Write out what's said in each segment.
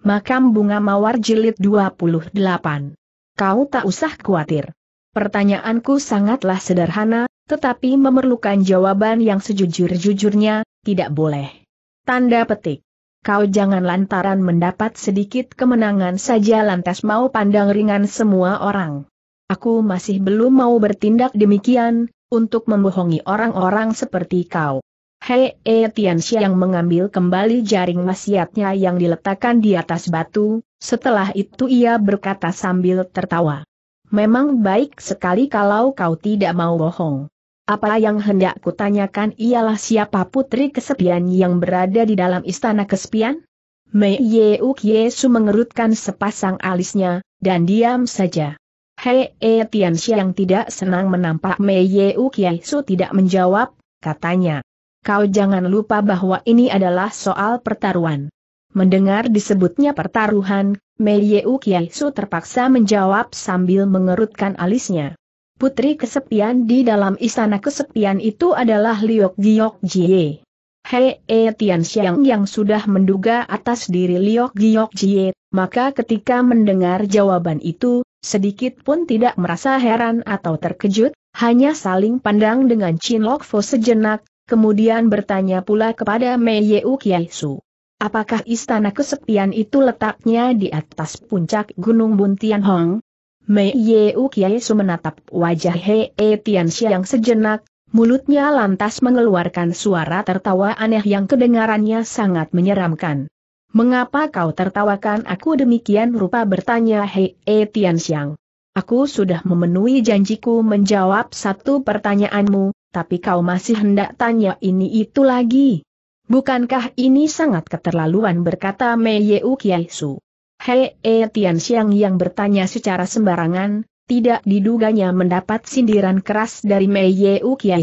Makam Bunga Mawar Jilid 28. Kau tak usah khawatir. Pertanyaanku sangatlah sederhana, tetapi memerlukan jawaban yang sejujur-jujurnya, tidak boleh. Tanda petik. Kau jangan lantaran mendapat sedikit kemenangan saja lantas mau pandang ringan semua orang. Aku masih belum mau bertindak demikian, untuk membohongi orang-orang seperti kau. Hei E eh, Tianxia yang mengambil kembali jaring wasiatnya yang diletakkan di atas batu, setelah itu ia berkata sambil tertawa. Memang baik sekali kalau kau tidak mau bohong. Apa yang hendak kutanyakan ialah siapa putri kesepian yang berada di dalam istana kesepian? Mei Yeuk Yesu mengerutkan sepasang alisnya, dan diam saja. Hei E eh, Tianxia yang tidak senang menampak Mei Yeuk Yesu tidak menjawab, katanya kau jangan lupa bahwa ini adalah soal pertaruhan. Mendengar disebutnya pertaruhan, Mei Yeu Su terpaksa menjawab sambil mengerutkan alisnya. Putri kesepian di dalam istana kesepian itu adalah Liok Giok Jie. Hei E Tian Xiang yang sudah menduga atas diri Liok Giok Jie, maka ketika mendengar jawaban itu, sedikit pun tidak merasa heran atau terkejut, hanya saling pandang dengan Chin Lok Fo sejenak, kemudian bertanya pula kepada Mei Yeu Kiai Apakah istana kesepian itu letaknya di atas puncak Gunung Buntian Hong? Mei Yeu Kiai menatap wajah Hei e sejenak, mulutnya lantas mengeluarkan suara tertawa aneh yang kedengarannya sangat menyeramkan. Mengapa kau tertawakan aku demikian rupa bertanya Hei e Tianxiang. Aku sudah memenuhi janjiku menjawab satu pertanyaanmu, tapi kau masih hendak tanya ini itu lagi. Bukankah ini sangat keterlaluan berkata Mei Yeu Kiai Hei E Tian Xiang yang bertanya secara sembarangan, tidak diduganya mendapat sindiran keras dari Mei Yeu Kiai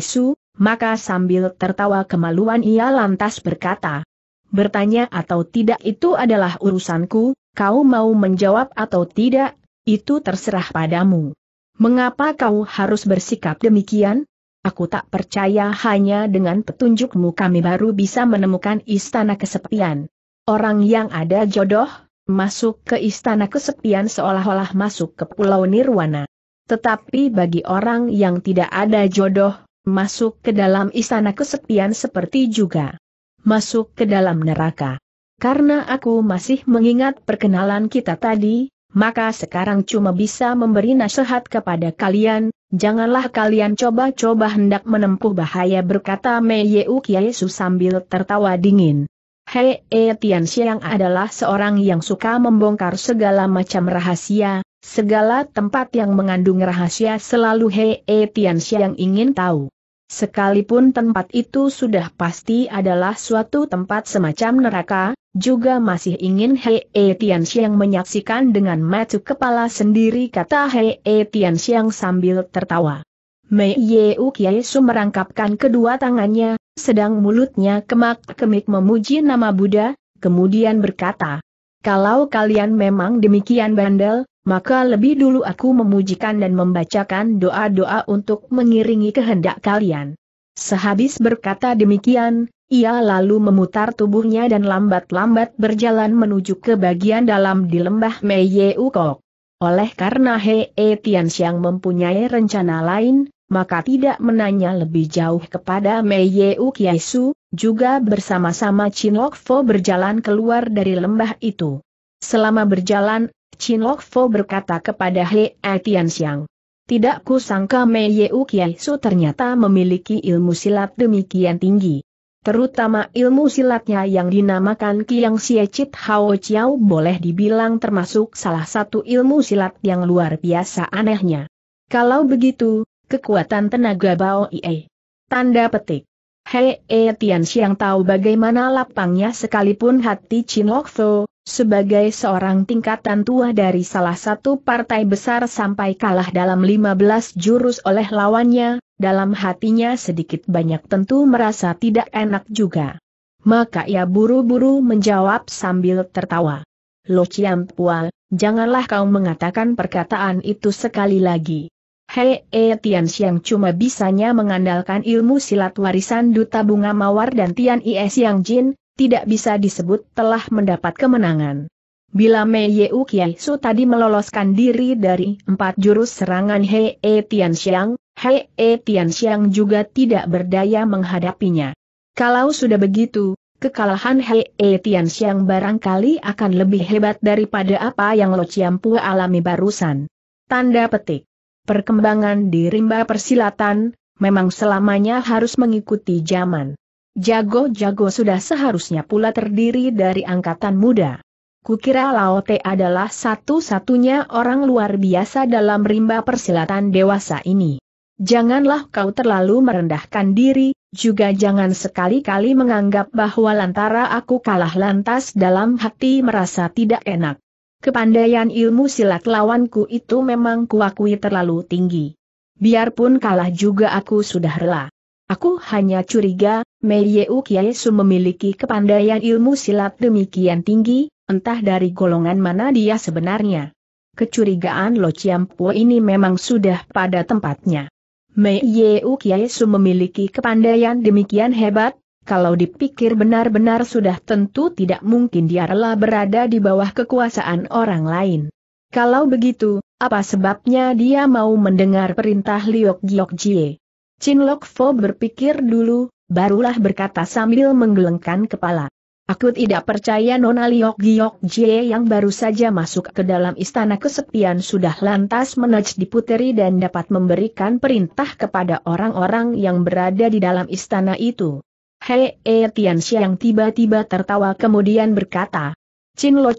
maka sambil tertawa kemaluan ia lantas berkata, Bertanya atau tidak itu adalah urusanku, kau mau menjawab atau tidak, itu terserah padamu. Mengapa kau harus bersikap demikian? Aku tak percaya hanya dengan petunjukmu kami baru bisa menemukan istana kesepian. Orang yang ada jodoh, masuk ke istana kesepian seolah-olah masuk ke pulau Nirwana. Tetapi bagi orang yang tidak ada jodoh, masuk ke dalam istana kesepian seperti juga masuk ke dalam neraka. Karena aku masih mengingat perkenalan kita tadi, maka sekarang cuma bisa memberi nasihat kepada kalian, Janganlah kalian coba-coba hendak menempuh bahaya berkata Mei Yeu Kiesu sambil tertawa dingin. Hei E Tian Xiang adalah seorang yang suka membongkar segala macam rahasia, segala tempat yang mengandung rahasia selalu Hei E Tian Xiang ingin tahu. Sekalipun tempat itu sudah pasti adalah suatu tempat semacam neraka, juga masih ingin Hei e menyaksikan dengan mata kepala sendiri kata Hei e sambil tertawa. Mei Ye Ukyesu merangkapkan kedua tangannya, sedang mulutnya kemak-kemik memuji nama Buddha, kemudian berkata, kalau kalian memang demikian bandel, maka lebih dulu aku memujikan dan membacakan doa-doa untuk mengiringi kehendak kalian. Sehabis berkata demikian, ia lalu memutar tubuhnya dan lambat-lambat berjalan menuju ke bagian dalam di lembah Mei Oleh karena He E Tianxiang mempunyai rencana lain, maka tidak menanya lebih jauh kepada Mei Kiaisu, juga bersama-sama Chin Fo berjalan keluar dari lembah itu. Selama berjalan, Chin Lok Fo berkata kepada He Tian Xiang. Tidak kusangka Mei Yeu Kiai Su ternyata memiliki ilmu silat demikian tinggi. Terutama ilmu silatnya yang dinamakan Kiang Xie Chit Hao Chiao boleh dibilang termasuk salah satu ilmu silat yang luar biasa anehnya. Kalau begitu, kekuatan tenaga Bao Ie. Tanda petik. Hei Tian Xiang tahu bagaimana lapangnya sekalipun hati Chin Lok Fo, sebagai seorang tingkatan tua dari salah satu partai besar sampai kalah dalam 15 jurus oleh lawannya, dalam hatinya sedikit banyak tentu merasa tidak enak juga. Maka ia buru-buru menjawab sambil tertawa. Lo Pual, janganlah kau mengatakan perkataan itu sekali lagi. Hei e Tian Xiang cuma bisanya mengandalkan ilmu silat warisan Duta Bunga Mawar dan Tian Is Yang Jin, tidak bisa disebut telah mendapat kemenangan. Bila Mei Yeu Kiai tadi meloloskan diri dari empat jurus serangan Hei E Tian Xiang, Hei E Tian juga tidak berdaya menghadapinya. Kalau sudah begitu, kekalahan Hei E Tian barangkali akan lebih hebat daripada apa yang Lo Chiampu alami barusan. Tanda petik. Perkembangan di rimba persilatan, memang selamanya harus mengikuti zaman. Jago-jago sudah seharusnya pula terdiri dari angkatan muda. Kukira Laote adalah satu-satunya orang luar biasa dalam rimba persilatan dewasa ini. Janganlah kau terlalu merendahkan diri, juga jangan sekali-kali menganggap bahwa lantara aku kalah lantas dalam hati merasa tidak enak. Kepandaian ilmu silat lawanku itu memang kuakui terlalu tinggi. Biarpun kalah juga aku sudah rela. Aku hanya curiga, Mei Yeu Kiesu memiliki kepandaian ilmu silat demikian tinggi, entah dari golongan mana dia sebenarnya. Kecurigaan Lo Po ini memang sudah pada tempatnya. Mei Yeu Kiesu memiliki kepandaian demikian hebat, kalau dipikir benar-benar sudah tentu tidak mungkin dia rela berada di bawah kekuasaan orang lain. Kalau begitu, apa sebabnya dia mau mendengar perintah Liok Giok Jie? Chin Lok Fo berpikir dulu, barulah berkata sambil menggelengkan kepala. Aku tidak percaya Nona Liok Giok Jie yang baru saja masuk ke dalam istana kesepian sudah lantas menaj puteri dan dapat memberikan perintah kepada orang-orang yang berada di dalam istana itu. Hei E Tian yang tiba-tiba tertawa kemudian berkata, Chin Lo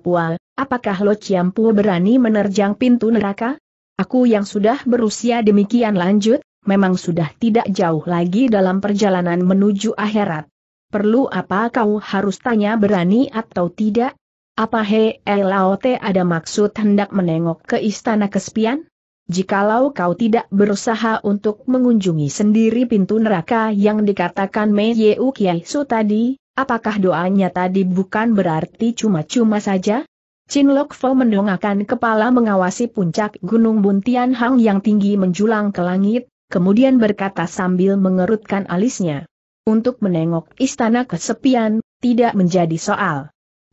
Pua, apakah Lo Pua berani menerjang pintu neraka? Aku yang sudah berusia demikian lanjut, memang sudah tidak jauh lagi dalam perjalanan menuju akhirat. Perlu apa kau harus tanya berani atau tidak? Apa he Laote ada maksud hendak menengok ke istana kesepian? Jikalau kau tidak berusaha untuk mengunjungi sendiri pintu neraka yang dikatakan Mei Yeu Kiai Su tadi, apakah doanya tadi bukan berarti cuma-cuma saja? Chin Lok Fo mendongakkan kepala mengawasi puncak Gunung Buntian Hang yang tinggi menjulang ke langit, kemudian berkata sambil mengerutkan alisnya. Untuk menengok istana kesepian, tidak menjadi soal.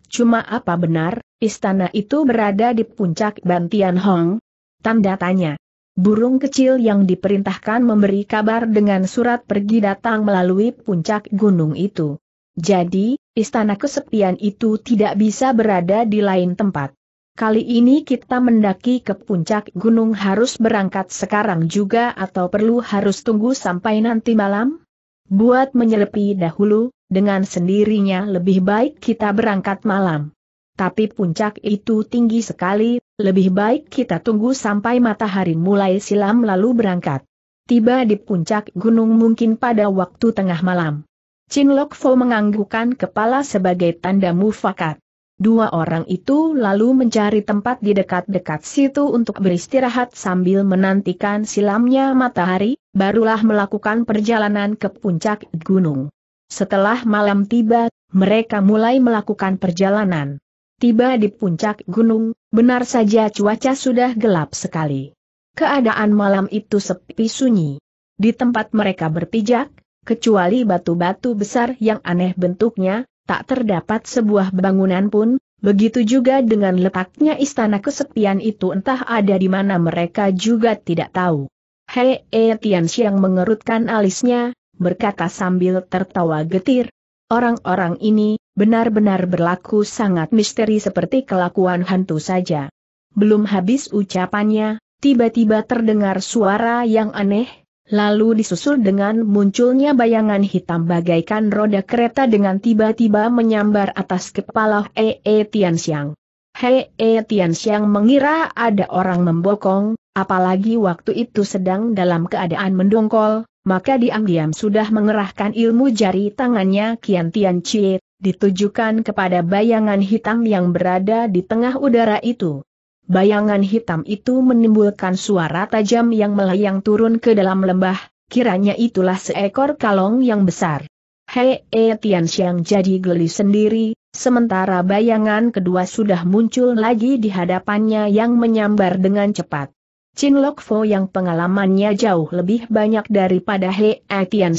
Cuma apa benar, istana itu berada di puncak Bantian Hong? Tanda tanya. Burung kecil yang diperintahkan memberi kabar dengan surat pergi datang melalui puncak gunung itu. Jadi, istana kesepian itu tidak bisa berada di lain tempat. Kali ini kita mendaki ke puncak gunung harus berangkat sekarang juga atau perlu harus tunggu sampai nanti malam? Buat menyelepi dahulu, dengan sendirinya lebih baik kita berangkat malam. Tapi puncak itu tinggi sekali, lebih baik kita tunggu sampai matahari mulai silam lalu berangkat. Tiba di puncak gunung mungkin pada waktu tengah malam. Chin Lok Fo menganggukkan kepala sebagai tanda mufakat. Dua orang itu lalu mencari tempat di dekat-dekat situ untuk beristirahat sambil menantikan silamnya matahari, barulah melakukan perjalanan ke puncak gunung. Setelah malam tiba, mereka mulai melakukan perjalanan. Tiba di puncak gunung, benar saja cuaca sudah gelap sekali. Keadaan malam itu sepi sunyi. Di tempat mereka berpijak, kecuali batu-batu besar yang aneh bentuknya, tak terdapat sebuah bangunan pun, begitu juga dengan letaknya istana kesepian itu entah ada di mana mereka juga tidak tahu. Hei e Tian mengerutkan alisnya, berkata sambil tertawa getir, orang-orang ini, benar-benar berlaku sangat misteri seperti kelakuan hantu saja. Belum habis ucapannya, tiba-tiba terdengar suara yang aneh, lalu disusul dengan munculnya bayangan hitam bagaikan roda kereta dengan tiba-tiba menyambar atas kepala Hee -e Tianxiang. Hee -e Tianxiang mengira ada orang membokong, apalagi waktu itu sedang dalam keadaan mendongkol, maka diam-diam sudah mengerahkan ilmu jari tangannya Kian Tian Chie, ditujukan kepada bayangan hitam yang berada di tengah udara itu bayangan hitam itu menimbulkan suara tajam yang melayang turun ke dalam lembah, kiranya itulah seekor kalong yang besar. Hei E Tian jadi geli sendiri, sementara bayangan kedua sudah muncul lagi di hadapannya yang menyambar dengan cepat. Chin Lok Fo yang pengalamannya jauh lebih banyak daripada Hei E Tian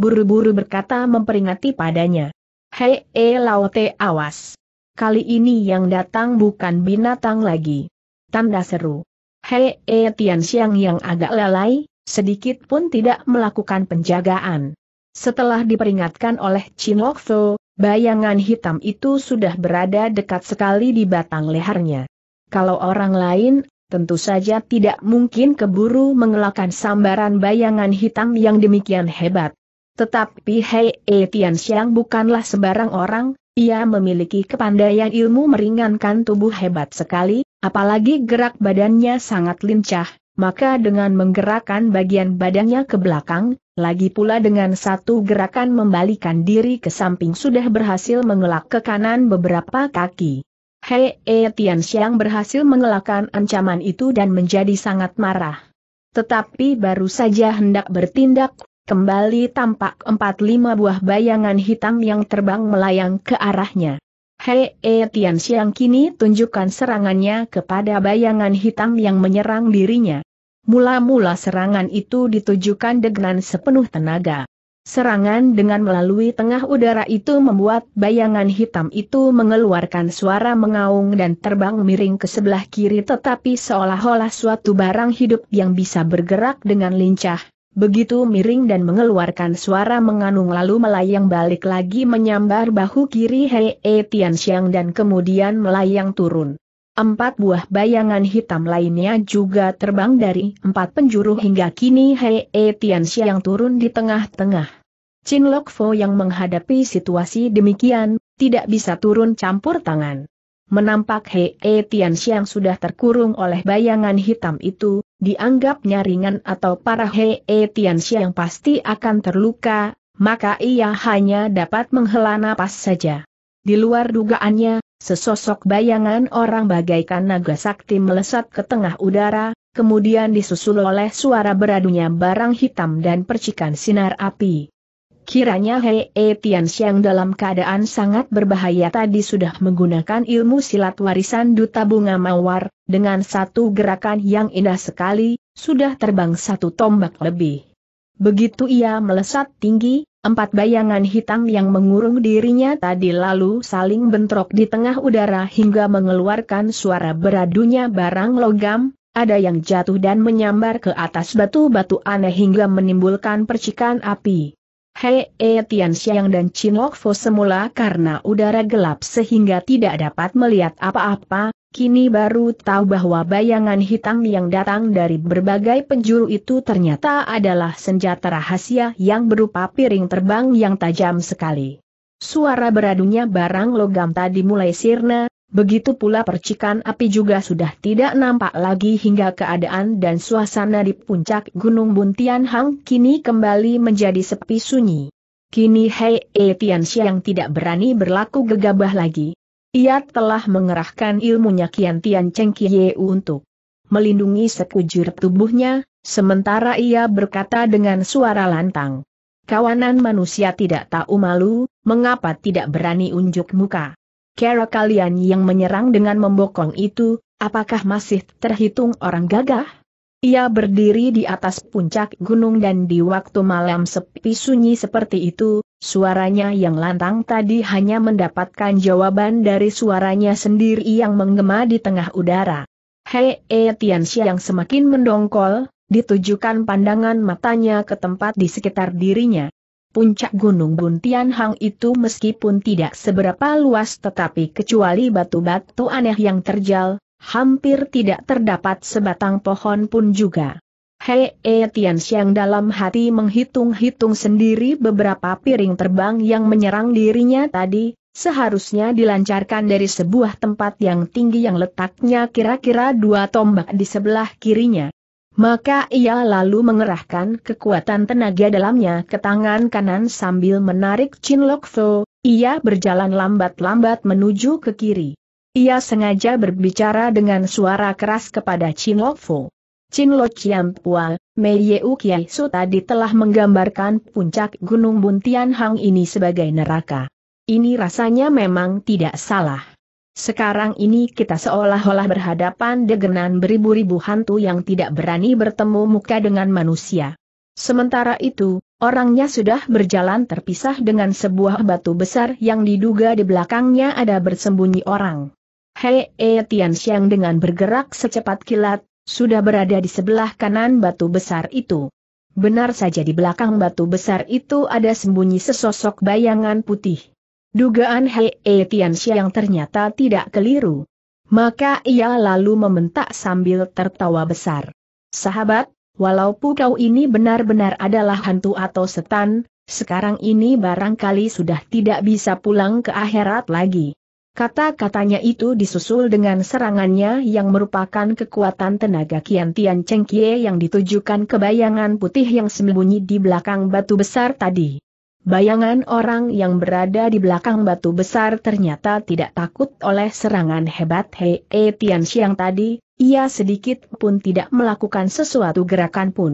buru-buru berkata memperingati padanya. Hei E Lao Te awas! kali ini yang datang bukan binatang lagi. Tanda seru. Hei, e Tian Xiang yang agak lalai, sedikit pun tidak melakukan penjagaan. Setelah diperingatkan oleh Chin Lokso, bayangan hitam itu sudah berada dekat sekali di batang lehernya. Kalau orang lain tentu saja tidak mungkin keburu mengelakkan sambaran bayangan hitam yang demikian hebat. Tetapi Hei E Tian Xiang bukanlah sebarang orang, ia memiliki kepandaian ilmu meringankan tubuh hebat sekali, apalagi gerak badannya sangat lincah, maka dengan menggerakkan bagian badannya ke belakang, lagi pula dengan satu gerakan membalikan diri ke samping sudah berhasil mengelak ke kanan beberapa kaki. Hei E Tian Xiang berhasil mengelakkan ancaman itu dan menjadi sangat marah. Tetapi baru saja hendak bertindak, kembali tampak empat lima buah bayangan hitam yang terbang melayang ke arahnya. Hei E Tian Xiang kini tunjukkan serangannya kepada bayangan hitam yang menyerang dirinya. Mula-mula serangan itu ditujukan dengan sepenuh tenaga. Serangan dengan melalui tengah udara itu membuat bayangan hitam itu mengeluarkan suara mengaung dan terbang miring ke sebelah kiri tetapi seolah-olah suatu barang hidup yang bisa bergerak dengan lincah, begitu miring dan mengeluarkan suara menganung lalu melayang balik lagi menyambar bahu kiri Hei e Tian dan kemudian melayang turun. Empat buah bayangan hitam lainnya juga terbang dari empat penjuru hingga kini Hei e Tian turun di tengah-tengah. Chin Lok Fo yang menghadapi situasi demikian, tidak bisa turun campur tangan. Menampak Hei e Tian sudah terkurung oleh bayangan hitam itu, dianggapnya ringan atau parah Hei e, Tianxia yang pasti akan terluka, maka ia hanya dapat menghela napas saja. Di luar dugaannya, sesosok bayangan orang bagaikan naga sakti melesat ke tengah udara, kemudian disusul oleh suara beradunya barang hitam dan percikan sinar api. Kiranya Hei e Tian dalam keadaan sangat berbahaya tadi sudah menggunakan ilmu silat warisan Duta Bunga Mawar, dengan satu gerakan yang indah sekali, sudah terbang satu tombak lebih. Begitu ia melesat tinggi, empat bayangan hitam yang mengurung dirinya tadi lalu saling bentrok di tengah udara hingga mengeluarkan suara beradunya barang logam, ada yang jatuh dan menyambar ke atas batu-batu aneh hingga menimbulkan percikan api. Hei E eh, Tian Xiang dan Chin Lok Fo semula karena udara gelap sehingga tidak dapat melihat apa-apa, kini baru tahu bahwa bayangan hitam yang datang dari berbagai penjuru itu ternyata adalah senjata rahasia yang berupa piring terbang yang tajam sekali. Suara beradunya barang logam tadi mulai sirna, Begitu pula percikan api juga sudah tidak nampak lagi hingga keadaan dan suasana di puncak Gunung Buntian Hang kini kembali menjadi sepi sunyi. Kini Hei E yang tidak berani berlaku gegabah lagi. Ia telah mengerahkan ilmunya Kian Tian Cheng Kie untuk melindungi sekujur tubuhnya, sementara ia berkata dengan suara lantang. Kawanan manusia tidak tahu malu, mengapa tidak berani unjuk muka? kera kalian yang menyerang dengan membokong itu, apakah masih terhitung orang gagah? Ia berdiri di atas puncak gunung dan di waktu malam sepi sunyi seperti itu, suaranya yang lantang tadi hanya mendapatkan jawaban dari suaranya sendiri yang menggema di tengah udara. Hei -e eh, Tianxia yang semakin mendongkol, ditujukan pandangan matanya ke tempat di sekitar dirinya. Puncak Gunung Buntian Hang itu meskipun tidak seberapa luas tetapi kecuali batu-batu aneh yang terjal, hampir tidak terdapat sebatang pohon pun juga. Hei e Tian Xiang dalam hati menghitung-hitung sendiri beberapa piring terbang yang menyerang dirinya tadi, seharusnya dilancarkan dari sebuah tempat yang tinggi yang letaknya kira-kira dua tombak di sebelah kirinya. Maka ia lalu mengerahkan kekuatan tenaga dalamnya ke tangan kanan sambil menarik Chin Lok Fo, ia berjalan lambat-lambat menuju ke kiri. Ia sengaja berbicara dengan suara keras kepada Chin Lok Fo. Chin Lok Chiam Pual, Mei Yeu Kiai Su tadi telah menggambarkan puncak Gunung Buntian Hang ini sebagai neraka. Ini rasanya memang tidak salah. Sekarang ini kita seolah-olah berhadapan dengan beribu-ribu hantu yang tidak berani bertemu muka dengan manusia. Sementara itu, orangnya sudah berjalan terpisah dengan sebuah batu besar yang diduga di belakangnya ada bersembunyi orang. Hei e Tian dengan bergerak secepat kilat, sudah berada di sebelah kanan batu besar itu. Benar saja di belakang batu besar itu ada sembunyi sesosok bayangan putih. Dugaan He Etiansia yang ternyata tidak keliru. Maka ia lalu meminta sambil tertawa besar. Sahabat, walaupun kau ini benar-benar adalah hantu atau setan, sekarang ini barangkali sudah tidak bisa pulang ke akhirat lagi. Kata-katanya itu disusul dengan serangannya yang merupakan kekuatan tenaga Kian Tian Cheng Kie yang ditujukan ke bayangan putih yang sembunyi di belakang batu besar tadi. Bayangan orang yang berada di belakang batu besar ternyata tidak takut oleh serangan hebat Hei e Tian Xiang tadi, ia sedikit pun tidak melakukan sesuatu gerakan pun.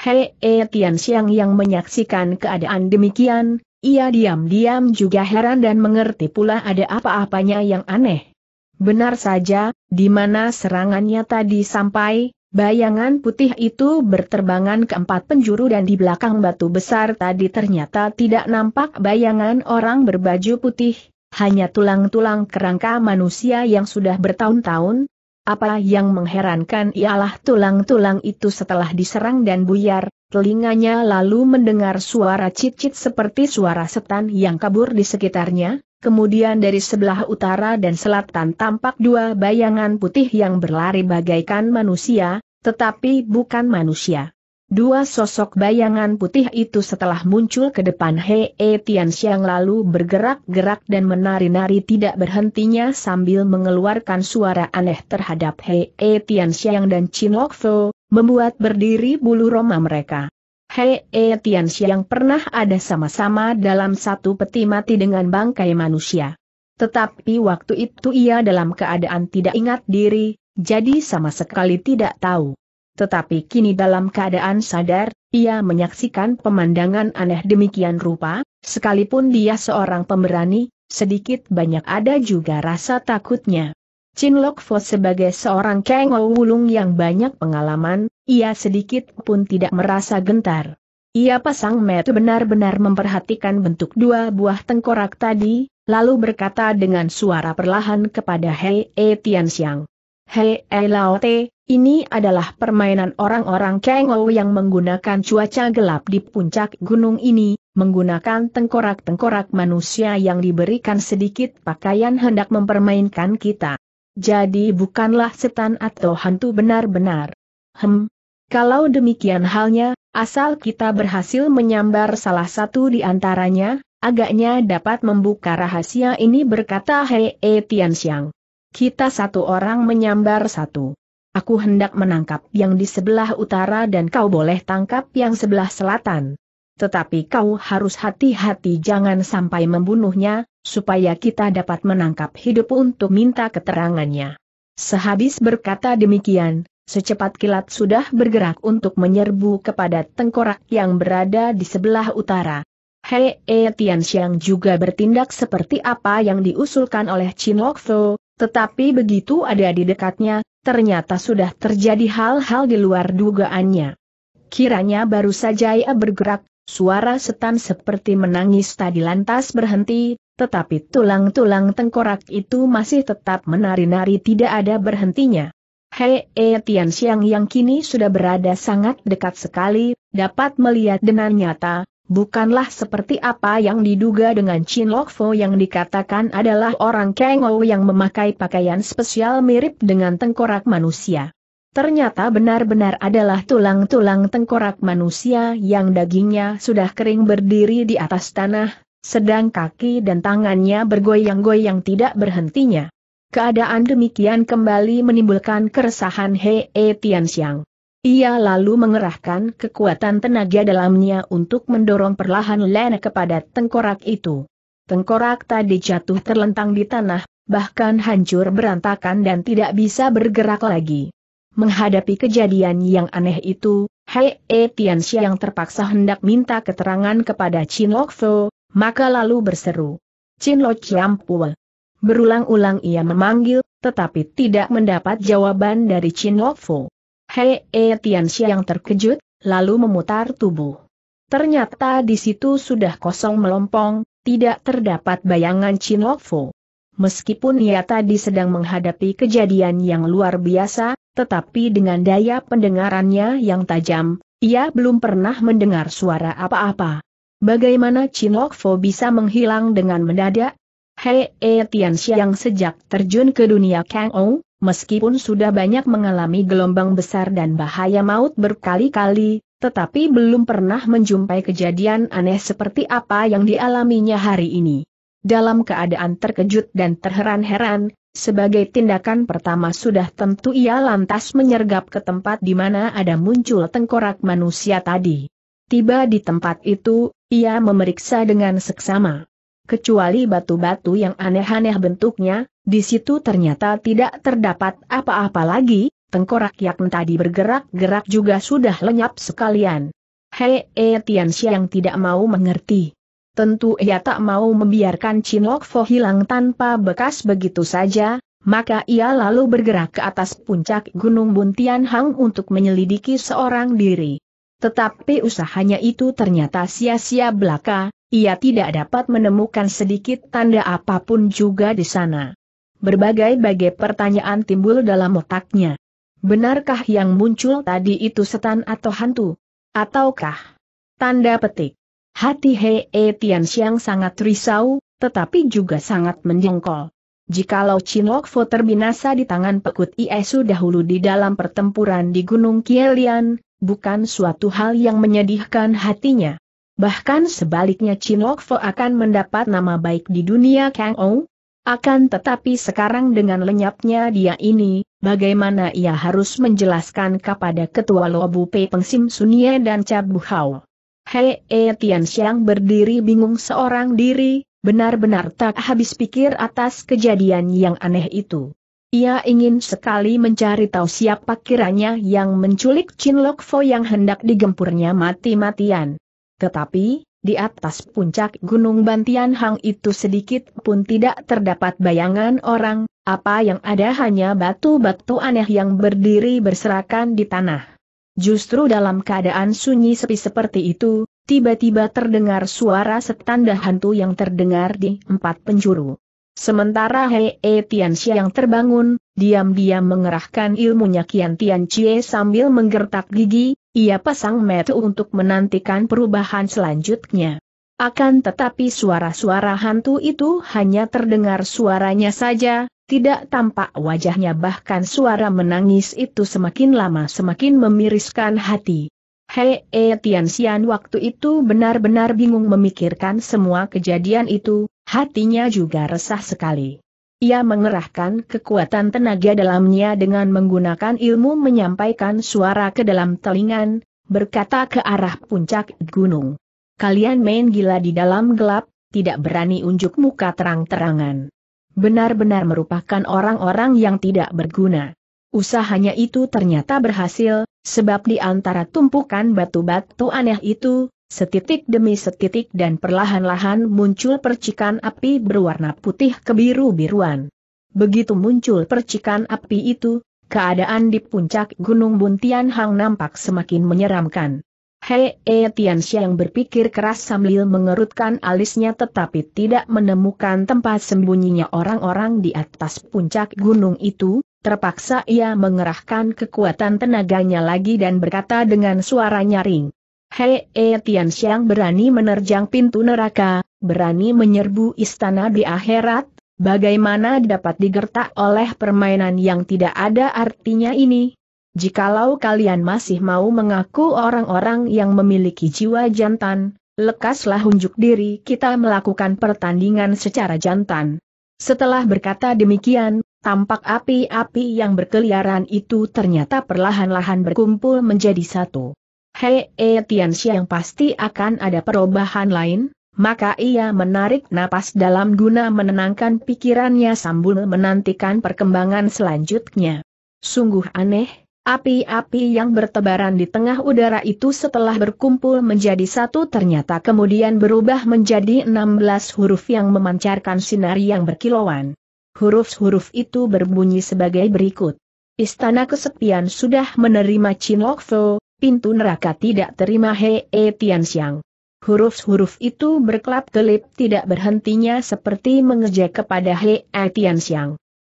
Hei e Tian Xiang yang menyaksikan keadaan demikian, ia diam-diam juga heran dan mengerti pula ada apa-apanya yang aneh. Benar saja, di mana serangannya tadi sampai, Bayangan putih itu berterbangan ke empat penjuru dan di belakang batu besar tadi ternyata tidak nampak bayangan orang berbaju putih, hanya tulang-tulang kerangka manusia yang sudah bertahun-tahun. Apa yang mengherankan ialah tulang-tulang itu setelah diserang dan buyar, telinganya lalu mendengar suara cicit seperti suara setan yang kabur di sekitarnya, Kemudian dari sebelah utara dan selatan tampak dua bayangan putih yang berlari bagaikan manusia, tetapi bukan manusia. Dua sosok bayangan putih itu setelah muncul ke depan Hei e Tian Xiang lalu bergerak-gerak dan menari-nari tidak berhentinya sambil mengeluarkan suara aneh terhadap Hei e Tian Xiang dan Chin Lok Fo, membuat berdiri bulu roma mereka. Hei E eh, Tianxi yang pernah ada sama-sama dalam satu peti mati dengan bangkai manusia. Tetapi waktu itu ia dalam keadaan tidak ingat diri, jadi sama sekali tidak tahu. Tetapi kini dalam keadaan sadar, ia menyaksikan pemandangan aneh demikian rupa, sekalipun dia seorang pemberani, sedikit banyak ada juga rasa takutnya. Chin Lok Fo sebagai seorang Kang Wulung yang banyak pengalaman, ia sedikit pun tidak merasa gentar. Ia pasang mata benar-benar memperhatikan bentuk dua buah tengkorak tadi, lalu berkata dengan suara perlahan kepada Hei E Tianxiang. Hei E Lao Te, ini adalah permainan orang-orang Kengou yang menggunakan cuaca gelap di puncak gunung ini, menggunakan tengkorak-tengkorak manusia yang diberikan sedikit pakaian hendak mempermainkan kita. Jadi bukanlah setan atau hantu benar-benar. Hem, kalau demikian halnya, asal kita berhasil menyambar salah satu di antaranya, agaknya dapat membuka rahasia ini berkata Hei e Tianxiang. Kita satu orang menyambar satu. Aku hendak menangkap yang di sebelah utara dan kau boleh tangkap yang sebelah selatan. Tetapi kau harus hati-hati jangan sampai membunuhnya, supaya kita dapat menangkap hidup untuk minta keterangannya. Sehabis berkata demikian, secepat kilat sudah bergerak untuk menyerbu kepada tengkorak yang berada di sebelah utara. Hei e Tian Xiang juga bertindak seperti apa yang diusulkan oleh Chin Lok tetapi begitu ada di dekatnya, ternyata sudah terjadi hal-hal di luar dugaannya. Kiranya baru saja ia bergerak, suara setan seperti menangis tadi lantas berhenti, tetapi tulang-tulang tengkorak itu masih tetap menari-nari tidak ada berhentinya. Hei eh, Tian Xiang yang kini sudah berada sangat dekat sekali, dapat melihat dengan nyata, bukanlah seperti apa yang diduga dengan Chin Lok Fo yang dikatakan adalah orang Ou yang memakai pakaian spesial mirip dengan tengkorak manusia. Ternyata benar-benar adalah tulang-tulang tengkorak manusia yang dagingnya sudah kering berdiri di atas tanah, sedang kaki dan tangannya bergoyang-goyang tidak berhentinya. Keadaan demikian kembali menimbulkan keresahan Hei e Tianxiang. Ia lalu mengerahkan kekuatan tenaga dalamnya untuk mendorong perlahan Lena kepada tengkorak itu. Tengkorak tadi jatuh terlentang di tanah, bahkan hancur berantakan dan tidak bisa bergerak lagi. Menghadapi kejadian yang aneh itu, Hei E terpaksa hendak minta keterangan kepada Chin Lok maka lalu berseru. Chin Lok Chiam Berulang-ulang ia memanggil, tetapi tidak mendapat jawaban dari Chin Lofo. Hei E Tianxia yang terkejut, lalu memutar tubuh. Ternyata di situ sudah kosong melompong, tidak terdapat bayangan Chin Lofo. Meskipun ia tadi sedang menghadapi kejadian yang luar biasa, tetapi dengan daya pendengarannya yang tajam, ia belum pernah mendengar suara apa-apa. Bagaimana Chin Lofo bisa menghilang dengan mendadak? Hei E eh, yang sejak terjun ke dunia Kang Ou, meskipun sudah banyak mengalami gelombang besar dan bahaya maut berkali-kali, tetapi belum pernah menjumpai kejadian aneh seperti apa yang dialaminya hari ini. Dalam keadaan terkejut dan terheran-heran, sebagai tindakan pertama sudah tentu ia lantas menyergap ke tempat di mana ada muncul tengkorak manusia tadi. Tiba di tempat itu, ia memeriksa dengan seksama kecuali batu-batu yang aneh-aneh bentuknya, di situ ternyata tidak terdapat apa-apa lagi, tengkorak yang tadi bergerak-gerak juga sudah lenyap sekalian. Hei, e, eh, Tianxia yang tidak mau mengerti. Tentu ia tak mau membiarkan Chin Lok Fo hilang tanpa bekas begitu saja, maka ia lalu bergerak ke atas puncak Gunung Buntian Hang untuk menyelidiki seorang diri. Tetapi usahanya itu ternyata sia-sia belaka, ia tidak dapat menemukan sedikit tanda apapun juga di sana. Berbagai-bagai pertanyaan timbul dalam otaknya. Benarkah yang muncul tadi itu setan atau hantu? Ataukah tanda petik? Hati Hei e Tian Xiang sangat risau, tetapi juga sangat menjengkol. Jikalau Chin Lok Fo terbinasa di tangan pekut Iesu dahulu di dalam pertempuran di Gunung Kielian, bukan suatu hal yang menyedihkan hatinya. Bahkan sebaliknya Chin Lok Fo akan mendapat nama baik di dunia Kang Ou. Akan tetapi sekarang dengan lenyapnya dia ini, bagaimana ia harus menjelaskan kepada ketua Lobu Pei Pengsim Sunye dan Cabu Hao. Hei E Tian Xiang berdiri bingung seorang diri, benar-benar tak habis pikir atas kejadian yang aneh itu. Ia ingin sekali mencari tahu siapa kiranya yang menculik Chin Lok Fo yang hendak digempurnya mati-matian. Tetapi, di atas puncak Gunung Bantian Hang itu sedikit pun tidak terdapat bayangan orang, apa yang ada hanya batu-batu aneh yang berdiri berserakan di tanah. Justru dalam keadaan sunyi sepi seperti itu, tiba-tiba terdengar suara setanda hantu yang terdengar di empat penjuru. Sementara Hei e Tianxia yang terbangun, diam-diam mengerahkan ilmunya Kian Tian Tianxie sambil menggertak gigi, ia pasang mata untuk menantikan perubahan selanjutnya. Akan tetapi suara-suara hantu itu hanya terdengar suaranya saja, tidak tampak wajahnya bahkan suara menangis itu semakin lama semakin memiriskan hati. Hei e, Tian waktu itu benar-benar bingung memikirkan semua kejadian itu, hatinya juga resah sekali. Ia mengerahkan kekuatan tenaga dalamnya dengan menggunakan ilmu menyampaikan suara ke dalam telingan, berkata ke arah puncak gunung. Kalian main gila di dalam gelap, tidak berani unjuk muka terang-terangan. Benar-benar merupakan orang-orang yang tidak berguna. Usahanya itu ternyata berhasil, sebab di antara tumpukan batu-batu aneh itu, Setitik demi setitik dan perlahan-lahan muncul percikan api berwarna putih kebiru-biruan. Begitu muncul percikan api itu, keadaan di puncak Gunung Buntian Hang nampak semakin menyeramkan. Hei E yang berpikir keras sambil mengerutkan alisnya tetapi tidak menemukan tempat sembunyinya orang-orang di atas puncak gunung itu, terpaksa ia mengerahkan kekuatan tenaganya lagi dan berkata dengan suara nyaring. Hei e Tian Xiang berani menerjang pintu neraka, berani menyerbu istana di akhirat, bagaimana dapat digertak oleh permainan yang tidak ada artinya ini? Jikalau kalian masih mau mengaku orang-orang yang memiliki jiwa jantan, lekaslah unjuk diri kita melakukan pertandingan secara jantan. Setelah berkata demikian, tampak api-api yang berkeliaran itu ternyata perlahan-lahan berkumpul menjadi satu. Hei e Tian pasti akan ada perubahan lain, maka ia menarik napas dalam guna menenangkan pikirannya sambil menantikan perkembangan selanjutnya. Sungguh aneh, api-api yang bertebaran di tengah udara itu setelah berkumpul menjadi satu ternyata kemudian berubah menjadi 16 huruf yang memancarkan sinar yang berkilauan. Huruf-huruf itu berbunyi sebagai berikut. Istana kesepian sudah menerima Chin Lokfo, pintu neraka tidak terima Hei e Tian Xiang. Huruf-huruf itu berkelap-kelip tidak berhentinya seperti mengejek kepada Hei e Tian Xiang.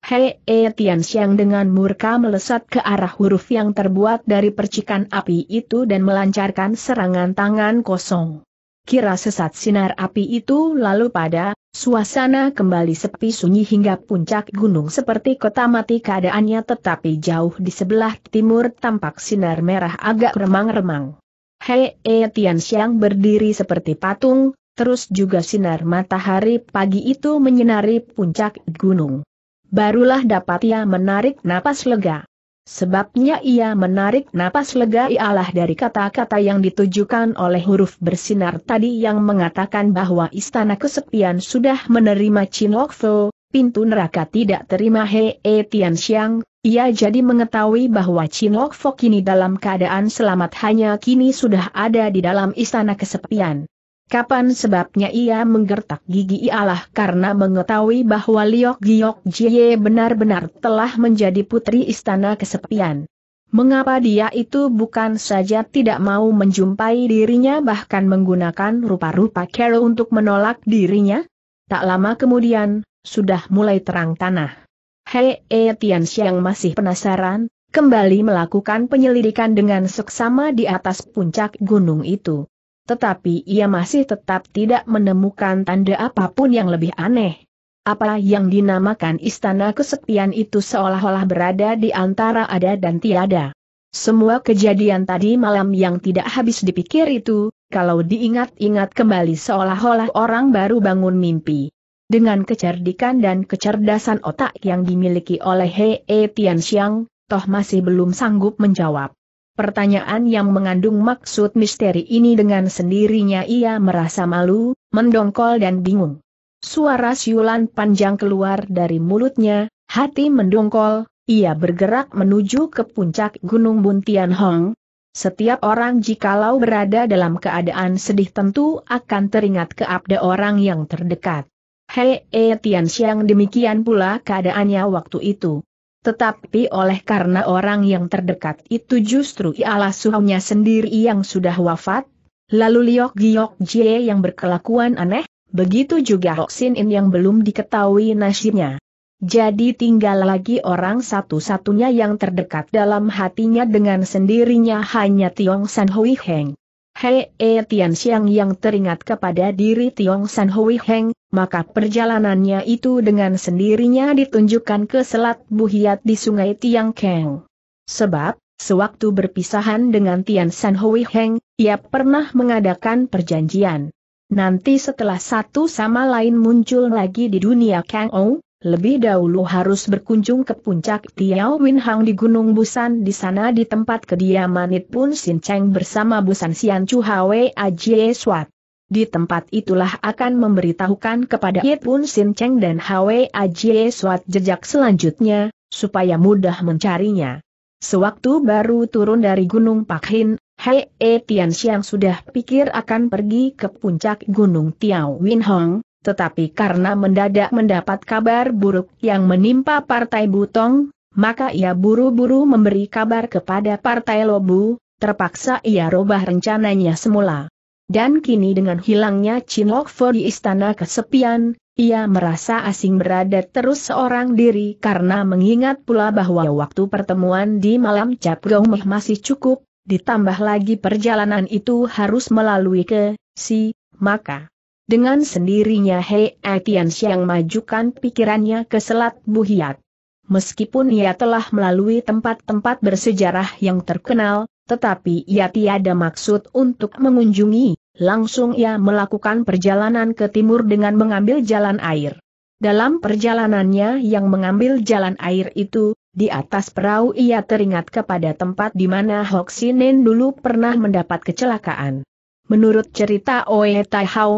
Hei e Tian Xiang dengan murka melesat ke arah huruf yang terbuat dari percikan api itu dan melancarkan serangan tangan kosong. Kira sesat sinar api itu lalu pada, Suasana kembali sepi sunyi hingga puncak gunung seperti kota mati keadaannya tetapi jauh di sebelah timur tampak sinar merah agak remang-remang. Hei E Tian Xiang berdiri seperti patung, terus juga sinar matahari pagi itu menyinari puncak gunung. Barulah dapat ia menarik napas lega. Sebabnya ia menarik napas lega ialah dari kata-kata yang ditujukan oleh huruf bersinar tadi yang mengatakan bahwa istana kesepian sudah menerima Chin Lokfo, pintu neraka tidak terima He E Tian Xiang, ia jadi mengetahui bahwa Chin Lokfo kini dalam keadaan selamat hanya kini sudah ada di dalam istana kesepian. Kapan sebabnya ia menggertak gigi ialah karena mengetahui bahwa Liok Giok Jie benar-benar telah menjadi putri istana kesepian. Mengapa dia itu bukan saja tidak mau menjumpai dirinya bahkan menggunakan rupa-rupa Carol untuk menolak dirinya? Tak lama kemudian, sudah mulai terang tanah. Hei E Tian Xiang masih penasaran, kembali melakukan penyelidikan dengan seksama di atas puncak gunung itu tetapi ia masih tetap tidak menemukan tanda apapun yang lebih aneh. Apa yang dinamakan istana kesepian itu seolah-olah berada di antara ada dan tiada. Semua kejadian tadi malam yang tidak habis dipikir itu, kalau diingat-ingat kembali seolah-olah orang baru bangun mimpi. Dengan kecerdikan dan kecerdasan otak yang dimiliki oleh Hei Tian Xiang, toh masih belum sanggup menjawab. Pertanyaan yang mengandung maksud misteri ini dengan sendirinya ia merasa malu, mendongkol dan bingung. Suara siulan panjang keluar dari mulutnya, hati mendongkol, ia bergerak menuju ke puncak Gunung Buntian Hong. Setiap orang jikalau berada dalam keadaan sedih tentu akan teringat ke abda orang yang terdekat. Hei, eh, Tian Xiang demikian pula keadaannya waktu itu. Tetapi oleh karena orang yang terdekat itu justru ialah suhunya sendiri yang sudah wafat, lalu Liok Giok Jie yang berkelakuan aneh, begitu juga Hok Sin In yang belum diketahui nasibnya. Jadi tinggal lagi orang satu-satunya yang terdekat dalam hatinya dengan sendirinya hanya Tiong San Hui Heng. Hei E Tian Xiang yang teringat kepada diri Tiong San Hui Heng, maka perjalanannya itu dengan sendirinya ditunjukkan ke Selat Buhiat di Sungai Tiang Keng. Sebab, sewaktu berpisahan dengan Tian San Hui Heng, ia pernah mengadakan perjanjian. Nanti setelah satu sama lain muncul lagi di dunia Kang Ong, lebih dahulu harus berkunjung ke puncak Tiao Win Hang di Gunung Busan di sana di tempat kediaman It Pun Sin Cheng bersama Busan Sian Chu Hwe Ajie Swat. Di tempat itulah akan memberitahukan kepada It Pun Sin Cheng dan Hwe Ajie Swat jejak selanjutnya, supaya mudah mencarinya. Sewaktu baru turun dari Gunung Pak Hin, Hei E Tian Xiang sudah pikir akan pergi ke puncak Gunung Tiao Win Hang tetapi karena mendadak mendapat kabar buruk yang menimpa Partai Butong, maka ia buru-buru memberi kabar kepada Partai Lobu, terpaksa ia robah rencananya semula. Dan kini dengan hilangnya Chin Lok Fo di istana kesepian, ia merasa asing berada terus seorang diri karena mengingat pula bahwa waktu pertemuan di malam Cap Gomeh masih cukup, ditambah lagi perjalanan itu harus melalui ke Si, maka dengan sendirinya Hei Etian Siang majukan pikirannya ke Selat Buhiat. Meskipun ia telah melalui tempat-tempat bersejarah yang terkenal, tetapi ia tiada maksud untuk mengunjungi, langsung ia melakukan perjalanan ke timur dengan mengambil jalan air. Dalam perjalanannya yang mengambil jalan air itu, di atas perahu ia teringat kepada tempat di mana Hoksinen dulu pernah mendapat kecelakaan. Menurut cerita Oe Tai Hao,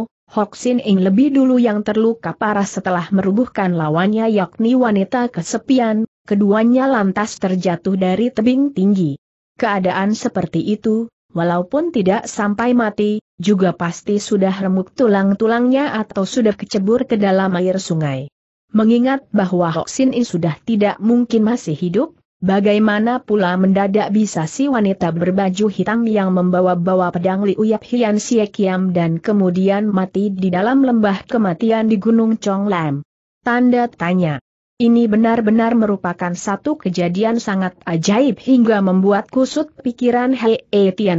Sin Ing lebih dulu yang terluka parah setelah merubuhkan lawannya yakni wanita kesepian, keduanya lantas terjatuh dari tebing tinggi. Keadaan seperti itu, walaupun tidak sampai mati, juga pasti sudah remuk tulang-tulangnya atau sudah kecebur ke dalam air sungai. Mengingat bahwa Sin Ing sudah tidak mungkin masih hidup, Bagaimana pula mendadak bisa si wanita berbaju hitam yang membawa-bawa pedang liuyap Hian Siekiam dan kemudian mati di dalam lembah kematian di Gunung Chonglam? Tanda tanya. Ini benar-benar merupakan satu kejadian sangat ajaib hingga membuat kusut pikiran Hei E Tian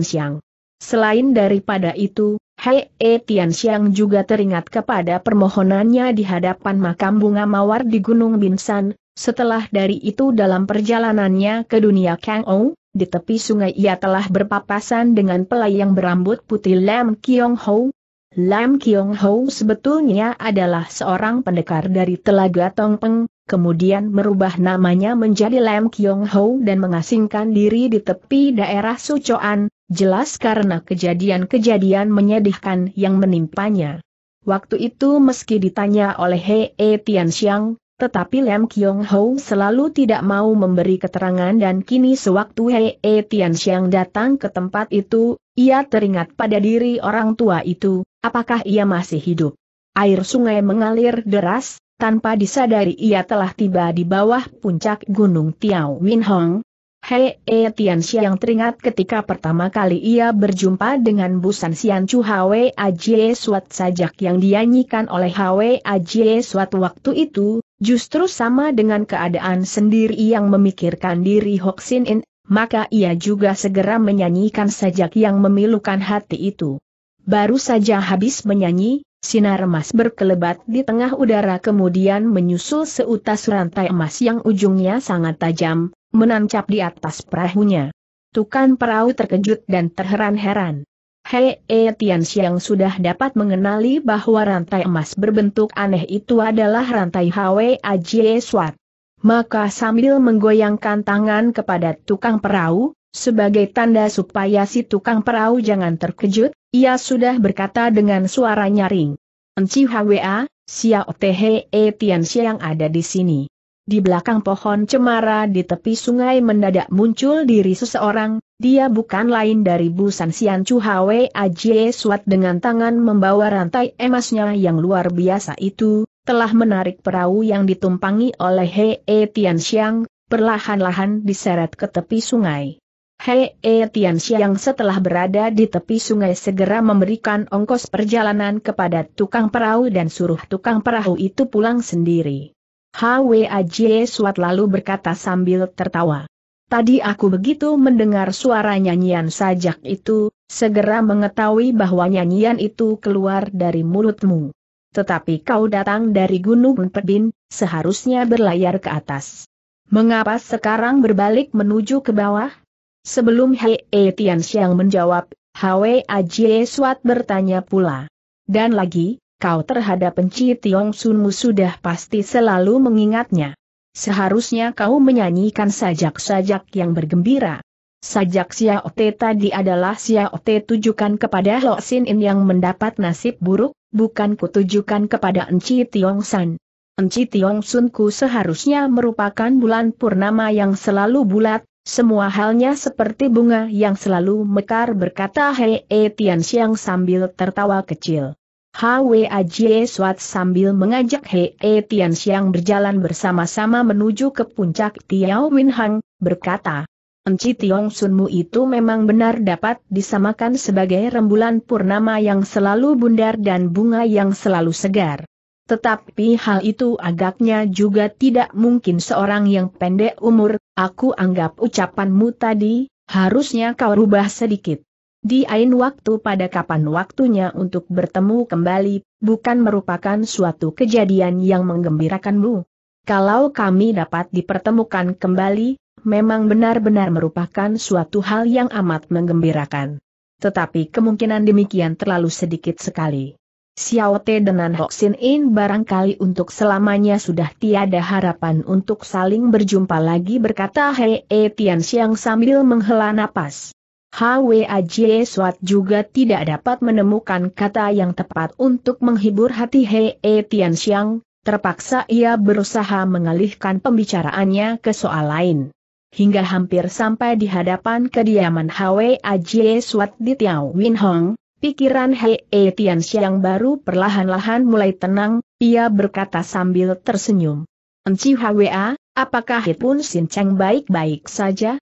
Selain daripada itu, Hei E Tian juga teringat kepada permohonannya di hadapan makam bunga mawar di Gunung Binsan, setelah dari itu dalam perjalanannya ke dunia Kang Ou, di tepi sungai ia telah berpapasan dengan pelayang berambut putih Lam Kiong Ho. Lam Kiong Ho sebetulnya adalah seorang pendekar dari Telaga Tong Peng, kemudian merubah namanya menjadi Lam Kiong Ho dan mengasingkan diri di tepi daerah Sucoan, jelas karena kejadian-kejadian menyedihkan yang menimpanya. Waktu itu meski ditanya oleh He E Tian Xiang, tetapi Lam Kiong Ho selalu tidak mau memberi keterangan dan kini sewaktu Hei e Tian Xiang datang ke tempat itu, ia teringat pada diri orang tua itu, apakah ia masih hidup. Air sungai mengalir deras, tanpa disadari ia telah tiba di bawah puncak gunung Tiao Win Hong. Hei e Tian Xiang teringat ketika pertama kali ia berjumpa dengan busan Sian Chu Hwe Ajie Suat sajak yang dianyikan oleh Hwe Ajie Suat waktu itu, Justru sama dengan keadaan sendiri yang memikirkan diri Hoxin, In, maka ia juga segera menyanyikan sajak yang memilukan hati itu. Baru saja habis menyanyi, sinar emas berkelebat di tengah udara kemudian menyusul seutas rantai emas yang ujungnya sangat tajam, menancap di atas perahunya. Tukan perahu terkejut dan terheran-heran. Hei e. Tian Xiang sudah dapat mengenali bahwa rantai emas berbentuk aneh itu adalah rantai Hwe Ajie Swat. Maka sambil menggoyangkan tangan kepada tukang perahu, sebagai tanda supaya si tukang perahu jangan terkejut, ia sudah berkata dengan suara nyaring. Enci Hwa, Xiao Tehe e. Tian Xiang ada di sini. Di belakang pohon cemara di tepi sungai mendadak muncul diri seseorang, dia bukan lain dari Busan Sian Chu Hwe Ajie Suat dengan tangan membawa rantai emasnya yang luar biasa itu, telah menarik perahu yang ditumpangi oleh He Hee Tian Xiang, perlahan-lahan diseret ke tepi sungai. He Hee Tian Xiang setelah berada di tepi sungai segera memberikan ongkos perjalanan kepada tukang perahu dan suruh tukang perahu itu pulang sendiri. Hwaj Suat lalu berkata sambil tertawa. Tadi aku begitu mendengar suara nyanyian sajak itu, segera mengetahui bahwa nyanyian itu keluar dari mulutmu. Tetapi kau datang dari Gunung Pedin, seharusnya berlayar ke atas. Mengapa sekarang berbalik menuju ke bawah? Sebelum Hei -e Tian Xiang menjawab, Hwaj Suat bertanya pula. Dan lagi, kau terhadap penci Tiong Sunmu sudah pasti selalu mengingatnya. Seharusnya kau menyanyikan sajak-sajak yang bergembira. Sajak Xiaote tadi adalah Xiaote tujukan kepada Lo Sin In yang mendapat nasib buruk, bukan kutujukan kepada Enci Tiong San. Enci Tiong Sunku seharusnya merupakan bulan purnama yang selalu bulat, semua halnya seperti bunga yang selalu mekar berkata Hei e Tian Xiang sambil tertawa kecil. Hwa Jie Suat sambil mengajak He E Tian berjalan bersama-sama menuju ke puncak Tiao Win Hang, berkata, Enci Tiong Sunmu itu memang benar dapat disamakan sebagai rembulan purnama yang selalu bundar dan bunga yang selalu segar. Tetapi hal itu agaknya juga tidak mungkin seorang yang pendek umur, aku anggap ucapanmu tadi, harusnya kau rubah sedikit. Di ain waktu pada kapan waktunya untuk bertemu kembali, bukan merupakan suatu kejadian yang menggembirakanmu. Kalau kami dapat dipertemukan kembali, memang benar-benar merupakan suatu hal yang amat menggembirakan. Tetapi kemungkinan demikian terlalu sedikit sekali. Xiao Te dengan Hoxin In barangkali untuk selamanya sudah tiada harapan untuk saling berjumpa lagi berkata Hei Tian Xiang sambil menghela napas. Jie Swat juga tidak dapat menemukan kata yang tepat untuk menghibur hati Hei e Tian Xiang, terpaksa ia berusaha mengalihkan pembicaraannya ke soal lain. Hingga hampir sampai di hadapan kediaman Jie Swat di Tiao Win Hong, pikiran Hei e Tian Xiang baru perlahan-lahan mulai tenang, ia berkata sambil tersenyum. Enci Hwa, apakah Hipun Sin Cheng baik-baik saja?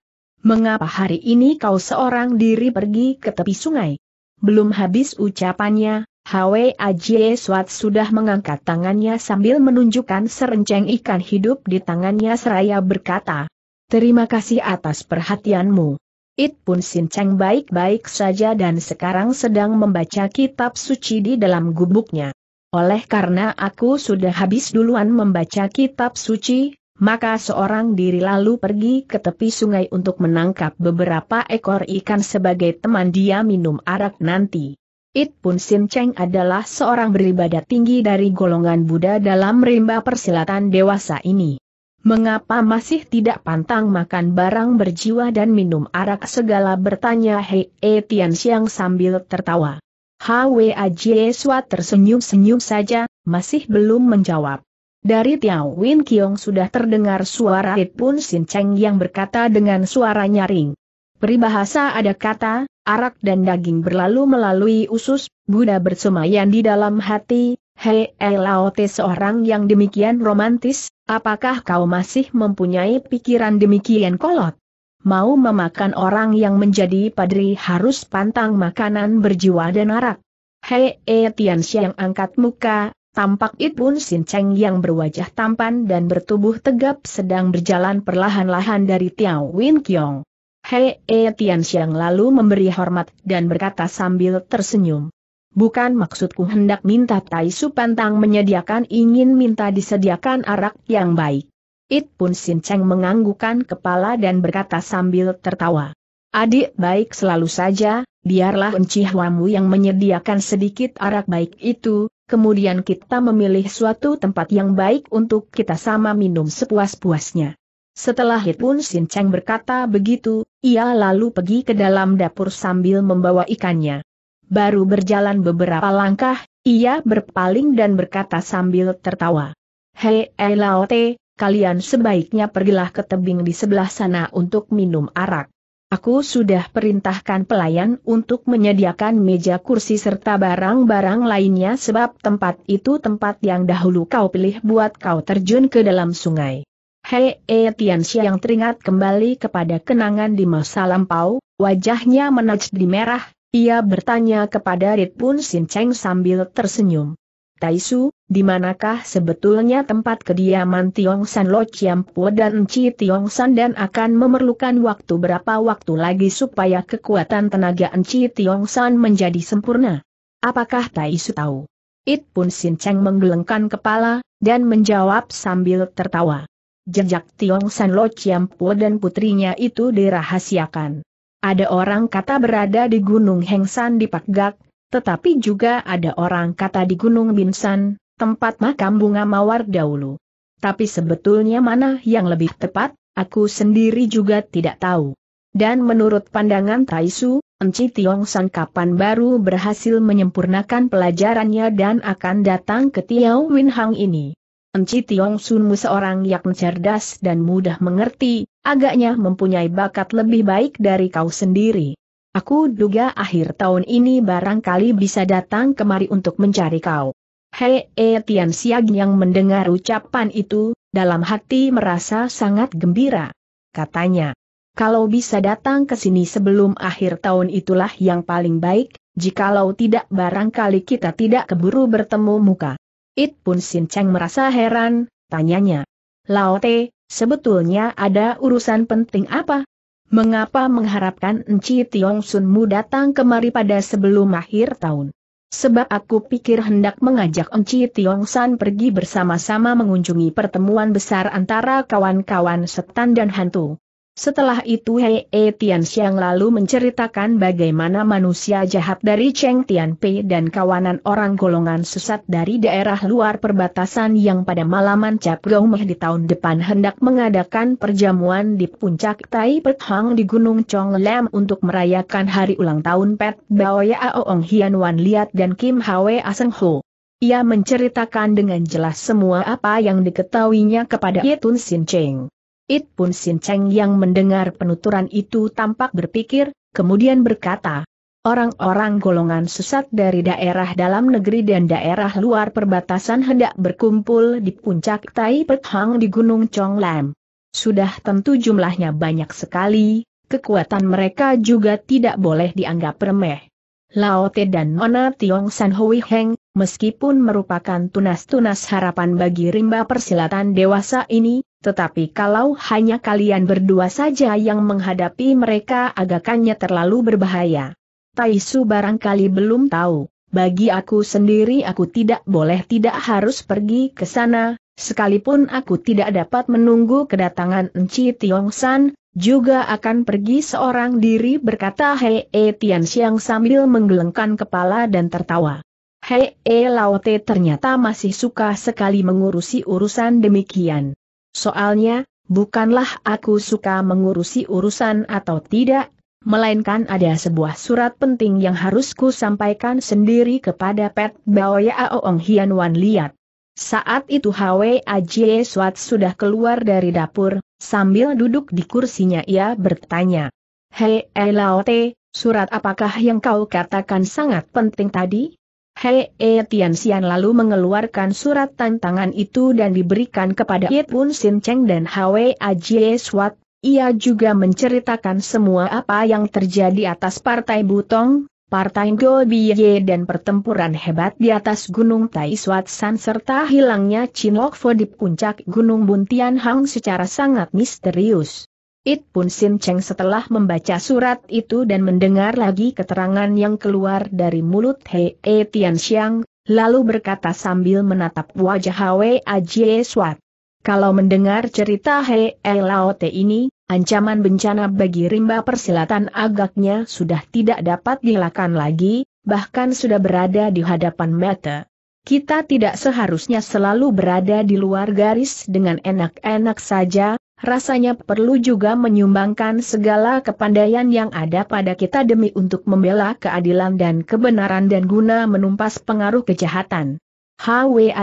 mengapa hari ini kau seorang diri pergi ke tepi sungai? Belum habis ucapannya, Hwe Ajie Swat sudah mengangkat tangannya sambil menunjukkan serenceng ikan hidup di tangannya seraya berkata, Terima kasih atas perhatianmu. It pun Cheng baik-baik saja dan sekarang sedang membaca kitab suci di dalam gubuknya. Oleh karena aku sudah habis duluan membaca kitab suci, maka seorang diri lalu pergi ke tepi sungai untuk menangkap beberapa ekor ikan sebagai teman dia minum arak nanti. It Pun Sin Cheng adalah seorang beribadah tinggi dari golongan Buddha dalam rimba persilatan dewasa ini. Mengapa masih tidak pantang makan barang berjiwa dan minum arak segala bertanya Hei E Tian Xiang sambil tertawa. Hwa Jie tersenyum-senyum saja, masih belum menjawab. Dari Tiao Win Kiong sudah terdengar suara It Pun Sin Cheng yang berkata dengan suara nyaring. Peribahasa ada kata, arak dan daging berlalu melalui usus, Buddha bersemayan di dalam hati, Hei Elaote seorang yang demikian romantis, apakah kau masih mempunyai pikiran demikian kolot? Mau memakan orang yang menjadi padri harus pantang makanan berjiwa dan arak. Hei Tian Xiang angkat muka, Tampak It Bun Sin Cheng yang berwajah tampan dan bertubuh tegap sedang berjalan perlahan-lahan dari Tiao Win Kiong. Hei E Tian Xiang lalu memberi hormat dan berkata sambil tersenyum. Bukan maksudku hendak minta Tai Su Pantang menyediakan ingin minta disediakan arak yang baik. It Bun Sin Cheng menganggukkan kepala dan berkata sambil tertawa. Adik baik selalu saja, biarlah Enci Huamu yang menyediakan sedikit arak baik itu, kemudian kita memilih suatu tempat yang baik untuk kita sama minum sepuas-puasnya. Setelah Hitun Sin Cheng berkata begitu, ia lalu pergi ke dalam dapur sambil membawa ikannya. Baru berjalan beberapa langkah, ia berpaling dan berkata sambil tertawa. Hei Elaote, kalian sebaiknya pergilah ke tebing di sebelah sana untuk minum arak. Aku sudah perintahkan pelayan untuk menyediakan meja kursi serta barang-barang lainnya sebab tempat itu tempat yang dahulu kau pilih buat kau terjun ke dalam sungai. Hei E eh, Tianxia yang teringat kembali kepada kenangan di masa lampau, wajahnya menajdi merah, ia bertanya kepada Rit Pun Sin Cheng sambil tersenyum. Taisu, di manakah sebetulnya tempat kediaman Tiong San Lo Chiam Po dan Chi Tiong San dan akan memerlukan waktu berapa waktu lagi supaya kekuatan tenaga Chi Tiong San menjadi sempurna? Apakah Taisu tahu? It pun Sin Cheng menggelengkan kepala, dan menjawab sambil tertawa. Jejak Tiong San Lo Chiam Po dan putrinya itu dirahasiakan. Ada orang kata berada di Gunung Hengsan di Pakgak, tetapi juga ada orang kata di Gunung Binsan, tempat makam bunga mawar dahulu. Tapi sebetulnya mana yang lebih tepat, aku sendiri juga tidak tahu. Dan menurut pandangan Taisu, Enci Tiong San kapan baru berhasil menyempurnakan pelajarannya dan akan datang ke Tiau Win Hang ini. Enci Tiong Sunmu seorang yang cerdas dan mudah mengerti, agaknya mempunyai bakat lebih baik dari kau sendiri. Aku duga akhir tahun ini barangkali bisa datang kemari untuk mencari kau. Hei e Tian Siag yang mendengar ucapan itu, dalam hati merasa sangat gembira. Katanya, kalau bisa datang ke sini sebelum akhir tahun itulah yang paling baik, jikalau tidak barangkali kita tidak keburu bertemu muka. It pun Sin Cheng merasa heran, tanyanya. Lao Te, sebetulnya ada urusan penting apa? Mengapa mengharapkan Enci Tiong Sunmu datang kemari pada sebelum akhir tahun? Sebab aku pikir hendak mengajak Enci Tiong San pergi bersama-sama mengunjungi pertemuan besar antara kawan-kawan setan dan hantu. Setelah itu Hei e Tian Xiang lalu menceritakan bagaimana manusia jahat dari Cheng Tian Pei dan kawanan orang golongan sesat dari daerah luar perbatasan yang pada malaman Cap Gong Meh di tahun depan hendak mengadakan perjamuan di puncak Tai Pet di Gunung Chong Lam untuk merayakan hari ulang tahun Pet Ya Aoong Hian Wan Liat dan Kim Hwe Aseng Ho. Ia menceritakan dengan jelas semua apa yang diketahuinya kepada Ye Tun Sin Cheng. It pun Sin Cheng yang mendengar penuturan itu tampak berpikir, kemudian berkata, Orang-orang golongan sesat dari daerah dalam negeri dan daerah luar perbatasan hendak berkumpul di puncak Tai Pek Hang di Gunung Chong Lam. Sudah tentu jumlahnya banyak sekali, kekuatan mereka juga tidak boleh dianggap remeh. Lao Te dan Nona Tiong San Hui Heng, meskipun merupakan tunas-tunas harapan bagi rimba persilatan dewasa ini, tetapi kalau hanya kalian berdua saja yang menghadapi mereka agakannya terlalu berbahaya. Taisu barangkali belum tahu, bagi aku sendiri aku tidak boleh tidak harus pergi ke sana, sekalipun aku tidak dapat menunggu kedatangan Enci San, juga akan pergi seorang diri berkata Hei e Tian Xiang sambil menggelengkan kepala dan tertawa. Hei e Laote ternyata masih suka sekali mengurusi urusan demikian. Soalnya, bukanlah aku suka mengurusi urusan atau tidak, melainkan ada sebuah surat penting yang harus ku sampaikan sendiri kepada Pet Baoya Aoong Hian Wan Liat. Saat itu Hwe Ajie Swat sudah keluar dari dapur, sambil duduk di kursinya ia bertanya. Hei Elaote, surat apakah yang kau katakan sangat penting tadi? Hei E Tian lalu mengeluarkan surat tantangan itu dan diberikan kepada Ye Pun Sin Cheng dan Hwe Ajie Swat. Ia juga menceritakan semua apa yang terjadi atas Partai Butong, Partai Go Biye dan pertempuran hebat di atas Gunung Tai Swat San serta hilangnya Chin Lok Fo di puncak Gunung Buntian Hang secara sangat misterius. It pun Sin Cheng setelah membaca surat itu dan mendengar lagi keterangan yang keluar dari mulut He e Tian Xiang, lalu berkata sambil menatap wajah Hwe Ajie Swat. Kalau mendengar cerita He e Laote ini, ancaman bencana bagi rimba persilatan agaknya sudah tidak dapat dilakukan lagi, bahkan sudah berada di hadapan mata. Kita tidak seharusnya selalu berada di luar garis dengan enak-enak saja, Rasanya perlu juga menyumbangkan segala kepandaian yang ada pada kita demi untuk membela keadilan dan kebenaran dan guna menumpas pengaruh kejahatan. Hwa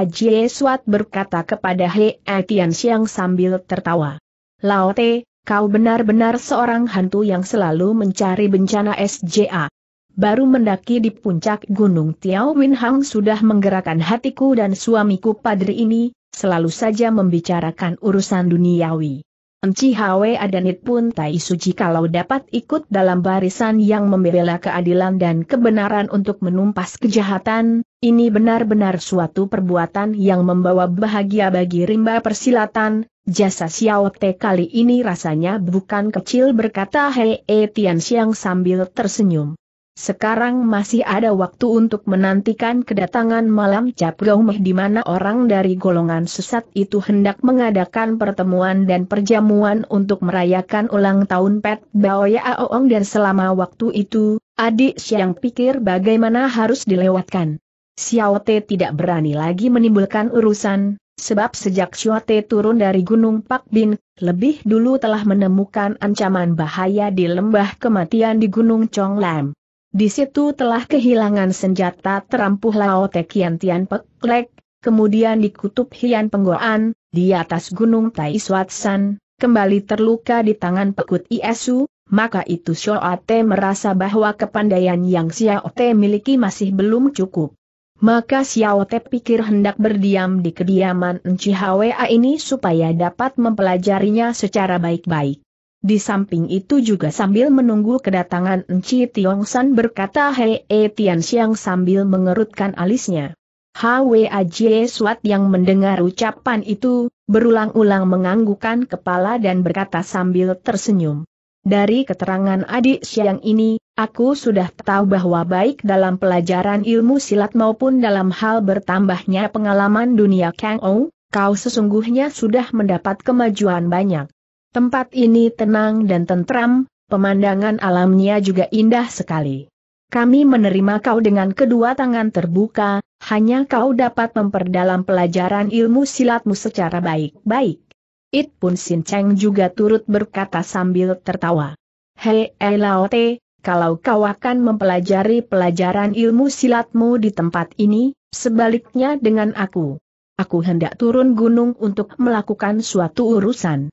Suat berkata kepada He Tian Xiang sambil tertawa. Lao Te, kau benar-benar seorang hantu yang selalu mencari bencana SJA. Baru mendaki di puncak Gunung Tiao Win Hang sudah menggerakkan hatiku dan suamiku padri ini, selalu saja membicarakan urusan duniawi. Enci Hwe Adanit pun Tai Suci kalau dapat ikut dalam barisan yang membela keadilan dan kebenaran untuk menumpas kejahatan, ini benar-benar suatu perbuatan yang membawa bahagia bagi rimba persilatan, jasa Xiao Te kali ini rasanya bukan kecil berkata Hei e Tian Xiang sambil tersenyum. Sekarang masih ada waktu untuk menantikan kedatangan malam Cap Gomeh di mana orang dari golongan sesat itu hendak mengadakan pertemuan dan perjamuan untuk merayakan ulang tahun Pet Baoya Aoong dan selama waktu itu, adik Siang pikir bagaimana harus dilewatkan. Xiao Te tidak berani lagi menimbulkan urusan, sebab sejak Xiao Te turun dari Gunung Pak Bin, lebih dulu telah menemukan ancaman bahaya di lembah kematian di Gunung chong lam. Di situ telah kehilangan senjata terampuh Lao Kian Tian Peklek, kemudian dikutup Hian Penggoan, di atas gunung Tai San, kembali terluka di tangan pekut Iesu, maka itu Xiaote merasa bahwa kepandaian yang Xiaote miliki masih belum cukup. Maka Xiao Xiaote pikir hendak berdiam di kediaman Hwa ini supaya dapat mempelajarinya secara baik-baik. Di samping itu juga sambil menunggu kedatangan Enci Tiong San berkata Hei E Tian Xiang sambil mengerutkan alisnya. Hwa Jie Suat yang mendengar ucapan itu, berulang-ulang menganggukan kepala dan berkata sambil tersenyum. Dari keterangan adik siang ini, aku sudah tahu bahwa baik dalam pelajaran ilmu silat maupun dalam hal bertambahnya pengalaman dunia Kang Ou, kau sesungguhnya sudah mendapat kemajuan banyak. Tempat ini tenang dan tentram, pemandangan alamnya juga indah sekali. Kami menerima kau dengan kedua tangan terbuka, hanya kau dapat memperdalam pelajaran ilmu silatmu secara baik-baik. It pun Sin Cheng juga turut berkata sambil tertawa. Hei Elaote, eh, kalau kau akan mempelajari pelajaran ilmu silatmu di tempat ini, sebaliknya dengan aku. Aku hendak turun gunung untuk melakukan suatu urusan.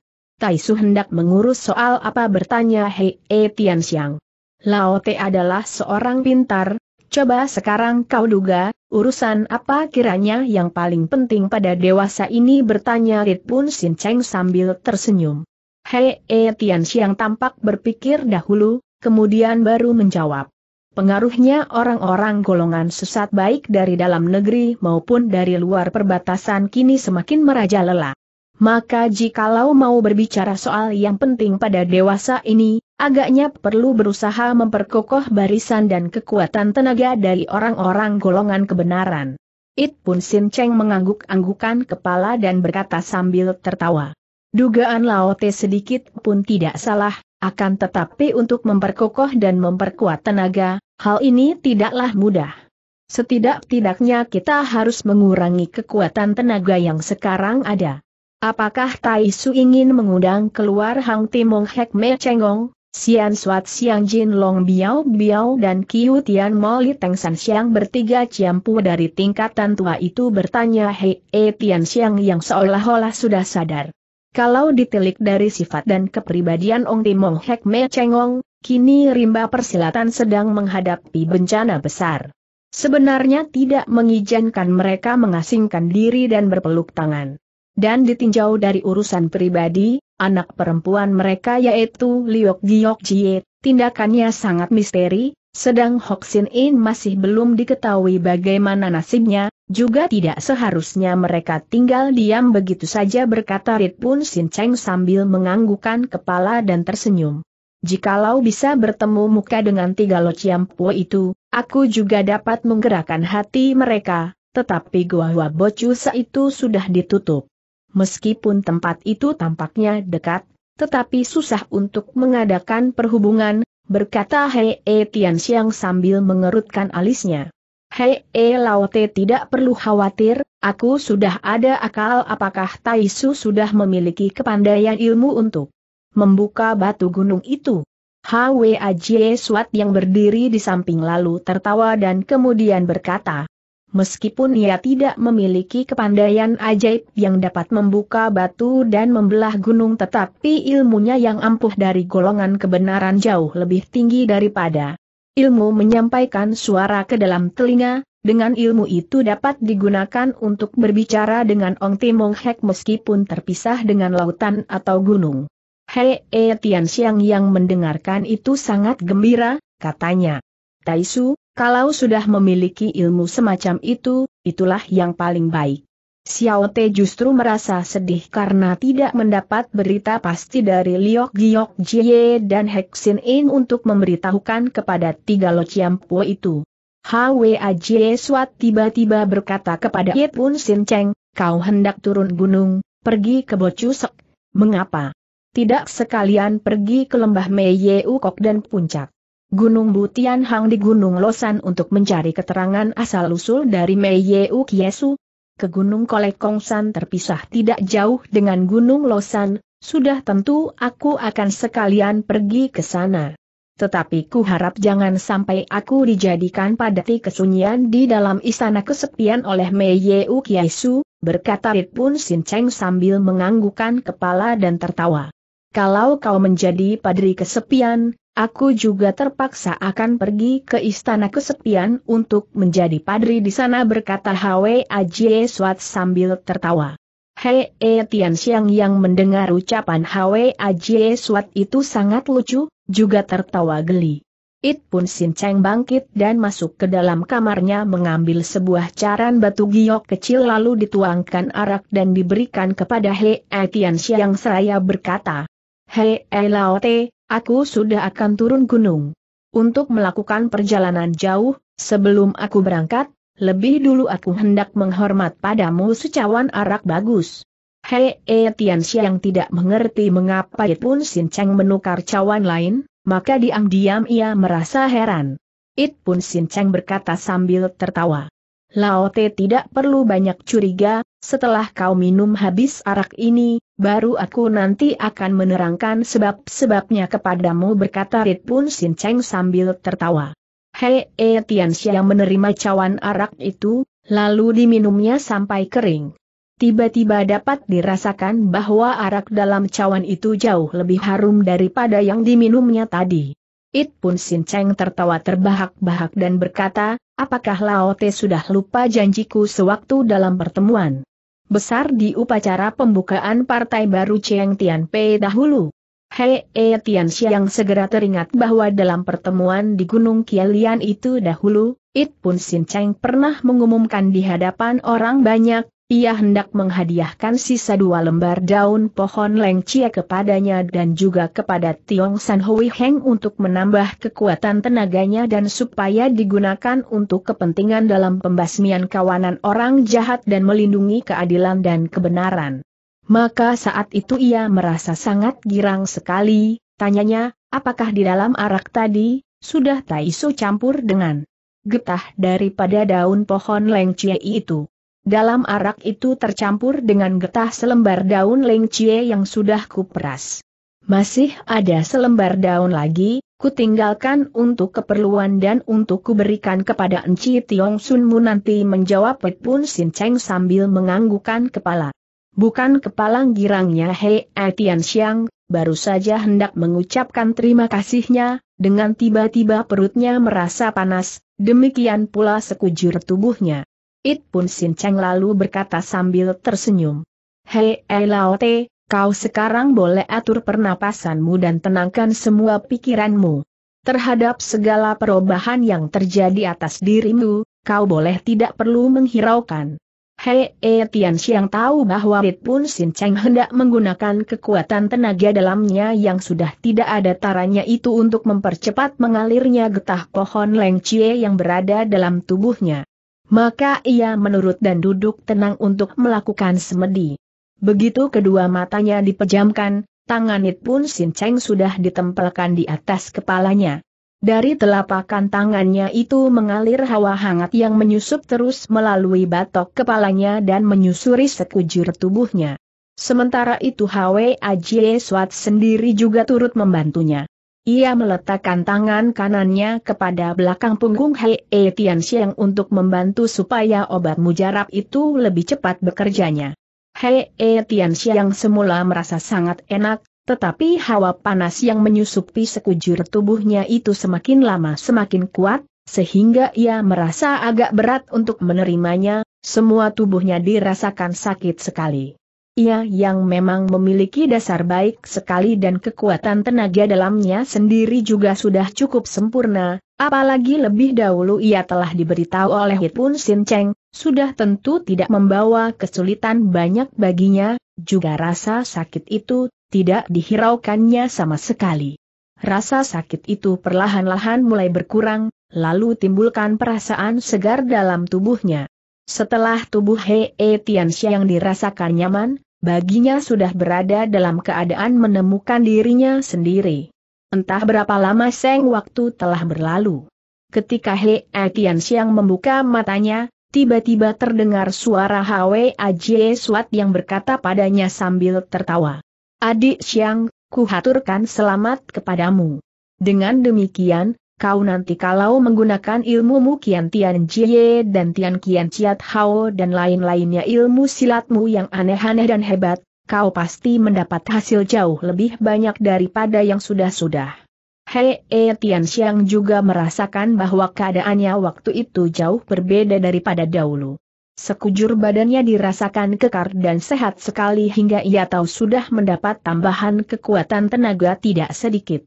Su hendak mengurus soal apa bertanya Hei E Tian Lao Te adalah seorang pintar, coba sekarang kau duga, urusan apa kiranya yang paling penting pada dewasa ini bertanya Rit Pun Sin Cheng sambil tersenyum. Hei E Tian tampak berpikir dahulu, kemudian baru menjawab. Pengaruhnya orang-orang golongan sesat baik dari dalam negeri maupun dari luar perbatasan kini semakin merajalela. Maka jikalau mau berbicara soal yang penting pada dewasa ini, agaknya perlu berusaha memperkokoh barisan dan kekuatan tenaga dari orang-orang golongan kebenaran. It pun Sin Cheng mengangguk-anggukan kepala dan berkata sambil tertawa. Dugaan Laote sedikit pun tidak salah, akan tetapi untuk memperkokoh dan memperkuat tenaga, hal ini tidaklah mudah. Setidak-tidaknya kita harus mengurangi kekuatan tenaga yang sekarang ada. Apakah Tai Su ingin mengundang keluar Hang Timong Hek Me Cengong, Xian Suat Xiang Jin Long Biao Biao dan Kiu Tian Moli Teng San Xiang bertiga ciampu dari tingkatan tua itu bertanya Hei E Tian Xiang yang seolah-olah sudah sadar. Kalau ditilik dari sifat dan kepribadian Ong Timong Hek Me Cengong, kini rimba persilatan sedang menghadapi bencana besar. Sebenarnya tidak mengizinkan mereka mengasingkan diri dan berpeluk tangan. Dan ditinjau dari urusan pribadi, anak perempuan mereka yaitu Liok Giok Jie, tindakannya sangat misteri, sedang Hok Sin In masih belum diketahui bagaimana nasibnya, juga tidak seharusnya mereka tinggal diam begitu saja berkata Rit Pun Sin Cheng sambil menganggukan kepala dan tersenyum. Jikalau bisa bertemu muka dengan tiga Lo Chiam itu, aku juga dapat menggerakkan hati mereka, tetapi Gua Hua Bocu itu sudah ditutup meskipun tempat itu tampaknya dekat, tetapi susah untuk mengadakan perhubungan, berkata Hei E Tian sambil mengerutkan alisnya. Hei E Laote tidak perlu khawatir, aku sudah ada akal apakah Taisu sudah memiliki kepandaian ilmu untuk membuka batu gunung itu. Hwa Jie Suat yang berdiri di samping lalu tertawa dan kemudian berkata, Meskipun ia tidak memiliki kepandaian ajaib yang dapat membuka batu dan membelah gunung tetapi ilmunya yang ampuh dari golongan kebenaran jauh lebih tinggi daripada ilmu menyampaikan suara ke dalam telinga, dengan ilmu itu dapat digunakan untuk berbicara dengan Ong Timong Hek meskipun terpisah dengan lautan atau gunung. Hei e Tian yang mendengarkan itu sangat gembira, katanya. Taisu, kalau sudah memiliki ilmu semacam itu, itulah yang paling baik. Xiao Te justru merasa sedih karena tidak mendapat berita pasti dari Liok Giok Jie dan Hexin In untuk memberitahukan kepada tiga Lo Po itu. Hwa Jie Suat tiba-tiba berkata kepada Ye Pun Sin Cheng, kau hendak turun gunung, pergi ke Bocusek. Mengapa? Tidak sekalian pergi ke lembah Mei Ye Ukok dan puncak. Gunung Butian Hang di Gunung Losan untuk mencari keterangan asal-usul dari Mei Yeu Kiesu. Ke Gunung Kongsan terpisah tidak jauh dengan Gunung Losan, sudah tentu aku akan sekalian pergi ke sana. Tetapi ku harap jangan sampai aku dijadikan padati kesunyian di dalam istana kesepian oleh Mei Yeu Kiesu, berkata Rit pun Sin Cheng sambil menganggukan kepala dan tertawa. Kalau kau menjadi padri kesepian, Aku juga terpaksa akan pergi ke istana kesepian untuk menjadi padri di sana berkata Hwe Ajie Swat sambil tertawa. Hee e eh, Tian Xiang yang mendengar ucapan Hwe Ajie Swat itu sangat lucu, juga tertawa geli. It pun Sin Cheng bangkit dan masuk ke dalam kamarnya mengambil sebuah caran batu giok kecil lalu dituangkan arak dan diberikan kepada Hee e eh, Tian Xiang seraya berkata. Hei e Te, Aku sudah akan turun gunung. Untuk melakukan perjalanan jauh, sebelum aku berangkat, lebih dulu aku hendak menghormat padamu secawan arak bagus. Hei e Tian yang tidak mengerti mengapa pun Sin Cheng menukar cawan lain, maka diam-diam ia merasa heran. It pun Sin Cheng berkata sambil tertawa. Laote tidak perlu banyak curiga, setelah kau minum habis arak ini, baru aku nanti akan menerangkan sebab-sebabnya kepadamu berkata Rit pun Sin Cheng sambil tertawa. Hei E Tianxia yang menerima cawan arak itu, lalu diminumnya sampai kering. Tiba-tiba dapat dirasakan bahwa arak dalam cawan itu jauh lebih harum daripada yang diminumnya tadi. It pun Sin Cheng tertawa terbahak-bahak dan berkata, apakah Lao Te sudah lupa janjiku sewaktu dalam pertemuan? Besar di upacara pembukaan partai baru Cheng Tian Pei dahulu. Hei E Tian Xiang segera teringat bahwa dalam pertemuan di Gunung Kialian itu dahulu, It pun Sin Cheng pernah mengumumkan di hadapan orang banyak, ia hendak menghadiahkan sisa dua lembar daun pohon lengcia kepadanya dan juga kepada Tiong San Hui Heng untuk menambah kekuatan tenaganya dan supaya digunakan untuk kepentingan dalam pembasmian kawanan orang jahat dan melindungi keadilan dan kebenaran. Maka saat itu ia merasa sangat girang sekali, tanyanya, apakah di dalam arak tadi, sudah taiso campur dengan getah daripada daun pohon lengcia itu. Dalam arak itu tercampur dengan getah selembar daun lengcie yang sudah kuperas. Masih ada selembar daun lagi, kutinggalkan untuk keperluan dan untuk kuberikan kepada Enci Tiong Sunmu nanti menjawab Pet Pun Sin Cheng sambil menganggukan kepala. Bukan kepala girangnya Hei Etian Siang, baru saja hendak mengucapkan terima kasihnya, dengan tiba-tiba perutnya merasa panas, demikian pula sekujur tubuhnya. It pun Sin Cheng lalu berkata sambil tersenyum. Hei Te, kau sekarang boleh atur pernapasanmu dan tenangkan semua pikiranmu. Terhadap segala perubahan yang terjadi atas dirimu, kau boleh tidak perlu menghiraukan. Hei E Tian Xiang tahu bahwa It Pun Sin Cheng hendak menggunakan kekuatan tenaga dalamnya yang sudah tidak ada taranya itu untuk mempercepat mengalirnya getah pohon Leng Chie yang berada dalam tubuhnya maka ia menurut dan duduk tenang untuk melakukan semedi. Begitu kedua matanya dipejamkan, tanganit pun Cheng sudah ditempelkan di atas kepalanya. Dari telapakan tangannya itu mengalir hawa hangat yang menyusup terus melalui batok kepalanya dan menyusuri sekujur tubuhnya. Sementara itu Hwe Ajie Swat sendiri juga turut membantunya. Ia meletakkan tangan kanannya kepada belakang punggung Hei e Tian Xiang untuk membantu supaya obat mujarab itu lebih cepat bekerjanya. Hei e Tian Xiang semula merasa sangat enak, tetapi hawa panas yang menyusupi sekujur tubuhnya itu semakin lama semakin kuat, sehingga ia merasa agak berat untuk menerimanya, semua tubuhnya dirasakan sakit sekali. Ia yang memang memiliki dasar baik sekali dan kekuatan tenaga dalamnya sendiri juga sudah cukup sempurna, apalagi lebih dahulu ia telah diberitahu oleh Hitpun Sin Cheng, sudah tentu tidak membawa kesulitan banyak baginya, juga rasa sakit itu tidak dihiraukannya sama sekali. Rasa sakit itu perlahan-lahan mulai berkurang, lalu timbulkan perasaan segar dalam tubuhnya. Setelah tubuh Hei e Tianxia yang dirasakan nyaman, baginya sudah berada dalam keadaan menemukan dirinya sendiri. Entah berapa lama seng waktu telah berlalu. Ketika He Akian e membuka matanya, tiba-tiba terdengar suara Hwe Ajie Suat yang berkata padanya sambil tertawa. Adik Siang, kuhaturkan selamat kepadamu. Dengan demikian, kau nanti kalau menggunakan ilmumu Kian Tian Jie dan Tian Kian Ciat Hao dan lain-lainnya ilmu silatmu yang aneh-aneh dan hebat, kau pasti mendapat hasil jauh lebih banyak daripada yang sudah-sudah. Hei e Tian Xiang juga merasakan bahwa keadaannya waktu itu jauh berbeda daripada dahulu. Sekujur badannya dirasakan kekar dan sehat sekali hingga ia tahu sudah mendapat tambahan kekuatan tenaga tidak sedikit.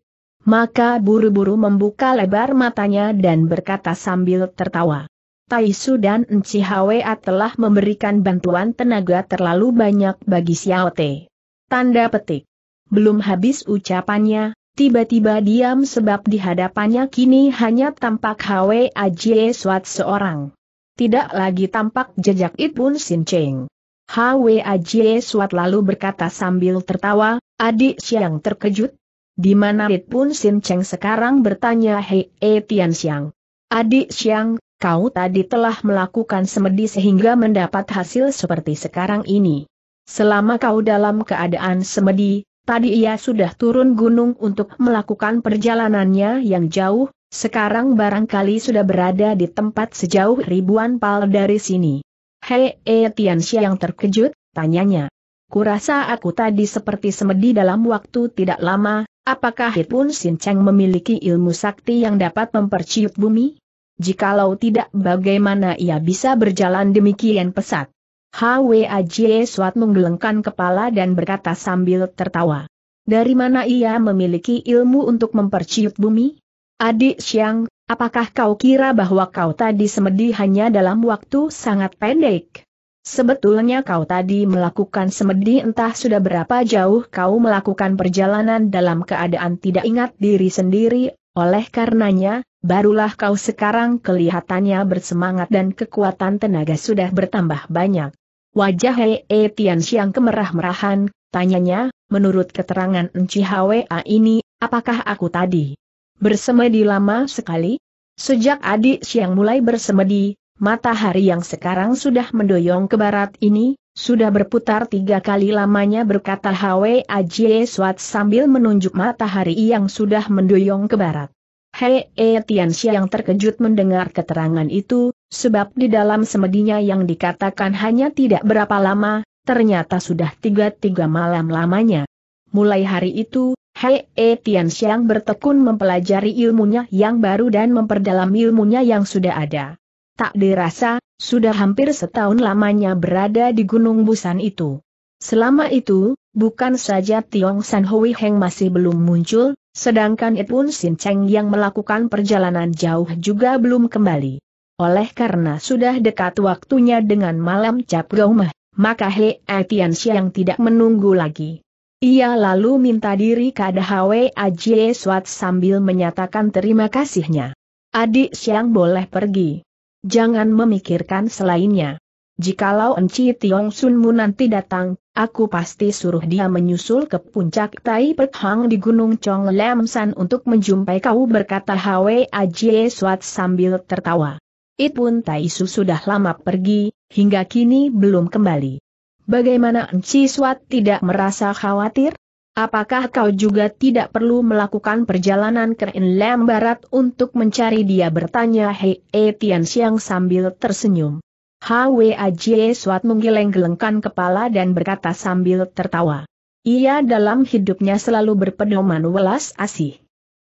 Maka buru-buru membuka lebar matanya dan berkata sambil tertawa. Taisu dan Enci Hwa telah memberikan bantuan tenaga terlalu banyak bagi Xiao Te. Tanda petik. Belum habis ucapannya, tiba-tiba diam sebab di hadapannya kini hanya tampak Hwa Ajie Swat seorang. Tidak lagi tampak jejak Itun Sin Cheng. Hwa Ajie Swat lalu berkata sambil tertawa, adik Siang terkejut, di mana pun Sin Cheng sekarang bertanya Hei E Tian Xiang. Adik Xiang, kau tadi telah melakukan semedi sehingga mendapat hasil seperti sekarang ini. Selama kau dalam keadaan semedi, tadi ia sudah turun gunung untuk melakukan perjalanannya yang jauh, sekarang barangkali sudah berada di tempat sejauh ribuan pal dari sini. Hei E Tian Xiang terkejut, tanyanya. Kurasa aku tadi seperti semedi dalam waktu tidak lama, Apakah Hitun Sin Cheng memiliki ilmu sakti yang dapat memperciut bumi? Jikalau tidak bagaimana ia bisa berjalan demikian pesat? Jie Suat menggelengkan kepala dan berkata sambil tertawa. Dari mana ia memiliki ilmu untuk memperciut bumi? Adik Xiang, apakah kau kira bahwa kau tadi semedi hanya dalam waktu sangat pendek? Sebetulnya kau tadi melakukan semedi entah sudah berapa jauh kau melakukan perjalanan dalam keadaan tidak ingat diri sendiri, oleh karenanya, barulah kau sekarang kelihatannya bersemangat dan kekuatan tenaga sudah bertambah banyak. Wajah Hei e Tian Xiang kemerah-merahan, tanyanya, menurut keterangan Enci Hwa ini, apakah aku tadi bersemedi lama sekali? Sejak adik siang mulai bersemedi, Matahari yang sekarang sudah mendoyong ke barat ini, sudah berputar tiga kali lamanya berkata Hwe Ajie Swat sambil menunjuk matahari yang sudah mendoyong ke barat. Hei e Tianxia yang terkejut mendengar keterangan itu, sebab di dalam semedinya yang dikatakan hanya tidak berapa lama, ternyata sudah tiga-tiga malam lamanya. Mulai hari itu, Hei E Tian bertekun mempelajari ilmunya yang baru dan memperdalam ilmunya yang sudah ada. Tak dirasa, sudah hampir setahun lamanya berada di Gunung Busan itu. Selama itu, bukan saja Tiong San Hui Heng masih belum muncul, sedangkan Ipun Sin Cheng yang melakukan perjalanan jauh juga belum kembali. Oleh karena sudah dekat waktunya dengan malam cap gaumah, maka He Etian yang tidak menunggu lagi. Ia lalu minta diri ke Hwe Ajie Swat sambil menyatakan terima kasihnya. Adik Siang boleh pergi jangan memikirkan selainnya. Jikalau Enci Tiong Sunmu nanti datang, aku pasti suruh dia menyusul ke puncak Tai Pek di Gunung Chong Lam San untuk menjumpai kau berkata Hwe Ajie Suat sambil tertawa. Itu Tai Su sudah lama pergi, hingga kini belum kembali. Bagaimana Enci Suat tidak merasa khawatir? Apakah kau juga tidak perlu melakukan perjalanan ke Inlam Barat untuk mencari dia bertanya Hei e, Tian Siang sambil tersenyum. Hwaj Suat menggeleng-gelengkan kepala dan berkata sambil tertawa. Ia dalam hidupnya selalu berpedoman welas asih.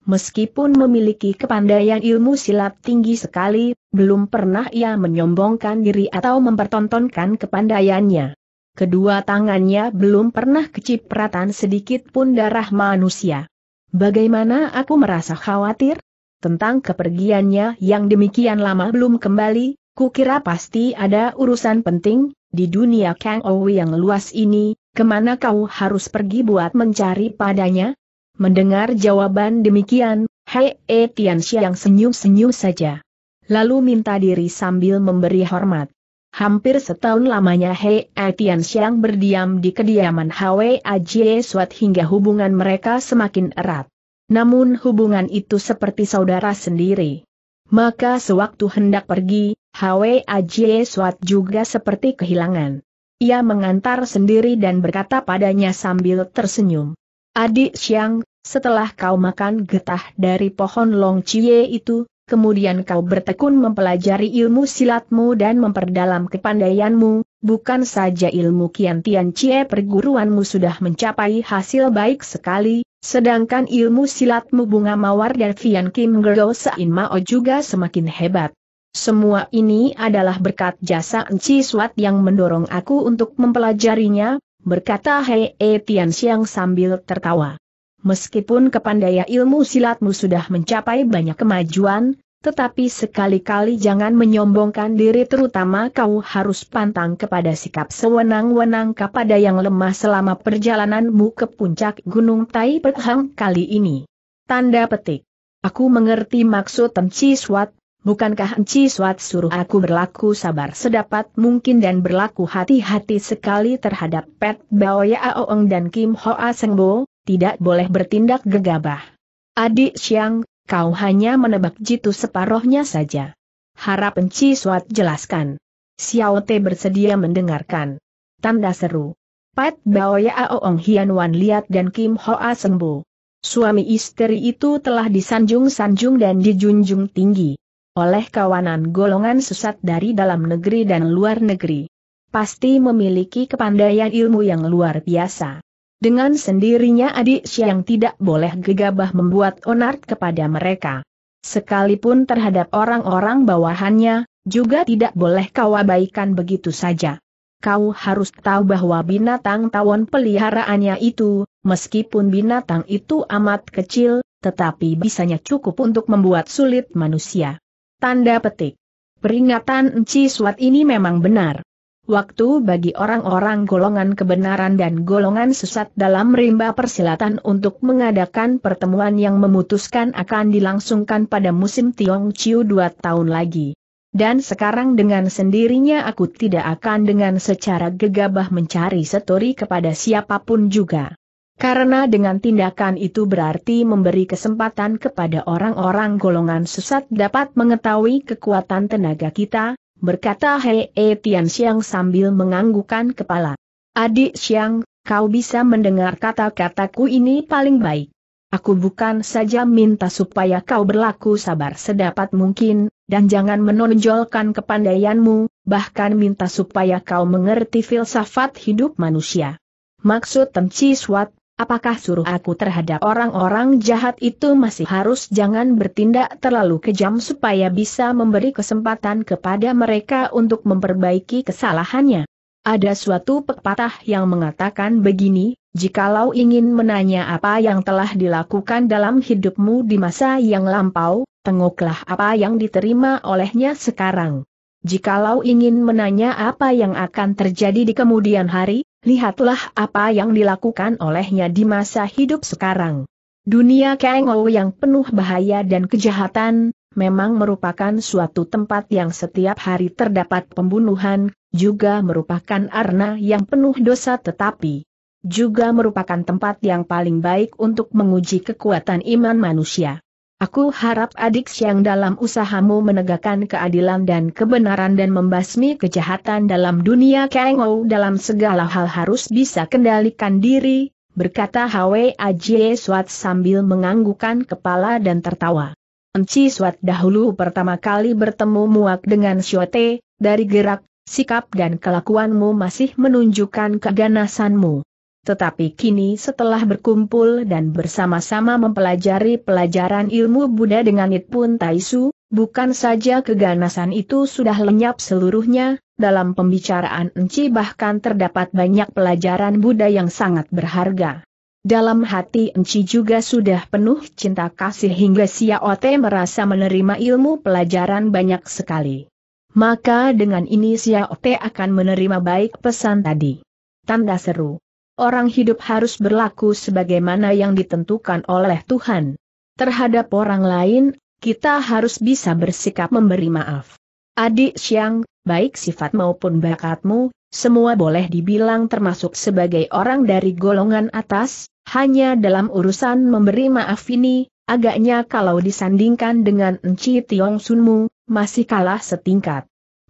Meskipun memiliki kepandaian ilmu silat tinggi sekali, belum pernah ia menyombongkan diri atau mempertontonkan kepandaiannya. Kedua tangannya belum pernah kecipratan sedikit pun darah manusia. Bagaimana aku merasa khawatir? Tentang kepergiannya yang demikian lama belum kembali, kukira pasti ada urusan penting, di dunia Kang Owi yang luas ini, kemana kau harus pergi buat mencari padanya? Mendengar jawaban demikian, Hei E Tianxia yang senyum-senyum saja. Lalu minta diri sambil memberi hormat. Hampir setahun lamanya Hei Etian Xiang berdiam di kediaman Hwe Ajie Suat hingga hubungan mereka semakin erat. Namun hubungan itu seperti saudara sendiri. Maka sewaktu hendak pergi, Hwe Ajie Suat juga seperti kehilangan. Ia mengantar sendiri dan berkata padanya sambil tersenyum. Adik Xiang, setelah kau makan getah dari pohon Long Chie itu, kemudian kau bertekun mempelajari ilmu silatmu dan memperdalam kepandaianmu, bukan saja ilmu Kian Tian Cie perguruanmu sudah mencapai hasil baik sekali, sedangkan ilmu silatmu Bunga Mawar dan Fian Kim Gero Sain Mao juga semakin hebat. Semua ini adalah berkat jasa Enci Suat yang mendorong aku untuk mempelajarinya, berkata Hei e Tian Xiang sambil tertawa. Meskipun kepandaian ilmu silatmu sudah mencapai banyak kemajuan, tetapi sekali-kali jangan menyombongkan diri terutama kau harus pantang kepada sikap sewenang-wenang kepada yang lemah selama perjalananmu ke puncak Gunung Tai Pehang kali ini. Tanda petik. Aku mengerti maksud Enci Swat, bukankah Enci Swat suruh aku berlaku sabar sedapat mungkin dan berlaku hati-hati sekali terhadap Pet Bao Yaoeng dan Kim Hoa Sengbo, tidak boleh bertindak gegabah. Adik Siang, kau hanya menebak jitu separohnya saja. Harap Enci Suat jelaskan. Xiao Te bersedia mendengarkan. Tanda seru. Pat Ya Aoong Hian Wan Liat dan Kim Hoa Sembu. Suami istri itu telah disanjung-sanjung dan dijunjung tinggi oleh kawanan golongan sesat dari dalam negeri dan luar negeri. Pasti memiliki kepandaian ilmu yang luar biasa. Dengan sendirinya adik siang tidak boleh gegabah membuat onar kepada mereka. Sekalipun terhadap orang-orang bawahannya, juga tidak boleh kau abaikan begitu saja. Kau harus tahu bahwa binatang tawon peliharaannya itu, meskipun binatang itu amat kecil, tetapi bisanya cukup untuk membuat sulit manusia. Tanda petik. Peringatan Enci Suat ini memang benar. Waktu bagi orang-orang golongan kebenaran dan golongan sesat dalam rimba persilatan untuk mengadakan pertemuan yang memutuskan akan dilangsungkan pada musim Tiong Chiu dua tahun lagi. Dan sekarang dengan sendirinya aku tidak akan dengan secara gegabah mencari setori kepada siapapun juga. Karena dengan tindakan itu berarti memberi kesempatan kepada orang-orang golongan sesat dapat mengetahui kekuatan tenaga kita, berkata Hei e Tian Xiang sambil menganggukan kepala. Adik Xiang, kau bisa mendengar kata-kataku ini paling baik. Aku bukan saja minta supaya kau berlaku sabar sedapat mungkin, dan jangan menonjolkan kepandaianmu, bahkan minta supaya kau mengerti filsafat hidup manusia. Maksud Temci Suat, Apakah suruh aku terhadap orang-orang jahat itu masih harus jangan bertindak terlalu kejam supaya bisa memberi kesempatan kepada mereka untuk memperbaiki kesalahannya? Ada suatu pepatah yang mengatakan begini, jikalau ingin menanya apa yang telah dilakukan dalam hidupmu di masa yang lampau, tengoklah apa yang diterima olehnya sekarang. Jikalau ingin menanya apa yang akan terjadi di kemudian hari, Lihatlah apa yang dilakukan olehnya di masa hidup sekarang. Dunia Kengou yang penuh bahaya dan kejahatan, memang merupakan suatu tempat yang setiap hari terdapat pembunuhan, juga merupakan arna yang penuh dosa tetapi juga merupakan tempat yang paling baik untuk menguji kekuatan iman manusia. Aku harap adik yang dalam usahamu menegakkan keadilan dan kebenaran dan membasmi kejahatan dalam dunia Kengou dalam segala hal harus bisa kendalikan diri, berkata Hwe Ajie Swat sambil menganggukkan kepala dan tertawa. Enci Swat dahulu pertama kali bertemu muak dengan Shote, dari gerak, sikap dan kelakuanmu masih menunjukkan keganasanmu tetapi kini setelah berkumpul dan bersama-sama mempelajari pelajaran ilmu Buddha dengan Nitpun Taisu, bukan saja keganasan itu sudah lenyap seluruhnya, dalam pembicaraan Enci bahkan terdapat banyak pelajaran Buddha yang sangat berharga. Dalam hati Enci juga sudah penuh cinta kasih hingga Sia Ote merasa menerima ilmu pelajaran banyak sekali. Maka dengan ini Sia Ote akan menerima baik pesan tadi. Tanda seru orang hidup harus berlaku sebagaimana yang ditentukan oleh Tuhan. Terhadap orang lain, kita harus bisa bersikap memberi maaf. Adik Siang, baik sifat maupun bakatmu, semua boleh dibilang termasuk sebagai orang dari golongan atas, hanya dalam urusan memberi maaf ini, agaknya kalau disandingkan dengan Enci Tiong Sunmu, masih kalah setingkat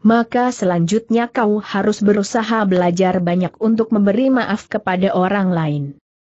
maka selanjutnya kau harus berusaha belajar banyak untuk memberi maaf kepada orang lain.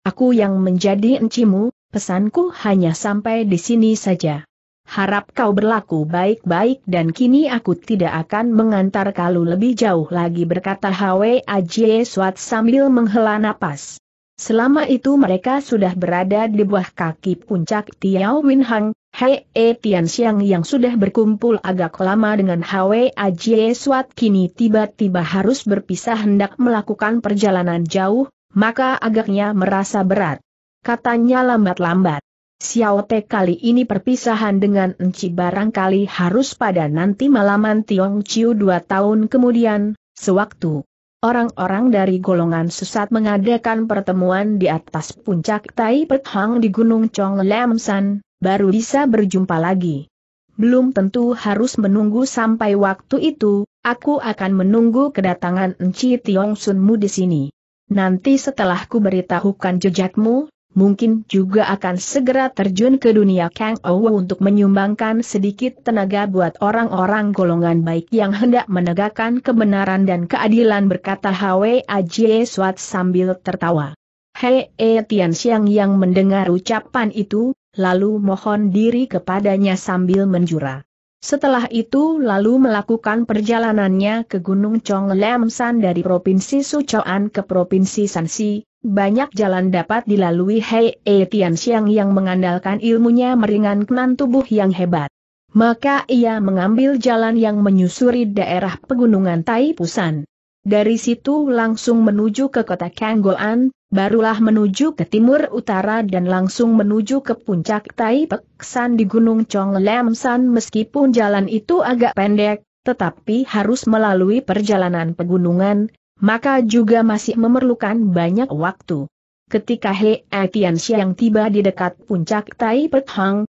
Aku yang menjadi encimu, pesanku hanya sampai di sini saja. Harap kau berlaku baik-baik dan kini aku tidak akan mengantar kalu lebih jauh lagi berkata Hwe Ajie swat sambil menghela napas. Selama itu mereka sudah berada di buah kaki puncak Tiao Win Hang, Hei e Tian Xiang yang sudah berkumpul agak lama dengan Hwe Ajie Suat kini tiba-tiba harus berpisah hendak melakukan perjalanan jauh, maka agaknya merasa berat. Katanya lambat-lambat. Xiao Te kali ini perpisahan dengan Enci barangkali harus pada nanti malaman Tiong Chiu dua tahun kemudian, sewaktu orang-orang dari golongan sesat mengadakan pertemuan di atas puncak Tai Pet di Gunung Chong Lam baru bisa berjumpa lagi. Belum tentu harus menunggu sampai waktu itu, aku akan menunggu kedatangan Enci Tiong Sunmu di sini. Nanti setelah ku beritahukan jejakmu, mungkin juga akan segera terjun ke dunia Kang Ou untuk menyumbangkan sedikit tenaga buat orang-orang golongan baik yang hendak menegakkan kebenaran dan keadilan berkata Hwe Ajie Swat sambil tertawa. Hei e Tian Xiang yang mendengar ucapan itu, lalu mohon diri kepadanya sambil menjura. Setelah itu lalu melakukan perjalanannya ke Gunung Chonglemsan dari Provinsi Sucoan ke Provinsi Sansi, banyak jalan dapat dilalui Hei E Tianxiang yang mengandalkan ilmunya meringankan tubuh yang hebat. Maka ia mengambil jalan yang menyusuri daerah pegunungan Tai Pusan. Dari situ langsung menuju ke kota Kanggoan, barulah menuju ke timur utara dan langsung menuju ke puncak Tai Peksan di Gunung Chong Lem meskipun jalan itu agak pendek, tetapi harus melalui perjalanan pegunungan, maka juga masih memerlukan banyak waktu. Ketika He Etian yang tiba di dekat puncak Tai Pek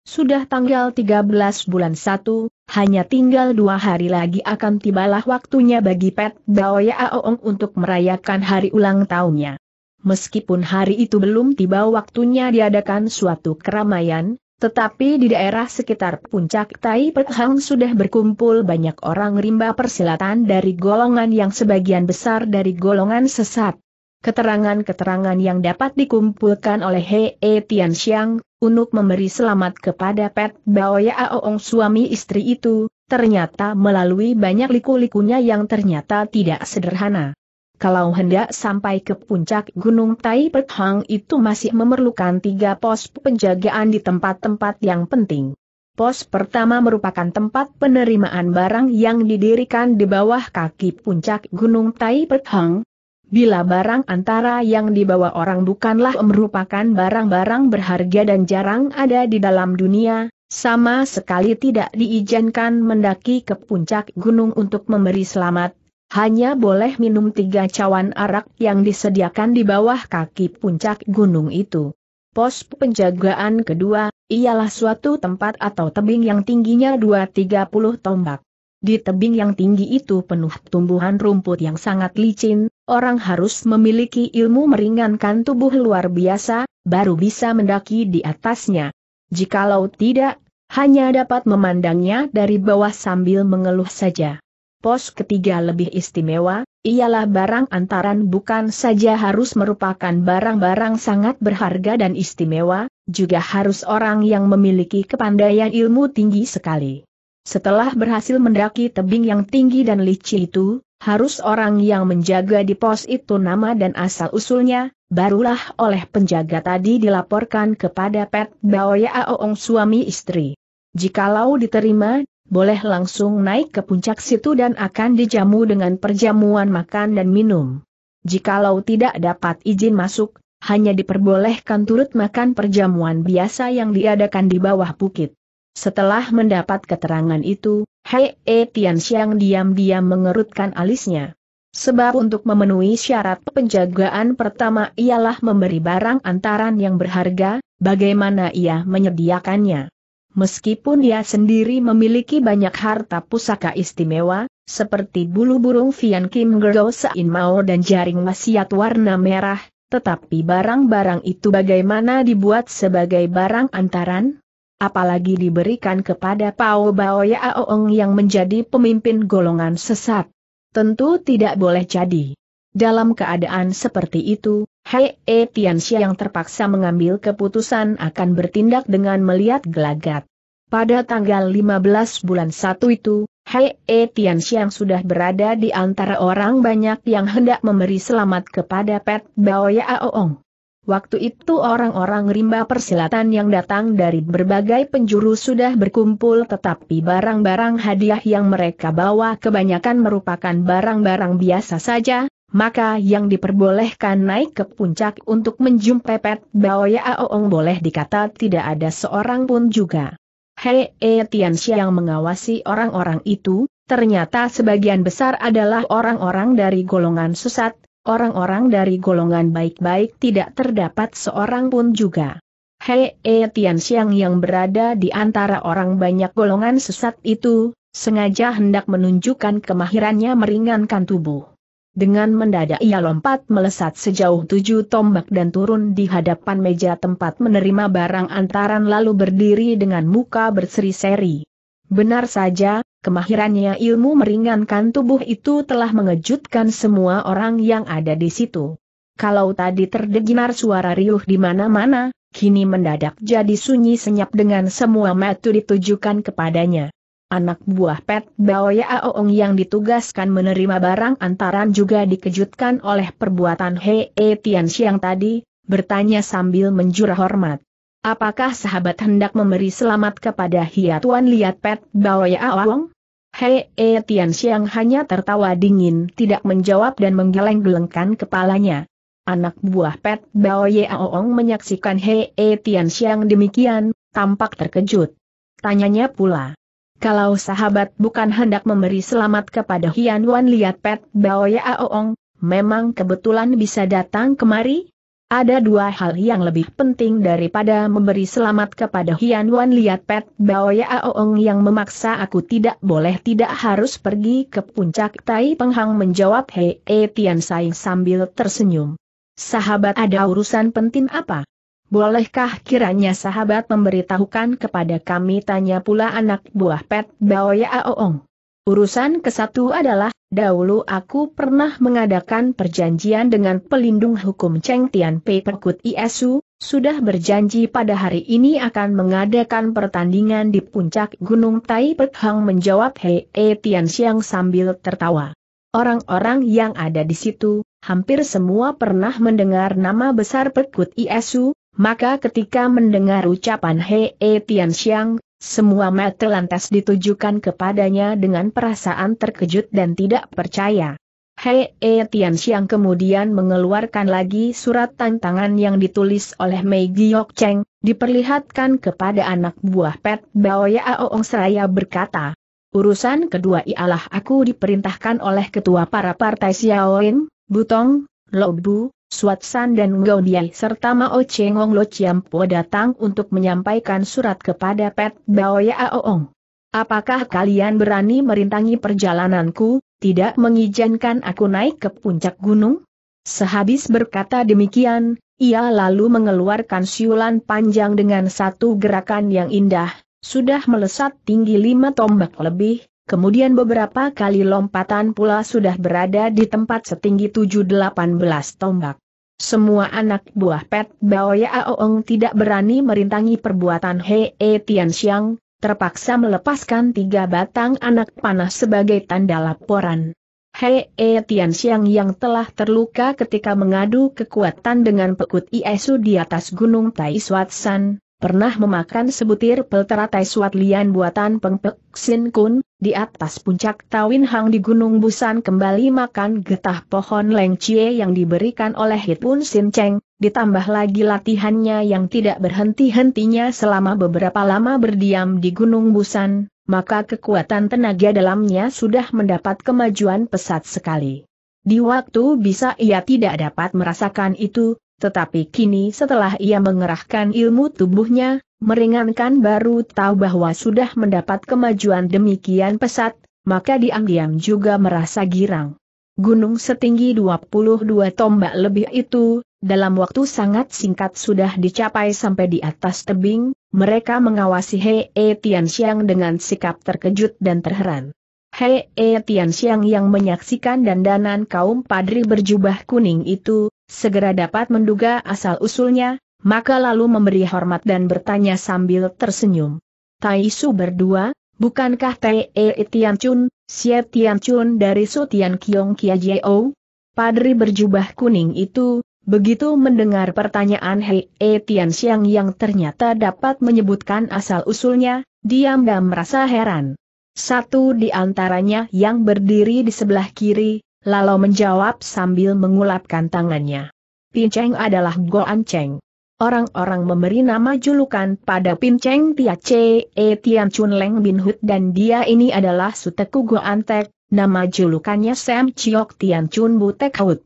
sudah tanggal 13 bulan 1, hanya tinggal dua hari lagi akan tibalah waktunya bagi Pet Dao Yaong untuk merayakan hari ulang tahunnya meskipun hari itu belum tiba waktunya diadakan suatu keramaian, tetapi di daerah sekitar puncak Tai Pekhang sudah berkumpul banyak orang rimba persilatan dari golongan yang sebagian besar dari golongan sesat. Keterangan-keterangan yang dapat dikumpulkan oleh He Hei Xiang, untuk memberi selamat kepada Pet Bao Ya Aoong suami istri itu, ternyata melalui banyak liku-likunya yang ternyata tidak sederhana kalau hendak sampai ke puncak Gunung Tai Hang itu masih memerlukan tiga pos penjagaan di tempat-tempat yang penting. Pos pertama merupakan tempat penerimaan barang yang didirikan di bawah kaki puncak Gunung Tai Hang. Bila barang antara yang dibawa orang bukanlah merupakan barang-barang berharga dan jarang ada di dalam dunia, sama sekali tidak diizinkan mendaki ke puncak gunung untuk memberi selamat, hanya boleh minum tiga cawan arak yang disediakan di bawah kaki puncak gunung itu. Pos penjagaan kedua, ialah suatu tempat atau tebing yang tingginya 2-30 tombak. Di tebing yang tinggi itu penuh tumbuhan rumput yang sangat licin, orang harus memiliki ilmu meringankan tubuh luar biasa, baru bisa mendaki di atasnya. Jikalau tidak, hanya dapat memandangnya dari bawah sambil mengeluh saja. Pos ketiga lebih istimewa, ialah barang antaran bukan saja harus merupakan barang-barang sangat berharga dan istimewa, juga harus orang yang memiliki kepandaian ilmu tinggi sekali. Setelah berhasil mendaki tebing yang tinggi dan licin itu, harus orang yang menjaga di pos itu nama dan asal-usulnya, barulah oleh penjaga tadi dilaporkan kepada Pet baoya aoong suami istri. Jikalau diterima, boleh langsung naik ke puncak situ dan akan dijamu dengan perjamuan makan dan minum. Jikalau tidak dapat izin masuk, hanya diperbolehkan turut makan perjamuan biasa yang diadakan di bawah bukit. Setelah mendapat keterangan itu, Hei E Tian diam-diam mengerutkan alisnya. Sebab untuk memenuhi syarat penjagaan pertama ialah memberi barang antaran yang berharga, bagaimana ia menyediakannya. Meskipun dia sendiri memiliki banyak harta pusaka istimewa, seperti bulu burung Vian Kim inmao, Sain Mao dan jaring wasiat warna merah, tetapi barang-barang itu bagaimana dibuat sebagai barang antaran? Apalagi diberikan kepada Pao Bao Yaoong yang menjadi pemimpin golongan sesat. Tentu tidak boleh jadi. Dalam keadaan seperti itu, Hei E eh, Tianxia yang terpaksa mengambil keputusan akan bertindak dengan melihat gelagat. Pada tanggal 15 bulan 1 itu, Hei E eh, Tianxia yang sudah berada di antara orang banyak yang hendak memberi selamat kepada Pet Baoya Aoong. Waktu itu orang-orang rimba persilatan yang datang dari berbagai penjuru sudah berkumpul tetapi barang-barang hadiah yang mereka bawa kebanyakan merupakan barang-barang biasa saja, maka yang diperbolehkan naik ke puncak untuk menjumpai Pet Baoya Aoong boleh dikata tidak ada seorang pun juga. Hei E Tianxia yang mengawasi orang-orang itu, ternyata sebagian besar adalah orang-orang dari golongan sesat, orang-orang dari golongan baik-baik tidak terdapat seorang pun juga. Hei E Tianxiang yang berada di antara orang banyak golongan sesat itu, sengaja hendak menunjukkan kemahirannya meringankan tubuh. Dengan mendadak ia lompat melesat sejauh tujuh tombak dan turun di hadapan meja tempat menerima barang antaran lalu berdiri dengan muka berseri-seri. Benar saja, kemahirannya ilmu meringankan tubuh itu telah mengejutkan semua orang yang ada di situ. Kalau tadi terdengar suara riuh di mana-mana, kini mendadak jadi sunyi senyap dengan semua mata ditujukan kepadanya anak buah Pet Baoya Aoong yang ditugaskan menerima barang antaran juga dikejutkan oleh perbuatan He e Tian Xiang tadi, bertanya sambil menjurah hormat. Apakah sahabat hendak memberi selamat kepada Hiatuan Liat Pet Baoya Aoong? He e Tian Xiang hanya tertawa dingin tidak menjawab dan menggeleng-gelengkan kepalanya. Anak buah Pet Baoye ya Aoong menyaksikan He e Tian Xiang demikian, tampak terkejut. Tanyanya pula, kalau sahabat bukan hendak memberi selamat kepada Hian Wan Liat Pet Bao Ya Aoong, memang kebetulan bisa datang kemari? Ada dua hal yang lebih penting daripada memberi selamat kepada Hian Wan Liat Pet Bao Ya Aoong yang memaksa aku tidak boleh tidak harus pergi ke puncak Tai Penghang menjawab Hei e Tian Sai sambil tersenyum. Sahabat ada urusan penting apa? Bolehkah kiranya sahabat memberitahukan kepada kami tanya pula anak buah Pet Baoya Aoong. Urusan kesatu adalah, dahulu aku pernah mengadakan perjanjian dengan pelindung hukum Cheng Tian Pei Perkut Iesu, sudah berjanji pada hari ini akan mengadakan pertandingan di puncak Gunung Tai Pek Hang menjawab Hei e Tian Xiang sambil tertawa. Orang-orang yang ada di situ, hampir semua pernah mendengar nama besar Pekut Iesu, maka ketika mendengar ucapan Hei e Tian Xiang, semua mata lantas ditujukan kepadanya dengan perasaan terkejut dan tidak percaya. Hei e Tian Xiang kemudian mengeluarkan lagi surat tantangan yang ditulis oleh Mei Giok Cheng, diperlihatkan kepada anak buah Pet Ya Aoong Seraya berkata, Urusan kedua ialah aku diperintahkan oleh ketua para partai Xiaoin, Butong, Lobu, San dan Ngaudiai serta Mao Cheng Hong Lo Chiampo datang untuk menyampaikan surat kepada Pet Bao Ya Aoong. Apakah kalian berani merintangi perjalananku, tidak mengizinkan aku naik ke puncak gunung? Sehabis berkata demikian, ia lalu mengeluarkan siulan panjang dengan satu gerakan yang indah, sudah melesat tinggi lima tombak lebih, Kemudian beberapa kali lompatan pula sudah berada di tempat setinggi tujuh delapan belas tombak. Semua anak buah Pet Bao Aoong ya tidak berani merintangi perbuatan He e Tian Xiang, terpaksa melepaskan tiga batang anak panah sebagai tanda laporan. He e Tian Xiang yang telah terluka ketika mengadu kekuatan dengan pekut Iesu di atas gunung Tai Suat pernah memakan sebutir peltera Tai Suat Lian buatan Peng Pek Sin Kun, di atas puncak Tawin Hang di Gunung Busan kembali makan getah pohon Leng Chie yang diberikan oleh Hitun Sin Cheng, ditambah lagi latihannya yang tidak berhenti-hentinya selama beberapa lama berdiam di Gunung Busan, maka kekuatan tenaga dalamnya sudah mendapat kemajuan pesat sekali. Di waktu bisa ia tidak dapat merasakan itu, tetapi kini setelah ia mengerahkan ilmu tubuhnya, meringankan baru tahu bahwa sudah mendapat kemajuan demikian pesat, maka diam-diam juga merasa girang. Gunung setinggi 22 tombak lebih itu, dalam waktu sangat singkat sudah dicapai sampai di atas tebing, mereka mengawasi Hei e Tianxiang dengan sikap terkejut dan terheran. Hei e Tianxiang yang menyaksikan dandanan kaum padri berjubah kuning itu, segera dapat menduga asal-usulnya, maka lalu memberi hormat dan bertanya sambil tersenyum. Tai Su berdua, bukankah Tai e Tian Chun, Xie Tian Chun dari Su Tian Kiong Kia Jiao? Padri berjubah kuning itu, begitu mendengar pertanyaan Hei e Tian Xiang yang ternyata dapat menyebutkan asal-usulnya, diam-diam merasa heran. Satu di antaranya yang berdiri di sebelah kiri, lalu menjawab sambil mengulapkan tangannya. Pinceng adalah Goan Cheng orang-orang memberi nama julukan pada Pin Cheng Tia Che E Tian Chun Leng Bin Hut dan dia ini adalah Suteku Go Antek, nama julukannya Sam Chiok Tian Chun Butek Hut.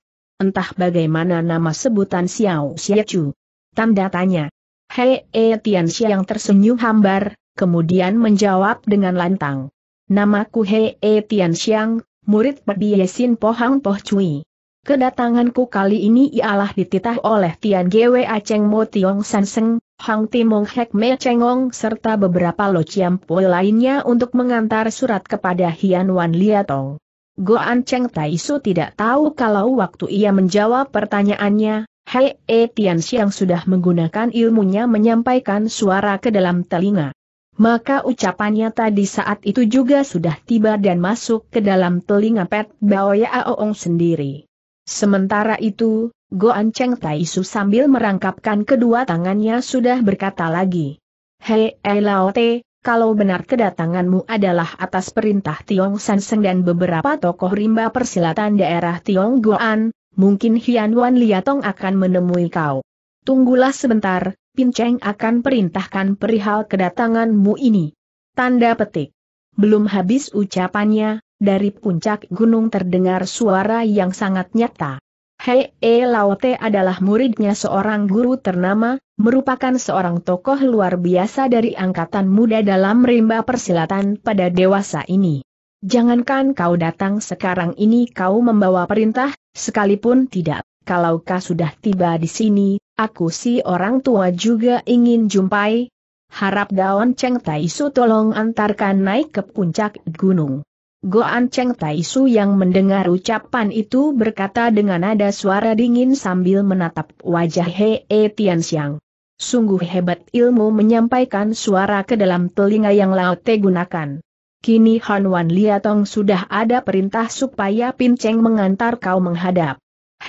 Entah bagaimana nama sebutan Xiao Xie Chu. Tanda tanya. Hei E Tian yang tersenyum hambar, kemudian menjawab dengan lantang. Namaku Hei E Tian Xiang, murid Pedi Sin Pohang Poh Cui. Kedatanganku kali ini ialah dititah oleh Tian Gwe Aceng Mo Tiong San Seng, Hang Timong Hek Me Chengong serta beberapa Lo Chiam lainnya untuk mengantar surat kepada Hian Wan Liatong. Go An Cheng Tai Su tidak tahu kalau waktu ia menjawab pertanyaannya, Hei E Tian Siang sudah menggunakan ilmunya menyampaikan suara ke dalam telinga. Maka ucapannya tadi saat itu juga sudah tiba dan masuk ke dalam telinga Pet Bao Yaong sendiri. Sementara itu, Goan Cheng Taisu sambil merangkapkan kedua tangannya sudah berkata lagi. Hei Elaote, eh, kalau benar kedatanganmu adalah atas perintah Tiong San Sanseng dan beberapa tokoh rimba persilatan daerah Tiong Goan, mungkin Hian Wan Liatong akan menemui kau. Tunggulah sebentar, Pin Cheng akan perintahkan perihal kedatanganmu ini. Tanda petik. Belum habis ucapannya, dari puncak gunung terdengar suara yang sangat nyata. Hei E Laote adalah muridnya seorang guru ternama, merupakan seorang tokoh luar biasa dari angkatan muda dalam rimba persilatan pada dewasa ini. Jangankan kau datang sekarang ini kau membawa perintah, sekalipun tidak, kalau kau sudah tiba di sini, aku si orang tua juga ingin jumpai. Harap daun Cheng Su tolong antarkan naik ke puncak gunung. Goan Cheng Taisu yang mendengar ucapan itu berkata dengan nada suara dingin sambil menatap wajah He e Tianxiang. Sungguh hebat ilmu menyampaikan suara ke dalam telinga yang Te gunakan. Kini Han Wan Liatong sudah ada perintah supaya Pin Cheng mengantar kau menghadap.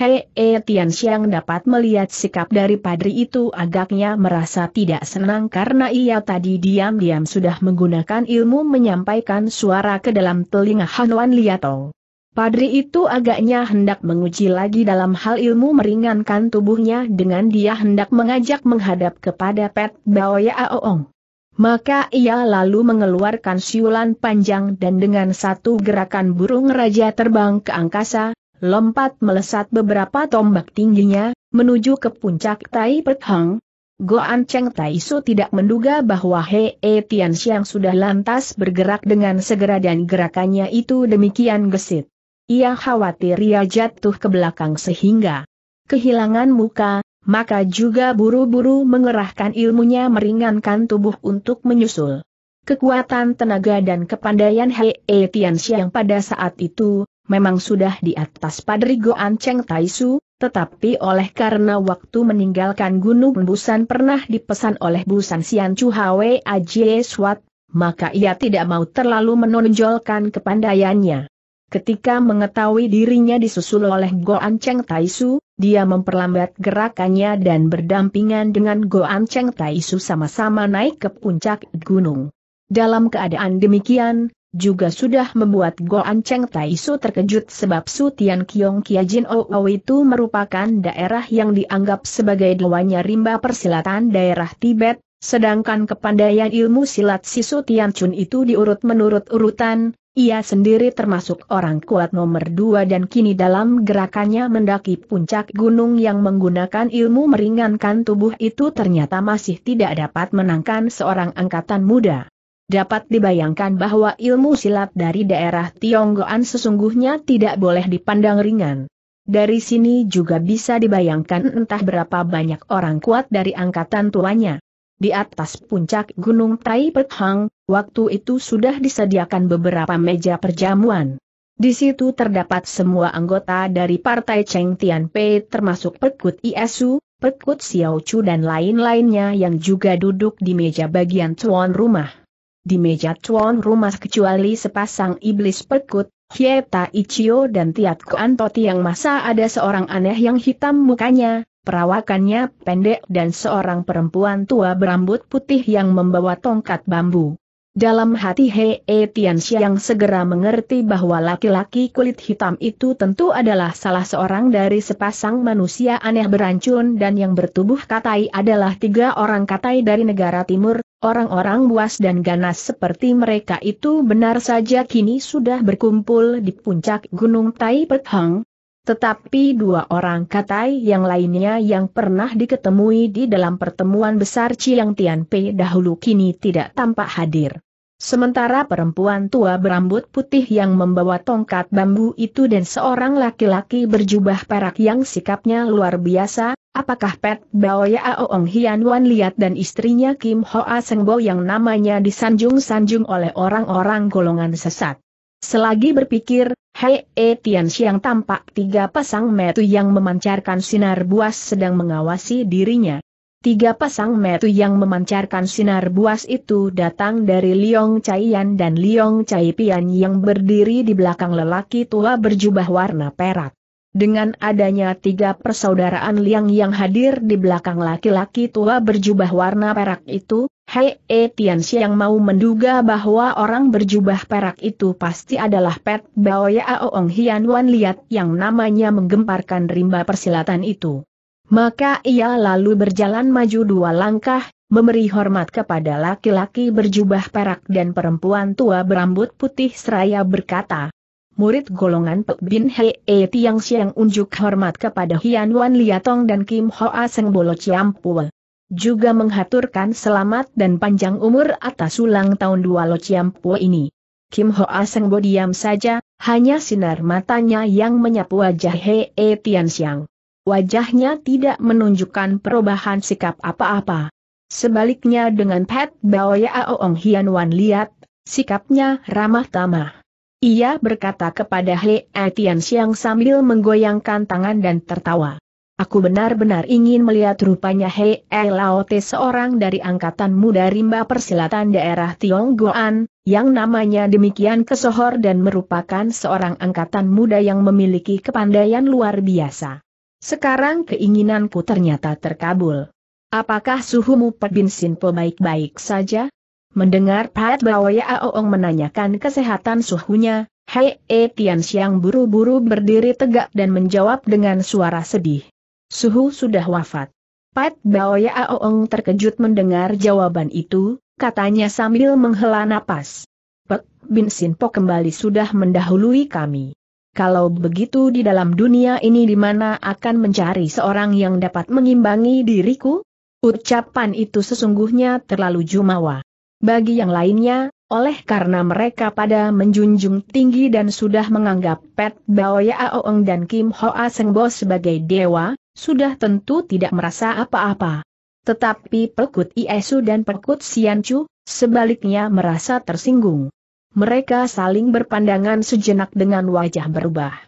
Hei eh, Tian Xiang dapat melihat sikap dari padri itu agaknya merasa tidak senang karena ia tadi diam-diam sudah menggunakan ilmu menyampaikan suara ke dalam telinga Han Wan Liato. Padri itu agaknya hendak menguji lagi dalam hal ilmu meringankan tubuhnya dengan dia hendak mengajak menghadap kepada Pet Bao Ya Aoong. Maka ia lalu mengeluarkan siulan panjang dan dengan satu gerakan burung raja terbang ke angkasa, lompat melesat beberapa tombak tingginya, menuju ke puncak Tai Pet Hang. Goan Cheng Tai Su tidak menduga bahwa He E Tian Xiang sudah lantas bergerak dengan segera dan gerakannya itu demikian gesit. Ia khawatir ia jatuh ke belakang sehingga kehilangan muka, maka juga buru-buru mengerahkan ilmunya meringankan tubuh untuk menyusul. Kekuatan tenaga dan kepandaian Hei e Tian Xiang pada saat itu, memang sudah di atas Padrigo Anceng Taisu, tetapi oleh karena waktu meninggalkan Gunung Busan pernah dipesan oleh Busan Sian Chu Hwe Ajie Swat, maka ia tidak mau terlalu menonjolkan kepandaiannya. Ketika mengetahui dirinya disusul oleh Goan Cheng Taisu, dia memperlambat gerakannya dan berdampingan dengan Goan Cheng Taisu sama-sama naik ke puncak gunung. Dalam keadaan demikian, juga sudah membuat Goan Cheng Taisu terkejut sebab Su Tian Kiong Jin Oo itu merupakan daerah yang dianggap sebagai dewanya rimba persilatan daerah Tibet, sedangkan kepandaian ilmu silat si Su Tian Chun itu diurut menurut urutan, ia sendiri termasuk orang kuat nomor dua dan kini dalam gerakannya mendaki puncak gunung yang menggunakan ilmu meringankan tubuh itu ternyata masih tidak dapat menangkan seorang angkatan muda. Dapat dibayangkan bahwa ilmu silat dari daerah Tionggoan sesungguhnya tidak boleh dipandang ringan. Dari sini juga bisa dibayangkan entah berapa banyak orang kuat dari angkatan tuanya. Di atas puncak Gunung Tai Hang, waktu itu sudah disediakan beberapa meja perjamuan. Di situ terdapat semua anggota dari Partai Cheng Tian Pei, termasuk Perkut Isu, Perkut Xiao Chu dan lain-lainnya yang juga duduk di meja bagian tuan rumah di meja tuan rumah kecuali sepasang iblis perkut, Hieta Ichio dan Tiat Kuantoti yang masa ada seorang aneh yang hitam mukanya, perawakannya pendek dan seorang perempuan tua berambut putih yang membawa tongkat bambu. Dalam hati He e Tianxiang segera mengerti bahwa laki-laki kulit hitam itu tentu adalah salah seorang dari sepasang manusia aneh berancun dan yang bertubuh katai adalah tiga orang katai dari negara timur, orang-orang buas dan ganas seperti mereka itu benar saja kini sudah berkumpul di puncak Gunung Tai Pek Hang, tetapi dua orang katai yang lainnya yang pernah diketemui di dalam pertemuan besar Chiang Tian Pei dahulu kini tidak tampak hadir. Sementara perempuan tua berambut putih yang membawa tongkat bambu itu dan seorang laki-laki berjubah perak yang sikapnya luar biasa, apakah Pet Ya Aoong Hian Wan Liat dan istrinya Kim Hoa Sengbo yang namanya disanjung-sanjung oleh orang-orang golongan sesat. Selagi berpikir, Hei Etian Siang tampak tiga pasang metu yang memancarkan sinar buas sedang mengawasi dirinya. Tiga pasang metu yang memancarkan sinar buas itu datang dari Liong Caiyan dan Liong Cai Pian yang berdiri di belakang lelaki tua berjubah warna perak. Dengan adanya tiga persaudaraan Liang yang hadir di belakang laki-laki tua berjubah warna perak itu, Hei E Tian yang mau menduga bahwa orang berjubah perak itu pasti adalah Pet Ya Oong Hian Wan Liat yang namanya menggemparkan rimba persilatan itu. Maka ia lalu berjalan maju dua langkah, memberi hormat kepada laki-laki berjubah perak dan perempuan tua berambut putih seraya berkata, murid golongan Pek Bin Hei e Tiang Siang unjuk hormat kepada Hian Wan Liatong dan Kim Hoa Seng Bolo Ciampua. Juga menghaturkan selamat dan panjang umur atas ulang tahun dua Lo Ciampua ini. Kim Hoa Seng Bo diam saja, hanya sinar matanya yang menyapu wajah Hei e Tian Siang. Wajahnya tidak menunjukkan perubahan sikap apa-apa. Sebaliknya dengan Pat Bao Ya Aong Hian Wan Liat, sikapnya ramah tamah. Ia berkata kepada He Etian Siang sambil menggoyangkan tangan dan tertawa. Aku benar-benar ingin melihat rupanya He Laote seorang dari angkatan muda rimba persilatan daerah Tionggoan, yang namanya demikian kesohor dan merupakan seorang angkatan muda yang memiliki kepandaian luar biasa. Sekarang keinginanku ternyata terkabul. Apakah suhumu Pebinsinpo baik-baik saja? Mendengar Pat Bawaya Aoong menanyakan kesehatan suhunya, Hei E Tian Xiang buru-buru berdiri tegak dan menjawab dengan suara sedih. Suhu sudah wafat. Pat Bawaya Aoong terkejut mendengar jawaban itu, katanya sambil menghela napas. Pek Bin Sinpo kembali sudah mendahului kami. Kalau begitu di dalam dunia ini di mana akan mencari seorang yang dapat mengimbangi diriku? Ucapan itu sesungguhnya terlalu jumawa. Bagi yang lainnya, oleh karena mereka pada menjunjung tinggi dan sudah menganggap Pet Ya Aoong dan Kim Hoa Sengbo sebagai dewa, sudah tentu tidak merasa apa-apa. Tetapi Pekut Iesu dan Pekut Siancu, sebaliknya merasa tersinggung. Mereka saling berpandangan sejenak dengan wajah berubah.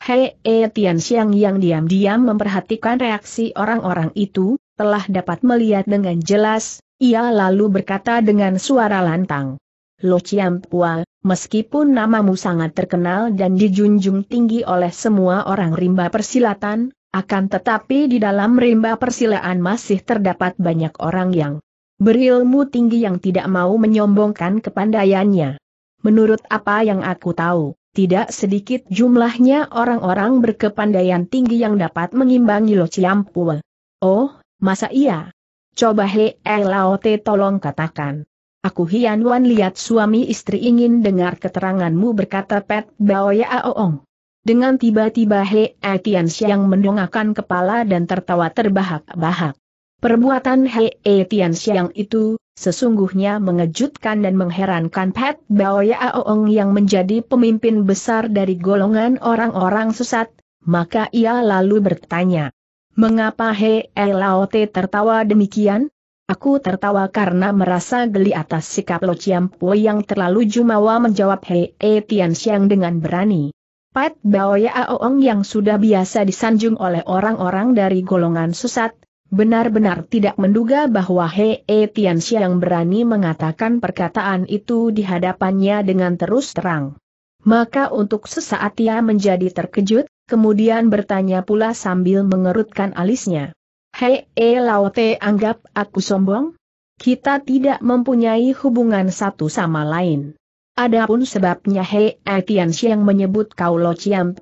Hei e Tian Xiang yang diam-diam memperhatikan reaksi orang-orang itu, telah dapat melihat dengan jelas, ia lalu berkata dengan suara lantang. Lo Pua, meskipun namamu sangat terkenal dan dijunjung tinggi oleh semua orang rimba persilatan, akan tetapi di dalam rimba persilaan masih terdapat banyak orang yang berilmu tinggi yang tidak mau menyombongkan kepandaiannya. Menurut apa yang aku tahu, tidak sedikit jumlahnya orang-orang berkepandaian tinggi yang dapat mengimbangi Lo Pua. Oh, Masa iya? Coba Hei eh, Laote tolong katakan. Aku Hian Wan lihat suami istri ingin dengar keteranganmu berkata Pet Ya Aoong. Dengan tiba-tiba Hei eh, Tian Xiang mendongakkan kepala dan tertawa terbahak-bahak. Perbuatan Hei eh, Tian Xiang itu, sesungguhnya mengejutkan dan mengherankan Pet Ya Aoong yang menjadi pemimpin besar dari golongan orang-orang sesat, maka ia lalu bertanya. Mengapa He Elaote eh, tertawa demikian? Aku tertawa karena merasa geli atas sikap Lo Chiampo yang terlalu jumawa menjawab He e Tian dengan berani. Pat Bao Aoong ya yang sudah biasa disanjung oleh orang-orang dari golongan sesat, benar-benar tidak menduga bahwa He e Tian berani mengatakan perkataan itu di hadapannya dengan terus terang. Maka untuk sesaat ia menjadi terkejut, kemudian bertanya pula sambil mengerutkan alisnya. Hei, eh Laote anggap aku sombong? Kita tidak mempunyai hubungan satu sama lain. Adapun sebabnya Hei Etian yang menyebut kau Lo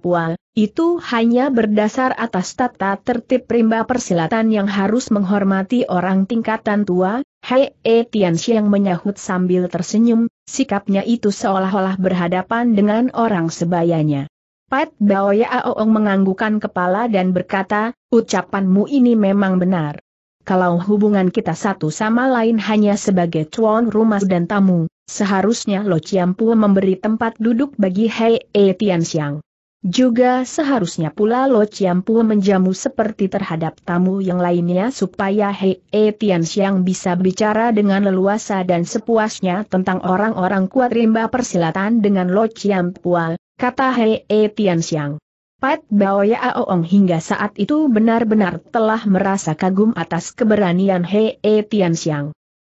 Pua, itu hanya berdasar atas tata tertib rimba persilatan yang harus menghormati orang tingkatan tua, Hei Etian yang menyahut sambil tersenyum, sikapnya itu seolah-olah berhadapan dengan orang sebayanya. Pat Baoya Aoong menganggukan kepala dan berkata, ucapanmu ini memang benar. Kalau hubungan kita satu sama lain hanya sebagai tuan rumah dan tamu, seharusnya Lo Chiampu memberi tempat duduk bagi Hei E Tianxiang. Juga seharusnya pula Lo Chiampu menjamu seperti terhadap tamu yang lainnya supaya Hei E Tianxiang bisa bicara dengan leluasa dan sepuasnya tentang orang-orang kuat rimba persilatan dengan Lo Chiampu kata Hei E Tian Pat Bao Ya Aoong hingga saat itu benar-benar telah merasa kagum atas keberanian Hei E Tian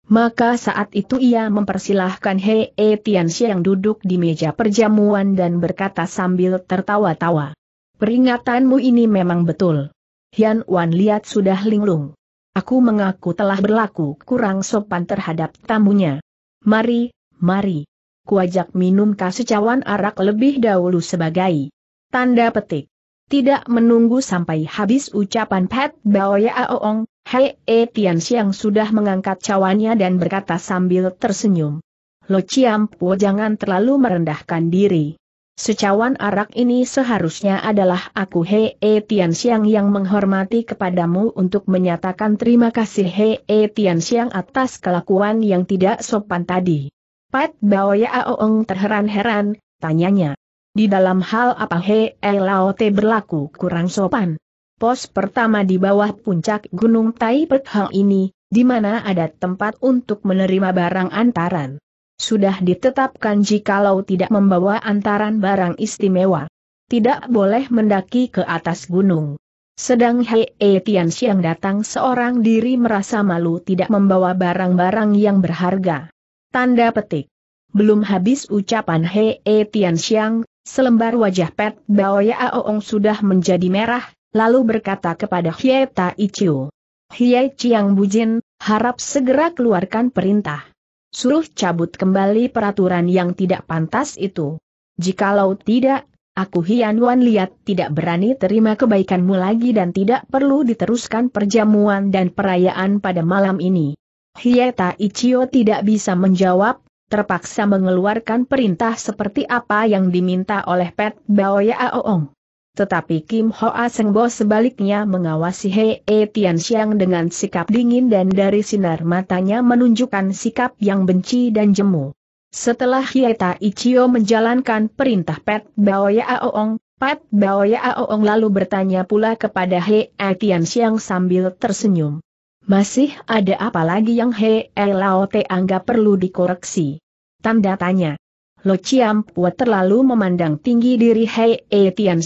Maka saat itu ia mempersilahkan Hei E Tian duduk di meja perjamuan dan berkata sambil tertawa-tawa. Peringatanmu ini memang betul. Hian Wan lihat sudah linglung. Aku mengaku telah berlaku kurang sopan terhadap tamunya. Mari, mari kuajak minum secawan arak lebih dahulu sebagai tanda petik. Tidak menunggu sampai habis ucapan Pat ya Aoong, Hei E Tian Siang sudah mengangkat cawannya dan berkata sambil tersenyum. Lo Chiam Po jangan terlalu merendahkan diri. Secawan arak ini seharusnya adalah aku Hei E Tian Siang yang menghormati kepadamu untuk menyatakan terima kasih Hei E Tian Siang atas kelakuan yang tidak sopan tadi. Pat Ya Aoeng terheran-heran, tanyanya. Di dalam hal apa He eh, Laote berlaku kurang sopan? Pos pertama di bawah puncak Gunung Tai Pekhang ini, di mana ada tempat untuk menerima barang antaran. Sudah ditetapkan jikalau tidak membawa antaran barang istimewa. Tidak boleh mendaki ke atas gunung. Sedang Hei e eh, Tian Xiang datang seorang diri merasa malu tidak membawa barang-barang yang berharga. Tanda petik. Belum habis ucapan He e Tian Xiang, selembar wajah Pet Baoya Aoong sudah menjadi merah, lalu berkata kepada Hie Ta Ichiu. Hie Chiang Bujin, harap segera keluarkan perintah. Suruh cabut kembali peraturan yang tidak pantas itu. Jikalau tidak, aku Hian Wan lihat tidak berani terima kebaikanmu lagi dan tidak perlu diteruskan perjamuan dan perayaan pada malam ini. Hieta Ichio tidak bisa menjawab, terpaksa mengeluarkan perintah seperti apa yang diminta oleh Pet Baoya Aoong. Tetapi Kim Hoa Sengbo sebaliknya mengawasi Hei e Tian Xiang dengan sikap dingin dan dari sinar matanya menunjukkan sikap yang benci dan jemu. Setelah Hieta Ichio menjalankan perintah Pet Baoya Aoong, Pet Baoya Aoong lalu bertanya pula kepada Hei e Tian Xiang sambil tersenyum. Masih ada apa lagi yang He Lao Te anggap perlu dikoreksi? Tanda tanya. Lo Chiam Pua terlalu memandang tinggi diri He E Tian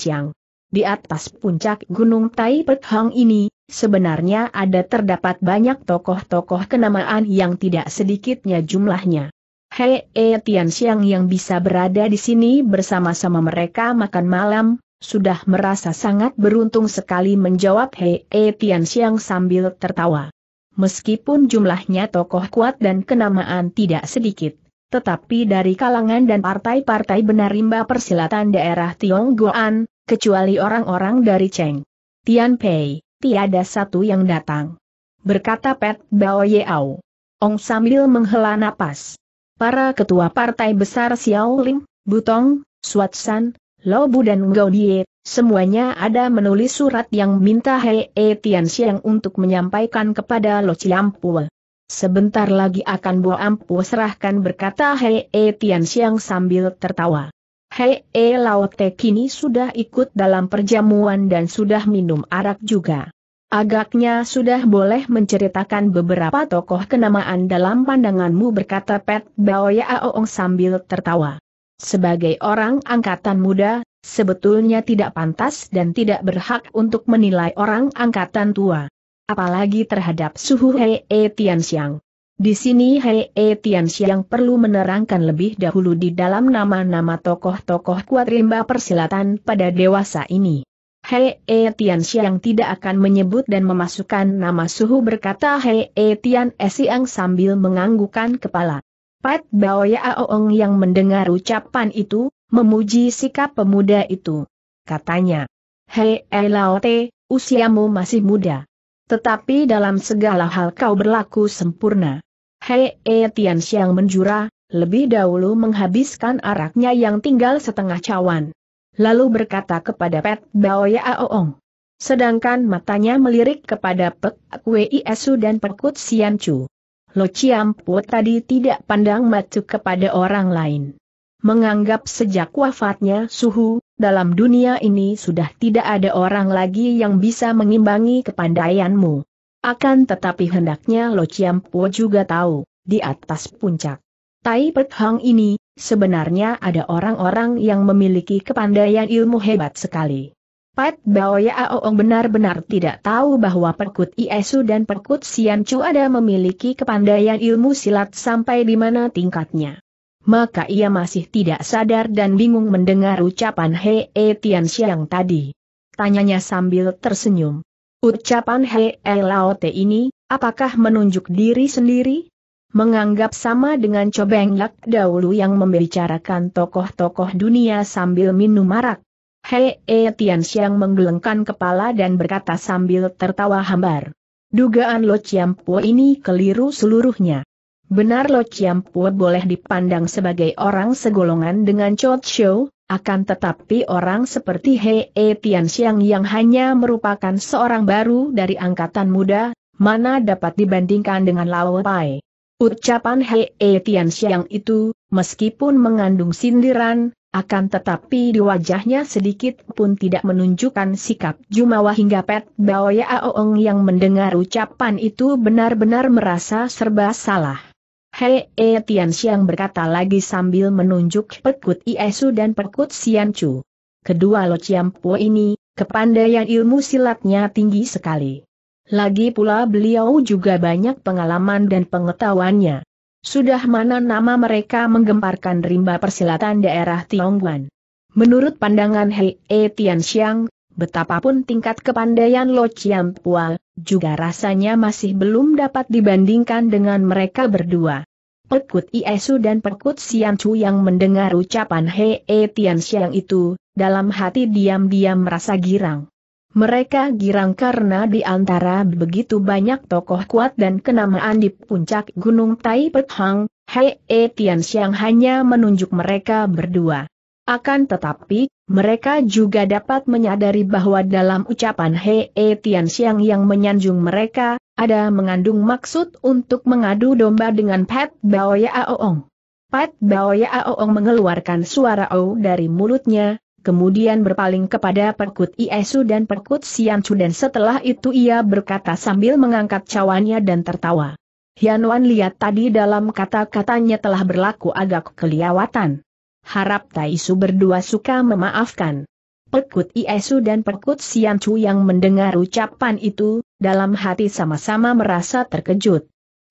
Di atas puncak Gunung Tai Pek ini, sebenarnya ada terdapat banyak tokoh-tokoh kenamaan yang tidak sedikitnya jumlahnya. He E Tian yang bisa berada di sini bersama-sama mereka makan malam, sudah merasa sangat beruntung sekali menjawab Hei e Tian Xiang sambil tertawa. Meskipun jumlahnya tokoh kuat dan kenamaan tidak sedikit, tetapi dari kalangan dan partai-partai benar rimba persilatan daerah Tionggoan, kecuali orang-orang dari Cheng. Tian Pei, tiada satu yang datang. Berkata Pet Bao Yeau. Ong sambil menghela napas. Para ketua partai besar Xiao Lim, Butong, Suatsan, Lobu dan Gaudie, semuanya ada menulis surat yang minta Hei e Tian untuk menyampaikan kepada Lo Ciampul. Sebentar lagi akan Bo Ampu serahkan berkata Hei e Tian sambil tertawa. Hei e Lao Te kini sudah ikut dalam perjamuan dan sudah minum arak juga. Agaknya sudah boleh menceritakan beberapa tokoh kenamaan dalam pandanganmu berkata Pet Bao Yaoong sambil tertawa sebagai orang angkatan muda, sebetulnya tidak pantas dan tidak berhak untuk menilai orang angkatan tua. Apalagi terhadap suhu Hei e Tianxiang. Di sini Hei e Tianxiang perlu menerangkan lebih dahulu di dalam nama-nama tokoh-tokoh kuat rimba persilatan pada dewasa ini. Hei E tidak akan menyebut dan memasukkan nama suhu berkata Hei e Tian Siang sambil menganggukan kepala. Pat Baoya Aoong yang mendengar ucapan itu, memuji sikap pemuda itu. Katanya, Hei Elaote, usiamu masih muda. Tetapi dalam segala hal kau berlaku sempurna. Hei Etian Siang menjura, lebih dahulu menghabiskan araknya yang tinggal setengah cawan. Lalu berkata kepada Pat Baoya Aoong. Sedangkan matanya melirik kepada Pek Kwe Esu dan Pekut Sian Chu. Lo Ciampu tadi tidak pandang mata kepada orang lain. Menganggap sejak wafatnya Suhu, dalam dunia ini sudah tidak ada orang lagi yang bisa mengimbangi kepandaianmu. Akan tetapi hendaknya Lo Ciampu juga tahu, di atas puncak. Tai Pek Hang ini, sebenarnya ada orang-orang yang memiliki kepandaian ilmu hebat sekali. Pat Ya Aoong benar-benar tidak tahu bahwa Perkut Iesu dan Perkut Chu ada memiliki kepandaian ilmu silat sampai di mana tingkatnya. Maka ia masih tidak sadar dan bingung mendengar ucapan Hei -e Tian Xiang tadi. Tanyanya sambil tersenyum. Ucapan Hei -e Laote ini, apakah menunjuk diri sendiri? Menganggap sama dengan Cobeng Lak dahulu yang membicarakan tokoh-tokoh dunia sambil minum arak Hei e Tian Xiang menggelengkan kepala dan berkata sambil tertawa hambar. Dugaan Lo Chiampo ini keliru seluruhnya. Benar Lo Chiampo boleh dipandang sebagai orang segolongan dengan Chot Show, akan tetapi orang seperti Hei e Tian Xiang yang hanya merupakan seorang baru dari angkatan muda, mana dapat dibandingkan dengan Lao Pai. Ucapan Hei e Tian Xiang itu, meskipun mengandung sindiran, akan tetapi di wajahnya sedikit pun tidak menunjukkan sikap Jumawa hingga Pet Baoya Aoong yang mendengar ucapan itu benar-benar merasa serba salah. Hei E Tian berkata lagi sambil menunjuk Pekut Iesu dan Pekut Sian Kedua Lo ciampu ini, kepandaian ilmu silatnya tinggi sekali. Lagi pula beliau juga banyak pengalaman dan pengetahuannya. Sudah mana nama mereka menggemparkan rimba persilatan daerah Tiongguan. Menurut pandangan Hei E Tianxiang, betapapun tingkat kepandaian Lo Pua, juga rasanya masih belum dapat dibandingkan dengan mereka berdua. Pekut Iesu dan Pekut Chu yang mendengar ucapan Hei E Tianxiang itu, dalam hati diam-diam merasa girang. Mereka girang karena di antara begitu banyak tokoh kuat dan kenamaan di puncak Gunung Tai Hang, Hei E Tian hanya menunjuk mereka berdua. Akan tetapi, mereka juga dapat menyadari bahwa dalam ucapan Hei E Tian yang menyanjung mereka, ada mengandung maksud untuk mengadu domba dengan Pat Bao Yaoong. Pat Bao Yaoong mengeluarkan suara O dari mulutnya, kemudian berpaling kepada Perkut Iesu dan Perkut Siancu dan setelah itu ia berkata sambil mengangkat cawannya dan tertawa. Wan lihat tadi dalam kata-katanya telah berlaku agak keliawatan. Harap Taisu berdua suka memaafkan. Perkut Iesu dan Perkut Siancu yang mendengar ucapan itu, dalam hati sama-sama merasa terkejut.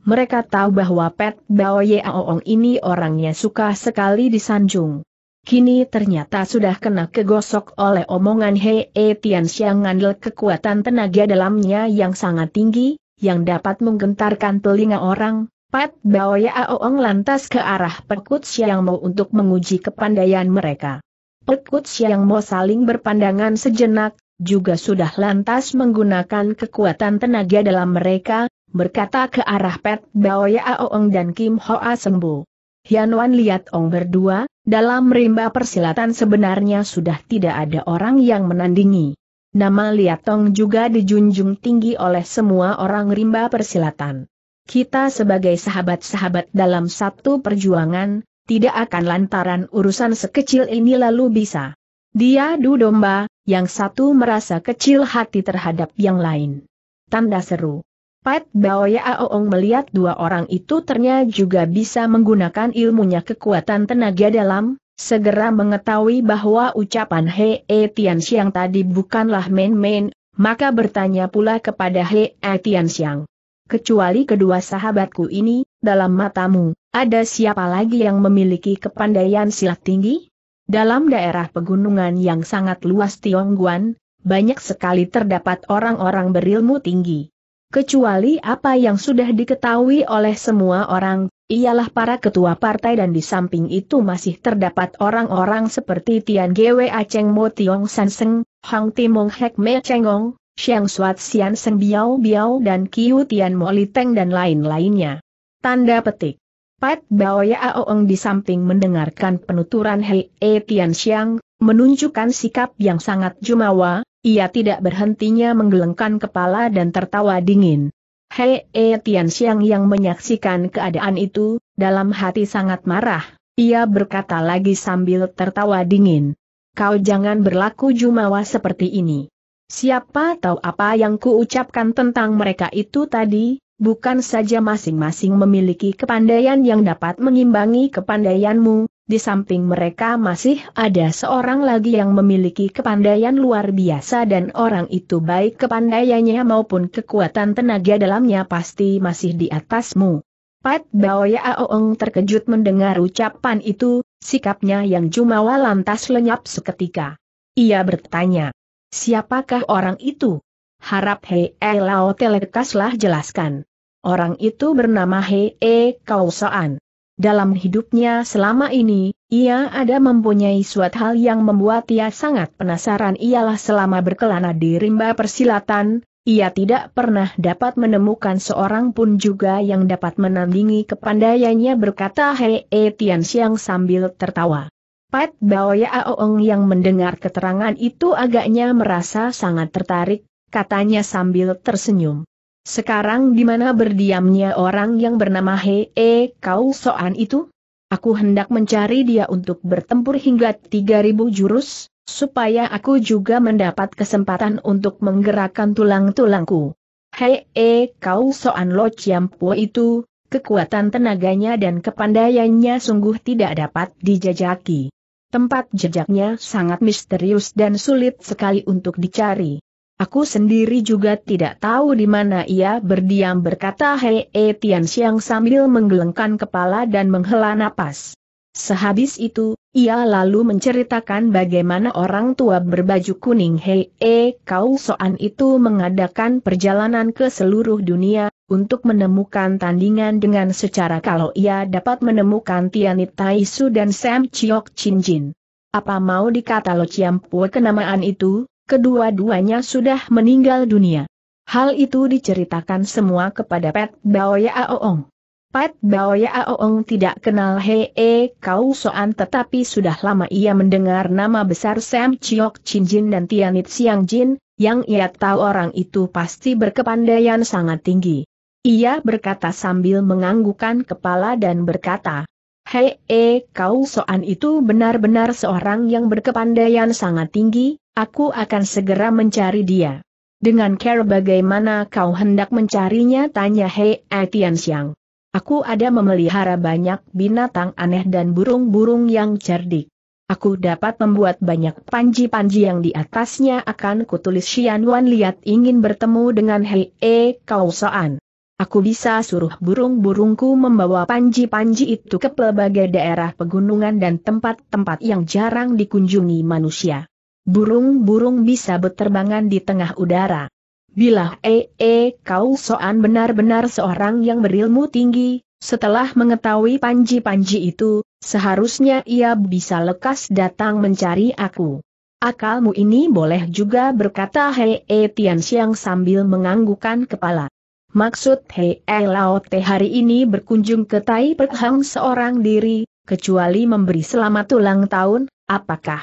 Mereka tahu bahwa Pet Bao ong ini orangnya suka sekali disanjung. Kini ternyata sudah kena kegosok oleh omongan Hei e Tian Xiang ngandel kekuatan tenaga dalamnya yang sangat tinggi, yang dapat menggentarkan telinga orang, Pat Ya Oong lantas ke arah Pekut Siang Mo untuk menguji kepandaian mereka. Pekut Siang Mo saling berpandangan sejenak, juga sudah lantas menggunakan kekuatan tenaga dalam mereka, berkata ke arah Pat Ya Oong dan Kim Hoa Sembu. Hian Wan lihat Ong berdua, dalam rimba persilatan sebenarnya sudah tidak ada orang yang menandingi. Nama Liatong juga dijunjung tinggi oleh semua orang rimba persilatan. Kita sebagai sahabat-sahabat dalam satu perjuangan, tidak akan lantaran urusan sekecil ini lalu bisa. Dia du domba, yang satu merasa kecil hati terhadap yang lain. Tanda seru. Pat Baoya Aoong melihat dua orang itu ternyata juga bisa menggunakan ilmunya kekuatan tenaga dalam, segera mengetahui bahwa ucapan He E Tian tadi bukanlah main-main, maka bertanya pula kepada He E Tian Kecuali kedua sahabatku ini, dalam matamu, ada siapa lagi yang memiliki kepandaian silat tinggi? Dalam daerah pegunungan yang sangat luas Tiongguan, banyak sekali terdapat orang-orang berilmu tinggi. Kecuali apa yang sudah diketahui oleh semua orang, ialah para ketua partai dan di samping itu masih terdapat orang-orang seperti Tian Gwe Aceng Mo Tiong San Seng, Hang Timong Hek Me Chengong, Xiang Suat Sian Seng Biao Biao dan Kiu Tian Mo Li Teng dan lain-lainnya. Tanda petik. Pat Bao Ya Aoong di samping mendengarkan penuturan Hei E Tian Xiang, menunjukkan sikap yang sangat jumawa, ia tidak berhentinya menggelengkan kepala dan tertawa dingin. Hei E Tian Xiang yang menyaksikan keadaan itu, dalam hati sangat marah. Ia berkata lagi sambil tertawa dingin. Kau jangan berlaku jumawa seperti ini. Siapa tahu apa yang kuucapkan tentang mereka itu tadi, bukan saja masing-masing memiliki kepandaian yang dapat mengimbangi kepandaianmu, di samping mereka masih ada seorang lagi yang memiliki kepandaian luar biasa dan orang itu baik kepandaiannya maupun kekuatan tenaga dalamnya pasti masih di atasmu. Pat Baoya Aoong terkejut mendengar ucapan itu, sikapnya yang jumawa lantas lenyap seketika. Ia bertanya, siapakah orang itu? Harap Hei e Lao Telekaslah jelaskan. Orang itu bernama Hei e Kausaan. Dalam hidupnya selama ini, ia ada mempunyai suatu hal yang membuat ia sangat penasaran ialah selama berkelana di rimba persilatan, ia tidak pernah dapat menemukan seorang pun juga yang dapat menandingi kepandaiannya berkata Hei E. Tian Xiang sambil tertawa. Pat Bao Yaoong yang mendengar keterangan itu agaknya merasa sangat tertarik, katanya sambil tersenyum. Sekarang di mana berdiamnya orang yang bernama Hee -E Kau Soan itu? Aku hendak mencari dia untuk bertempur hingga 3000 jurus, supaya aku juga mendapat kesempatan untuk menggerakkan tulang-tulangku. Hei, -e, kau soan Lo Chiampo itu, kekuatan tenaganya dan kepandaiannya sungguh tidak dapat dijajaki. Tempat jejaknya sangat misterius dan sulit sekali untuk dicari. Aku sendiri juga tidak tahu di mana ia berdiam berkata Hei e Tian Xiang sambil menggelengkan kepala dan menghela napas. Sehabis itu, ia lalu menceritakan bagaimana orang tua berbaju kuning Hei E Kau Soan itu mengadakan perjalanan ke seluruh dunia, untuk menemukan tandingan dengan secara kalau ia dapat menemukan Tianit Taisu dan Sam Chiok Chin Jin. Apa mau dikata Lo Chiam Pue kenamaan itu? kedua-duanya sudah meninggal dunia. Hal itu diceritakan semua kepada Pat Baoya Aoong. Pat Baoya Aoong tidak kenal Hee Kau Soan tetapi sudah lama ia mendengar nama besar Sam Chiok Chin Jin dan Tianit Siang Jin, yang ia tahu orang itu pasti berkepandaian sangat tinggi. Ia berkata sambil menganggukkan kepala dan berkata, Hei, eh, kau soan itu benar-benar seorang yang berkepandaian sangat tinggi, aku akan segera mencari dia. Dengan care bagaimana kau hendak mencarinya tanya Hei eh, Tian Xiang. Aku ada memelihara banyak binatang aneh dan burung-burung yang cerdik. Aku dapat membuat banyak panji-panji yang di atasnya akan kutulis Xian Wan Liat ingin bertemu dengan Hei eh, Kau Soan. Aku bisa suruh burung-burungku membawa panji-panji itu ke pelbagai daerah pegunungan dan tempat-tempat yang jarang dikunjungi manusia. Burung-burung bisa beterbangan di tengah udara. Bila ee eh, eh kau soan benar-benar seorang yang berilmu tinggi, setelah mengetahui panji-panji itu, seharusnya ia bisa lekas datang mencari aku. Akalmu ini boleh juga berkata hee -e, Tian Xiang sambil menganggukan kepala. Maksud Hei eh, Lao Te hari ini berkunjung ke Tai Perhang seorang diri, kecuali memberi selamat ulang tahun, apakah?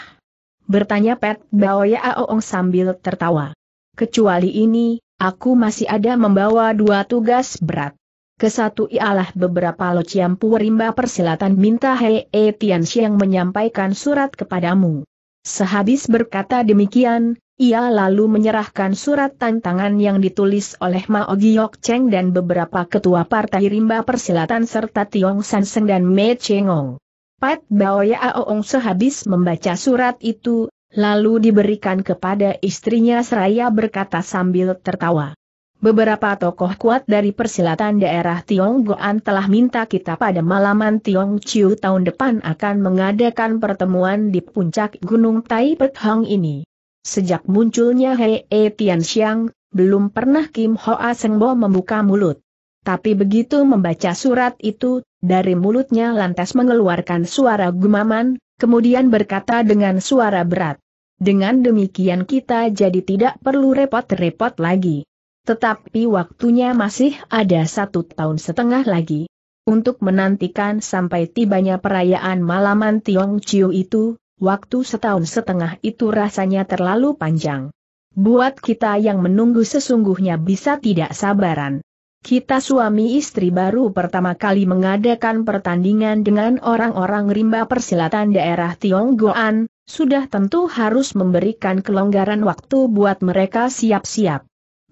Bertanya Pet Baoya Aoong sambil tertawa. Kecuali ini, aku masih ada membawa dua tugas berat. Kesatu ialah beberapa lo Pu'erimba rimba persilatan minta Hei E eh, yang menyampaikan surat kepadamu. Sehabis berkata demikian, ia lalu menyerahkan surat tantangan yang ditulis oleh Mao Giok Cheng dan beberapa ketua partai rimba persilatan serta Tiong San Seng dan Mei Chengong. Pat Bao Aoong sehabis membaca surat itu, lalu diberikan kepada istrinya seraya berkata sambil tertawa. Beberapa tokoh kuat dari persilatan daerah Tiong Goan telah minta kita pada malaman Tiong Chiu tahun depan akan mengadakan pertemuan di puncak Gunung Tai Pek Hang ini. Sejak munculnya Hei e Tian Xiang, belum pernah Kim Hoa Sengbo membuka mulut. Tapi begitu membaca surat itu, dari mulutnya lantas mengeluarkan suara gumaman, kemudian berkata dengan suara berat. Dengan demikian kita jadi tidak perlu repot-repot lagi. Tetapi waktunya masih ada satu tahun setengah lagi. Untuk menantikan sampai tibanya perayaan malaman Tiong Chiu itu, waktu setahun setengah itu rasanya terlalu panjang. Buat kita yang menunggu sesungguhnya bisa tidak sabaran. Kita suami istri baru pertama kali mengadakan pertandingan dengan orang-orang rimba persilatan daerah Tionggoan, sudah tentu harus memberikan kelonggaran waktu buat mereka siap-siap.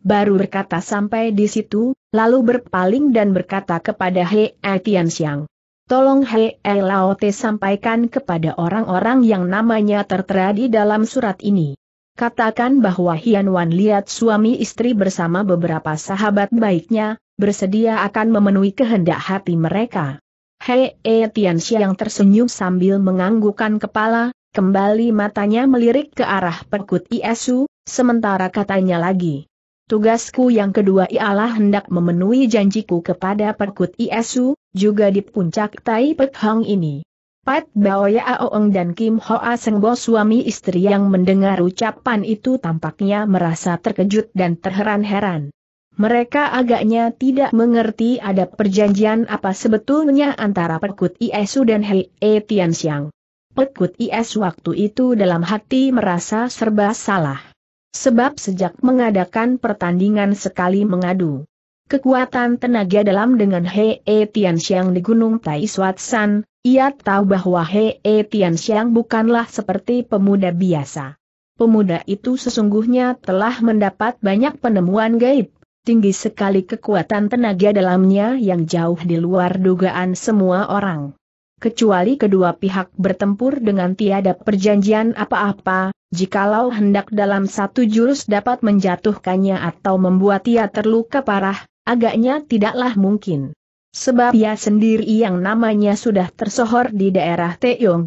Baru berkata sampai di situ, lalu berpaling dan berkata kepada He Tian Siang tolong Hei eh, Laote sampaikan kepada orang-orang yang namanya tertera di dalam surat ini. Katakan bahwa Hian Wan lihat suami istri bersama beberapa sahabat baiknya, bersedia akan memenuhi kehendak hati mereka. Hei E Tian yang tersenyum sambil menganggukkan kepala, kembali matanya melirik ke arah perkut Iesu, sementara katanya lagi, Tugasku yang kedua ialah hendak memenuhi janjiku kepada Perkut Iesu, juga di puncak Tai Pek Hong ini. Pat ya Aoong dan Kim Hoa Sengbo suami istri yang mendengar ucapan itu tampaknya merasa terkejut dan terheran-heran. Mereka agaknya tidak mengerti ada perjanjian apa sebetulnya antara Perkut Iesu dan Hei E Tianxiang. Perkut IS waktu itu dalam hati merasa serba salah. Sebab sejak mengadakan pertandingan sekali mengadu, kekuatan tenaga dalam dengan He E Tianxiang di Gunung Tai San, ia tahu bahwa He E Tianxiang bukanlah seperti pemuda biasa. Pemuda itu sesungguhnya telah mendapat banyak penemuan gaib, tinggi sekali kekuatan tenaga dalamnya yang jauh di luar dugaan semua orang. Kecuali kedua pihak bertempur dengan tiada perjanjian apa-apa, Jikalau hendak dalam satu jurus dapat menjatuhkannya atau membuat ia terluka parah, agaknya tidaklah mungkin. Sebab ia sendiri yang namanya sudah tersohor di daerah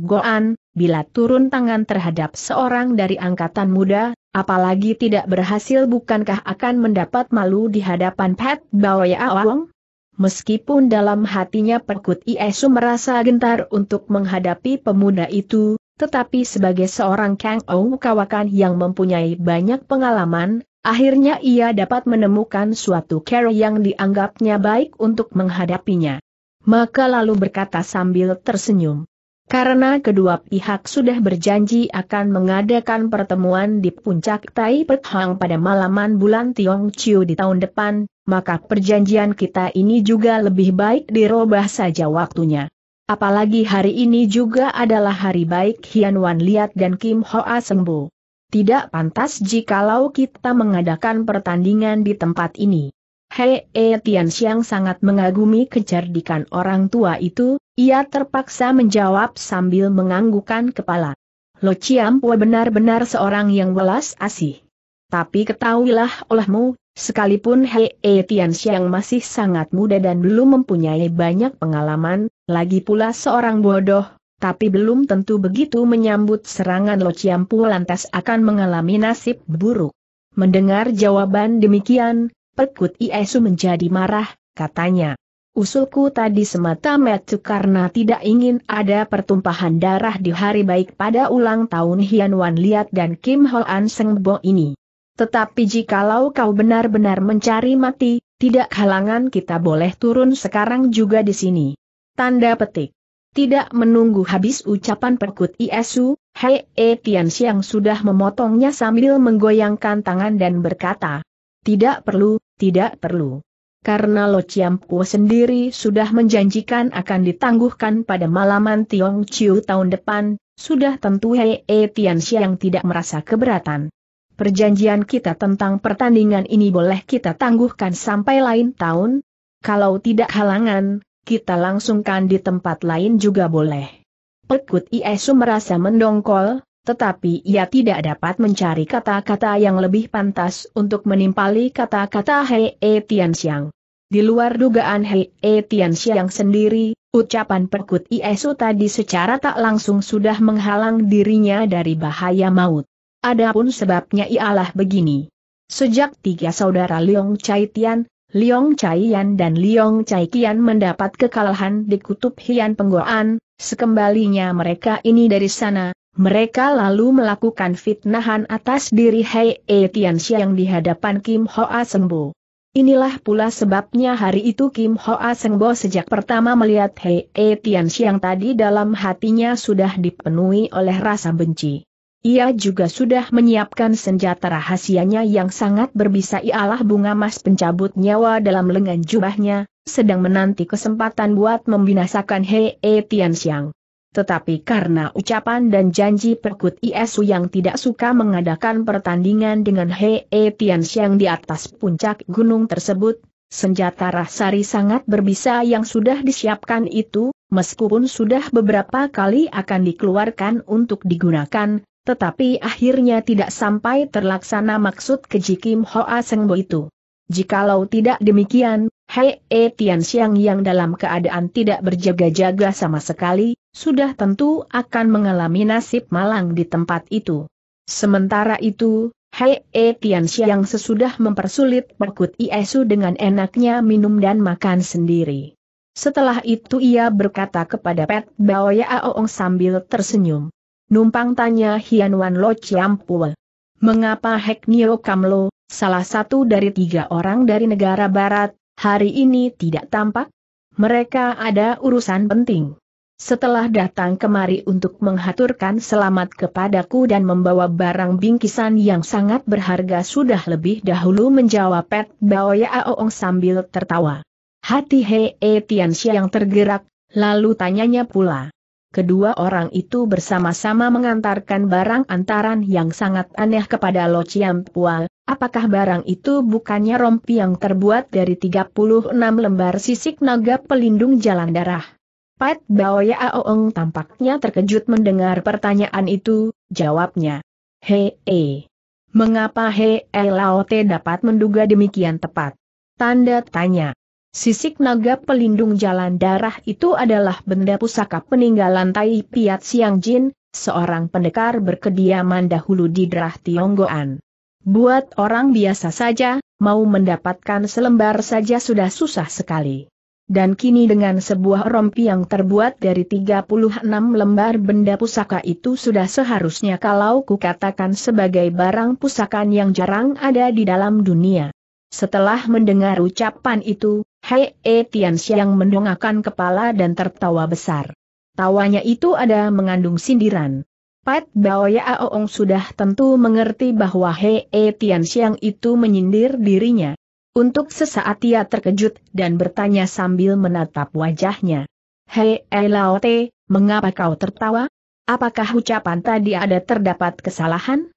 Goan. bila turun tangan terhadap seorang dari angkatan muda, apalagi tidak berhasil bukankah akan mendapat malu di hadapan Pat Bawaya Awang? Meskipun dalam hatinya Perkut Iesu merasa gentar untuk menghadapi pemuda itu, tetapi sebagai seorang Kang Ou Kawakan yang mempunyai banyak pengalaman, akhirnya ia dapat menemukan suatu cara yang dianggapnya baik untuk menghadapinya. Maka lalu berkata sambil tersenyum. Karena kedua pihak sudah berjanji akan mengadakan pertemuan di puncak Tai Pet pada malaman bulan Tiong Chiu di tahun depan, maka perjanjian kita ini juga lebih baik dirobah saja waktunya. Apalagi hari ini juga adalah hari baik Hian Wan Liat dan Kim Hoa sembuh. Tidak pantas jikalau kita mengadakan pertandingan di tempat ini. Hei e Tian Xiang sangat mengagumi kecerdikan orang tua itu, ia terpaksa menjawab sambil menganggukkan kepala. Lo Chiam benar-benar seorang yang welas asih. Tapi ketahuilah olehmu, Sekalipun Hei E Tianxiang masih sangat muda dan belum mempunyai banyak pengalaman, lagi pula seorang bodoh, tapi belum tentu begitu menyambut serangan Lo Chiampu lantas akan mengalami nasib buruk. Mendengar jawaban demikian, Pekut Iesu menjadi marah, katanya. Usulku tadi semata metu karena tidak ingin ada pertumpahan darah di hari baik pada ulang tahun Hian Wan Liat dan Kim Hoan Seng Bo ini. Tetapi jikalau kau benar-benar mencari mati, tidak halangan kita boleh turun sekarang juga di sini. Tanda petik. Tidak menunggu habis ucapan perkut Iesu, Hei E Tian Xiang sudah memotongnya sambil menggoyangkan tangan dan berkata, Tidak perlu, tidak perlu. Karena Lo Chiampu sendiri sudah menjanjikan akan ditangguhkan pada malaman Tiong Chiu tahun depan, sudah tentu Hei E Tian Xiang tidak merasa keberatan perjanjian kita tentang pertandingan ini boleh kita tangguhkan sampai lain tahun? Kalau tidak halangan, kita langsungkan di tempat lain juga boleh. Pekut Iesu merasa mendongkol, tetapi ia tidak dapat mencari kata-kata yang lebih pantas untuk menimpali kata-kata Hei E Tian Xiang. Di luar dugaan Hei E Tian Xiang sendiri, ucapan Pekut Iesu tadi secara tak langsung sudah menghalang dirinya dari bahaya maut. Adapun sebabnya ialah begini. Sejak tiga saudara Liong Chai Tian, Liong Chai Yan dan Liong Chai Kian mendapat kekalahan di kutub Hian Penggoan, sekembalinya mereka ini dari sana, mereka lalu melakukan fitnahan atas diri Hei E Tian Xiang di hadapan Kim Hoa Sengbo. Inilah pula sebabnya hari itu Kim Hoa Sengbo sejak pertama melihat Hei E Tian Xiang tadi dalam hatinya sudah dipenuhi oleh rasa benci. Ia juga sudah menyiapkan senjata rahasianya yang sangat berbisa ialah bunga mas pencabut nyawa dalam lengan jubahnya, sedang menanti kesempatan buat membinasakan Hei e Tianxiang. Tetapi karena ucapan dan janji perkut Isu yang tidak suka mengadakan pertandingan dengan Hei e Tianxiang di atas puncak gunung tersebut, senjata rahsari sangat berbisa yang sudah disiapkan itu, meskipun sudah beberapa kali akan dikeluarkan untuk digunakan, tetapi akhirnya tidak sampai terlaksana maksud keji Kim Hoa Sengbo itu. Jikalau tidak demikian, Hei E Tian Xiang yang dalam keadaan tidak berjaga-jaga sama sekali, sudah tentu akan mengalami nasib malang di tempat itu. Sementara itu, Hei E Tian Xiang sesudah mempersulit Perkut Iesu dengan enaknya minum dan makan sendiri. Setelah itu ia berkata kepada Pet Bao Aoong sambil tersenyum. Numpang tanya Hian Wan Lo Chiampue. Mengapa Hek Nio Lo, salah satu dari tiga orang dari negara barat, hari ini tidak tampak? Mereka ada urusan penting. Setelah datang kemari untuk menghaturkan selamat kepadaku dan membawa barang bingkisan yang sangat berharga sudah lebih dahulu menjawab Pet Ya Aoong sambil tertawa. Hati Hee eh, Tianxia yang tergerak, lalu tanyanya pula kedua orang itu bersama-sama mengantarkan barang antaran yang sangat aneh kepada Lo Chiam Pua. Apakah barang itu bukannya rompi yang terbuat dari 36 lembar sisik naga pelindung jalan darah? Pat Bao Ya Aoeng tampaknya terkejut mendengar pertanyaan itu, jawabnya. Hei, mengapa Hei Lao Te dapat menduga demikian tepat? Tanda tanya. Sisik naga pelindung jalan darah itu adalah benda pusaka peninggalan Tai Piat Siang Jin, seorang pendekar berkediaman dahulu di daerah Tionggoan. Buat orang biasa saja, mau mendapatkan selembar saja sudah susah sekali. Dan kini dengan sebuah rompi yang terbuat dari 36 lembar benda pusaka itu sudah seharusnya kalau kukatakan sebagai barang pusakan yang jarang ada di dalam dunia. Setelah mendengar ucapan itu, Hei E eh Tian Xiang mendongakkan kepala dan tertawa besar. Tawanya itu ada mengandung sindiran. Pat Bao Ya Aoong sudah tentu mengerti bahwa Hei E eh Tian Xiang itu menyindir dirinya. Untuk sesaat ia terkejut dan bertanya sambil menatap wajahnya. Hei E eh Lao mengapa kau tertawa? Apakah ucapan tadi ada terdapat kesalahan?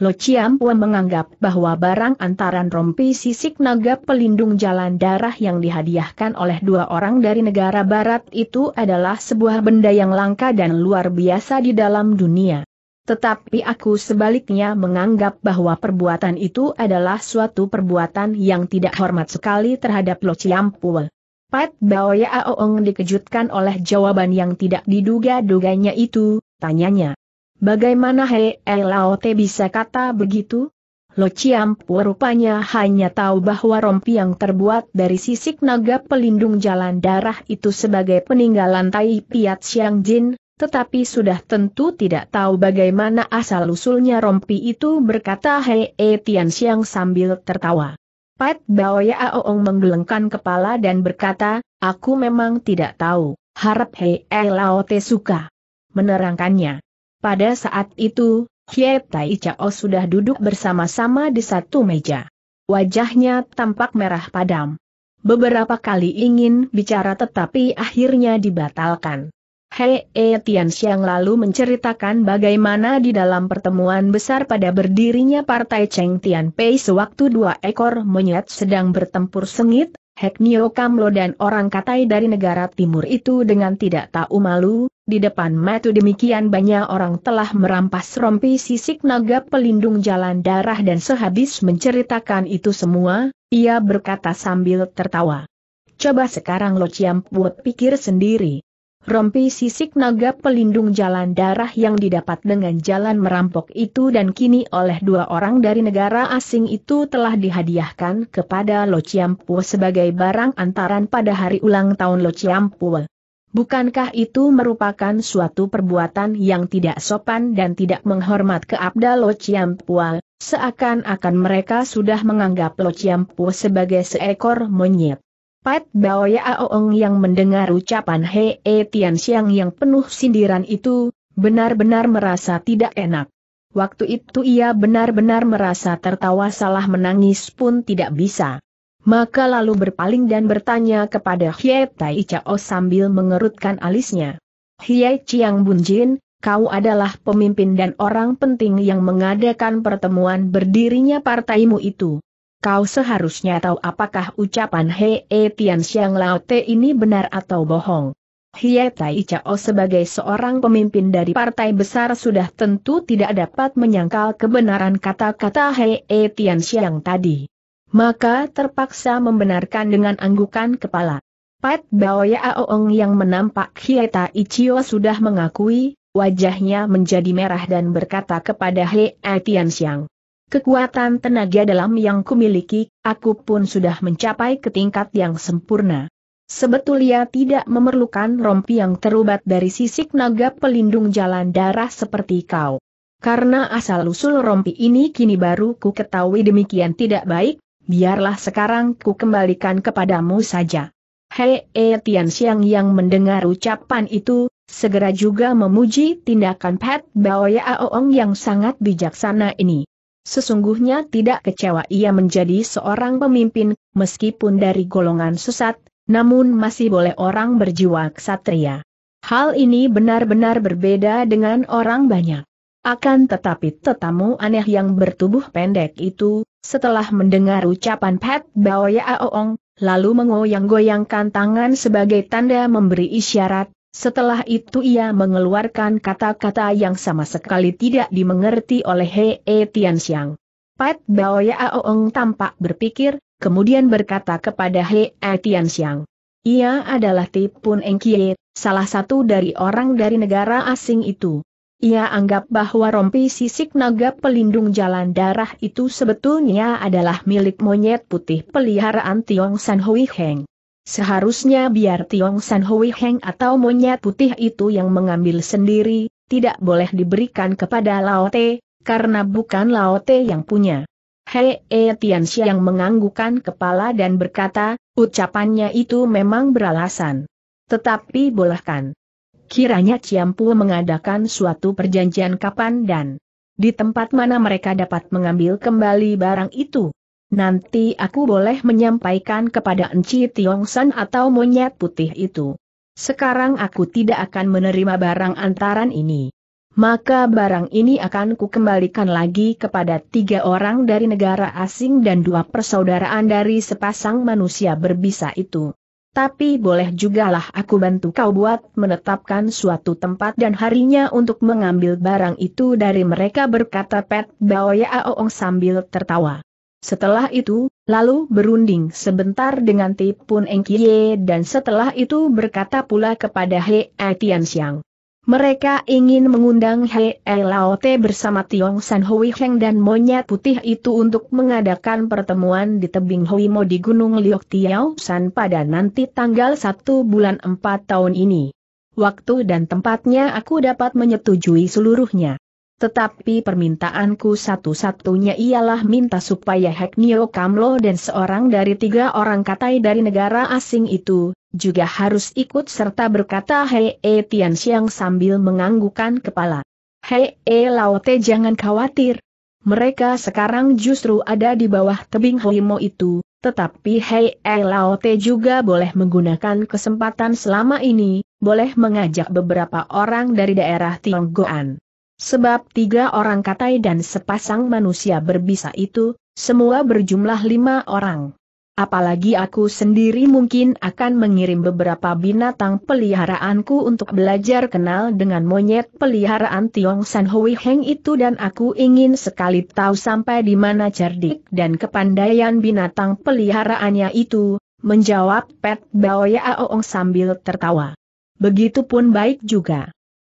Lo Pua menganggap bahwa barang antaran rompi sisik naga pelindung jalan darah yang dihadiahkan oleh dua orang dari negara barat itu adalah sebuah benda yang langka dan luar biasa di dalam dunia. Tetapi aku sebaliknya menganggap bahwa perbuatan itu adalah suatu perbuatan yang tidak hormat sekali terhadap Lo Pua. Pat Baoya Aoong dikejutkan oleh jawaban yang tidak diduga-duganya itu, tanyanya. Bagaimana Hei eh, Laote bisa kata begitu? Lo Chiampu rupanya hanya tahu bahwa rompi yang terbuat dari sisik naga pelindung jalan darah itu sebagai peninggalan Tai Piat Siang Jin, tetapi sudah tentu tidak tahu bagaimana asal-usulnya rompi itu berkata Hei e Tian Siang sambil tertawa. Pat Baoya Aoong menggelengkan kepala dan berkata, aku memang tidak tahu, harap Hei e eh, Lao suka. Menerangkannya. Pada saat itu, Hie Tai Chao sudah duduk bersama-sama di satu meja. Wajahnya tampak merah padam. Beberapa kali ingin bicara tetapi akhirnya dibatalkan. Hei E Tian Xiang lalu menceritakan bagaimana di dalam pertemuan besar pada berdirinya Partai Cheng Tian Pei sewaktu dua ekor monyet sedang bertempur sengit, Heknio Kamlo dan orang katai dari negara timur itu dengan tidak tahu malu, di depan matu demikian banyak orang telah merampas rompi sisik naga pelindung jalan darah dan sehabis menceritakan itu semua, ia berkata sambil tertawa. Coba sekarang Lo buat pikir sendiri. Rompi sisik naga pelindung jalan darah yang didapat dengan jalan merampok itu dan kini oleh dua orang dari negara asing itu telah dihadiahkan kepada Lo Chiampu sebagai barang antaran pada hari ulang tahun Lo Chiampu. Bukankah itu merupakan suatu perbuatan yang tidak sopan dan tidak menghormat keabda Lo Chiampu, seakan-akan mereka sudah menganggap Lo Chiampu sebagai seekor monyet? Pat Ya Aoong yang mendengar ucapan He e Tian Xiang yang penuh sindiran itu, benar-benar merasa tidak enak. Waktu itu ia benar-benar merasa tertawa salah menangis pun tidak bisa. Maka lalu berpaling dan bertanya kepada Hye Tai Chao sambil mengerutkan alisnya. Hye Chiang Bunjin, kau adalah pemimpin dan orang penting yang mengadakan pertemuan berdirinya partaimu itu. Kau seharusnya tahu apakah ucapan Hei e, Tian Xiang Lao Te ini benar atau bohong. Hie e, Tai Chao sebagai seorang pemimpin dari partai besar sudah tentu tidak dapat menyangkal kebenaran kata-kata Hei e, Tian Xiang tadi. Maka terpaksa membenarkan dengan anggukan kepala. Pat Baoya Aoong yang menampak Hie Tai Chio sudah mengakui, wajahnya menjadi merah dan berkata kepada Hei Tian Xiang. Kekuatan tenaga dalam yang kumiliki, aku pun sudah mencapai ke tingkat yang sempurna. Sebetulnya tidak memerlukan rompi yang terubat dari sisik naga pelindung jalan darah seperti kau. Karena asal-usul rompi ini kini baru ku ketahui demikian tidak baik, biarlah sekarang ku kembalikan kepadamu saja. Hei e Tian Xiang yang mendengar ucapan itu, segera juga memuji tindakan Pat Bao Aoong yang sangat bijaksana ini. Sesungguhnya tidak kecewa ia menjadi seorang pemimpin, meskipun dari golongan sesat, namun masih boleh orang berjiwa ksatria. Hal ini benar-benar berbeda dengan orang banyak. Akan tetapi tetamu aneh yang bertubuh pendek itu, setelah mendengar ucapan Pat Baoya Aoong, lalu mengoyang-goyangkan tangan sebagai tanda memberi isyarat, setelah itu ia mengeluarkan kata-kata yang sama sekali tidak dimengerti oleh Hei e Tianxiang. Pat Bao Aoong ya tampak berpikir, kemudian berkata kepada Hei e Tianxiang. Ia adalah Tipun Engkie, salah satu dari orang dari negara asing itu. Ia anggap bahwa rompi sisik naga pelindung jalan darah itu sebetulnya adalah milik monyet putih peliharaan Tiong San Hui Heng. Seharusnya biar Tiong San Hui Heng atau monyet putih itu yang mengambil sendiri, tidak boleh diberikan kepada Lao Te, karena bukan Lao Te yang punya. Hei E Tian yang menganggukkan kepala dan berkata, ucapannya itu memang beralasan. Tetapi bolehkan. Kiranya Ciampu mengadakan suatu perjanjian kapan dan di tempat mana mereka dapat mengambil kembali barang itu nanti aku boleh menyampaikan kepada Enci San atau monyet putih itu. Sekarang aku tidak akan menerima barang antaran ini. Maka barang ini akan kukembalikan lagi kepada tiga orang dari negara asing dan dua persaudaraan dari sepasang manusia berbisa itu. Tapi boleh jugalah aku bantu kau buat menetapkan suatu tempat dan harinya untuk mengambil barang itu dari mereka berkata Pet Baoya Aoong sambil tertawa. Setelah itu, lalu berunding sebentar dengan Tipun Engkie dan setelah itu berkata pula kepada He Etian Mereka ingin mengundang He Laote bersama Tiong San Hui Heng dan Monyet Putih itu untuk mengadakan pertemuan di tebing Hui Mo di Gunung Liok Tiao San pada nanti tanggal 1 bulan 4 tahun ini. Waktu dan tempatnya aku dapat menyetujui seluruhnya. Tetapi permintaanku satu-satunya ialah minta supaya Heknio Kamlo dan seorang dari tiga orang katai dari negara asing itu, juga harus ikut serta berkata Hei E Tian Xiang sambil menganggukan kepala. Hei E eh, Laote jangan khawatir. Mereka sekarang justru ada di bawah tebing Hoimo itu, tetapi Hei E eh, Laote juga boleh menggunakan kesempatan selama ini, boleh mengajak beberapa orang dari daerah Tionggoan. Sebab tiga orang katai dan sepasang manusia berbisa itu, semua berjumlah lima orang. Apalagi aku sendiri mungkin akan mengirim beberapa binatang peliharaanku untuk belajar kenal dengan monyet peliharaan Tiong San Hui Heng itu dan aku ingin sekali tahu sampai di mana cerdik dan kepandaian binatang peliharaannya itu, menjawab Pet Bao Yaong sambil tertawa. Begitupun baik juga.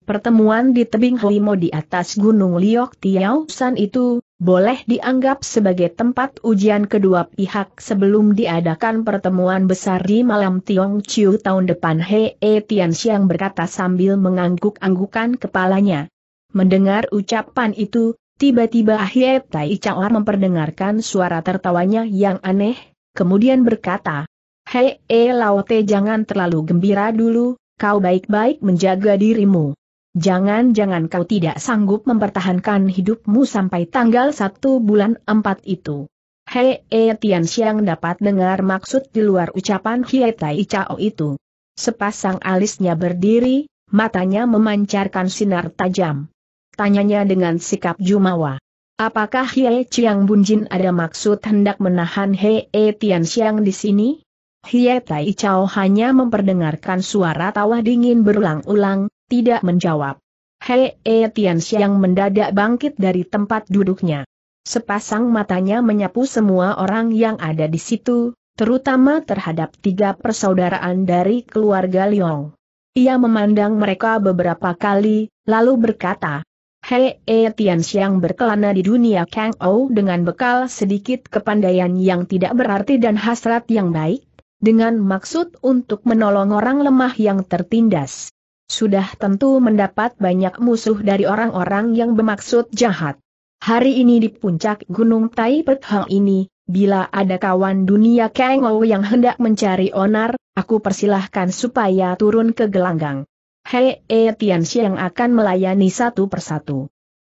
Pertemuan di tebing Huimo di atas Gunung Liok Tiau San itu, boleh dianggap sebagai tempat ujian kedua pihak sebelum diadakan pertemuan besar di malam Tiong Chiu tahun depan He E Tian Xiang berkata sambil mengangguk-anggukan kepalanya. Mendengar ucapan itu, tiba-tiba He Tai Chao memperdengarkan suara tertawanya yang aneh, kemudian berkata, Hei E Laote jangan terlalu gembira dulu, kau baik-baik menjaga dirimu. Jangan-jangan kau tidak sanggup mempertahankan hidupmu sampai tanggal satu bulan empat itu. Hei e eh, Tian Xiang dapat dengar maksud di luar ucapan Hie Tai Chao itu. Sepasang alisnya berdiri, matanya memancarkan sinar tajam. Tanyanya dengan sikap jumawa. Apakah Hie Chiang Bunjin ada maksud hendak menahan Hei e eh, Tian Xiang di sini? Hie Tai Chao hanya memperdengarkan suara tawa dingin berulang-ulang, tidak menjawab. Hei E mendadak bangkit dari tempat duduknya. Sepasang matanya menyapu semua orang yang ada di situ, terutama terhadap tiga persaudaraan dari keluarga Liong. Ia memandang mereka beberapa kali, lalu berkata, Hei E Tianxiang berkelana di dunia Kang Ou dengan bekal sedikit kepandaian yang tidak berarti dan hasrat yang baik, dengan maksud untuk menolong orang lemah yang tertindas sudah tentu mendapat banyak musuh dari orang-orang yang bermaksud jahat. Hari ini di puncak Gunung Tai Pet ini, bila ada kawan dunia Kang yang hendak mencari onar, aku persilahkan supaya turun ke gelanggang. Hei, e Tian Xiang akan melayani satu persatu.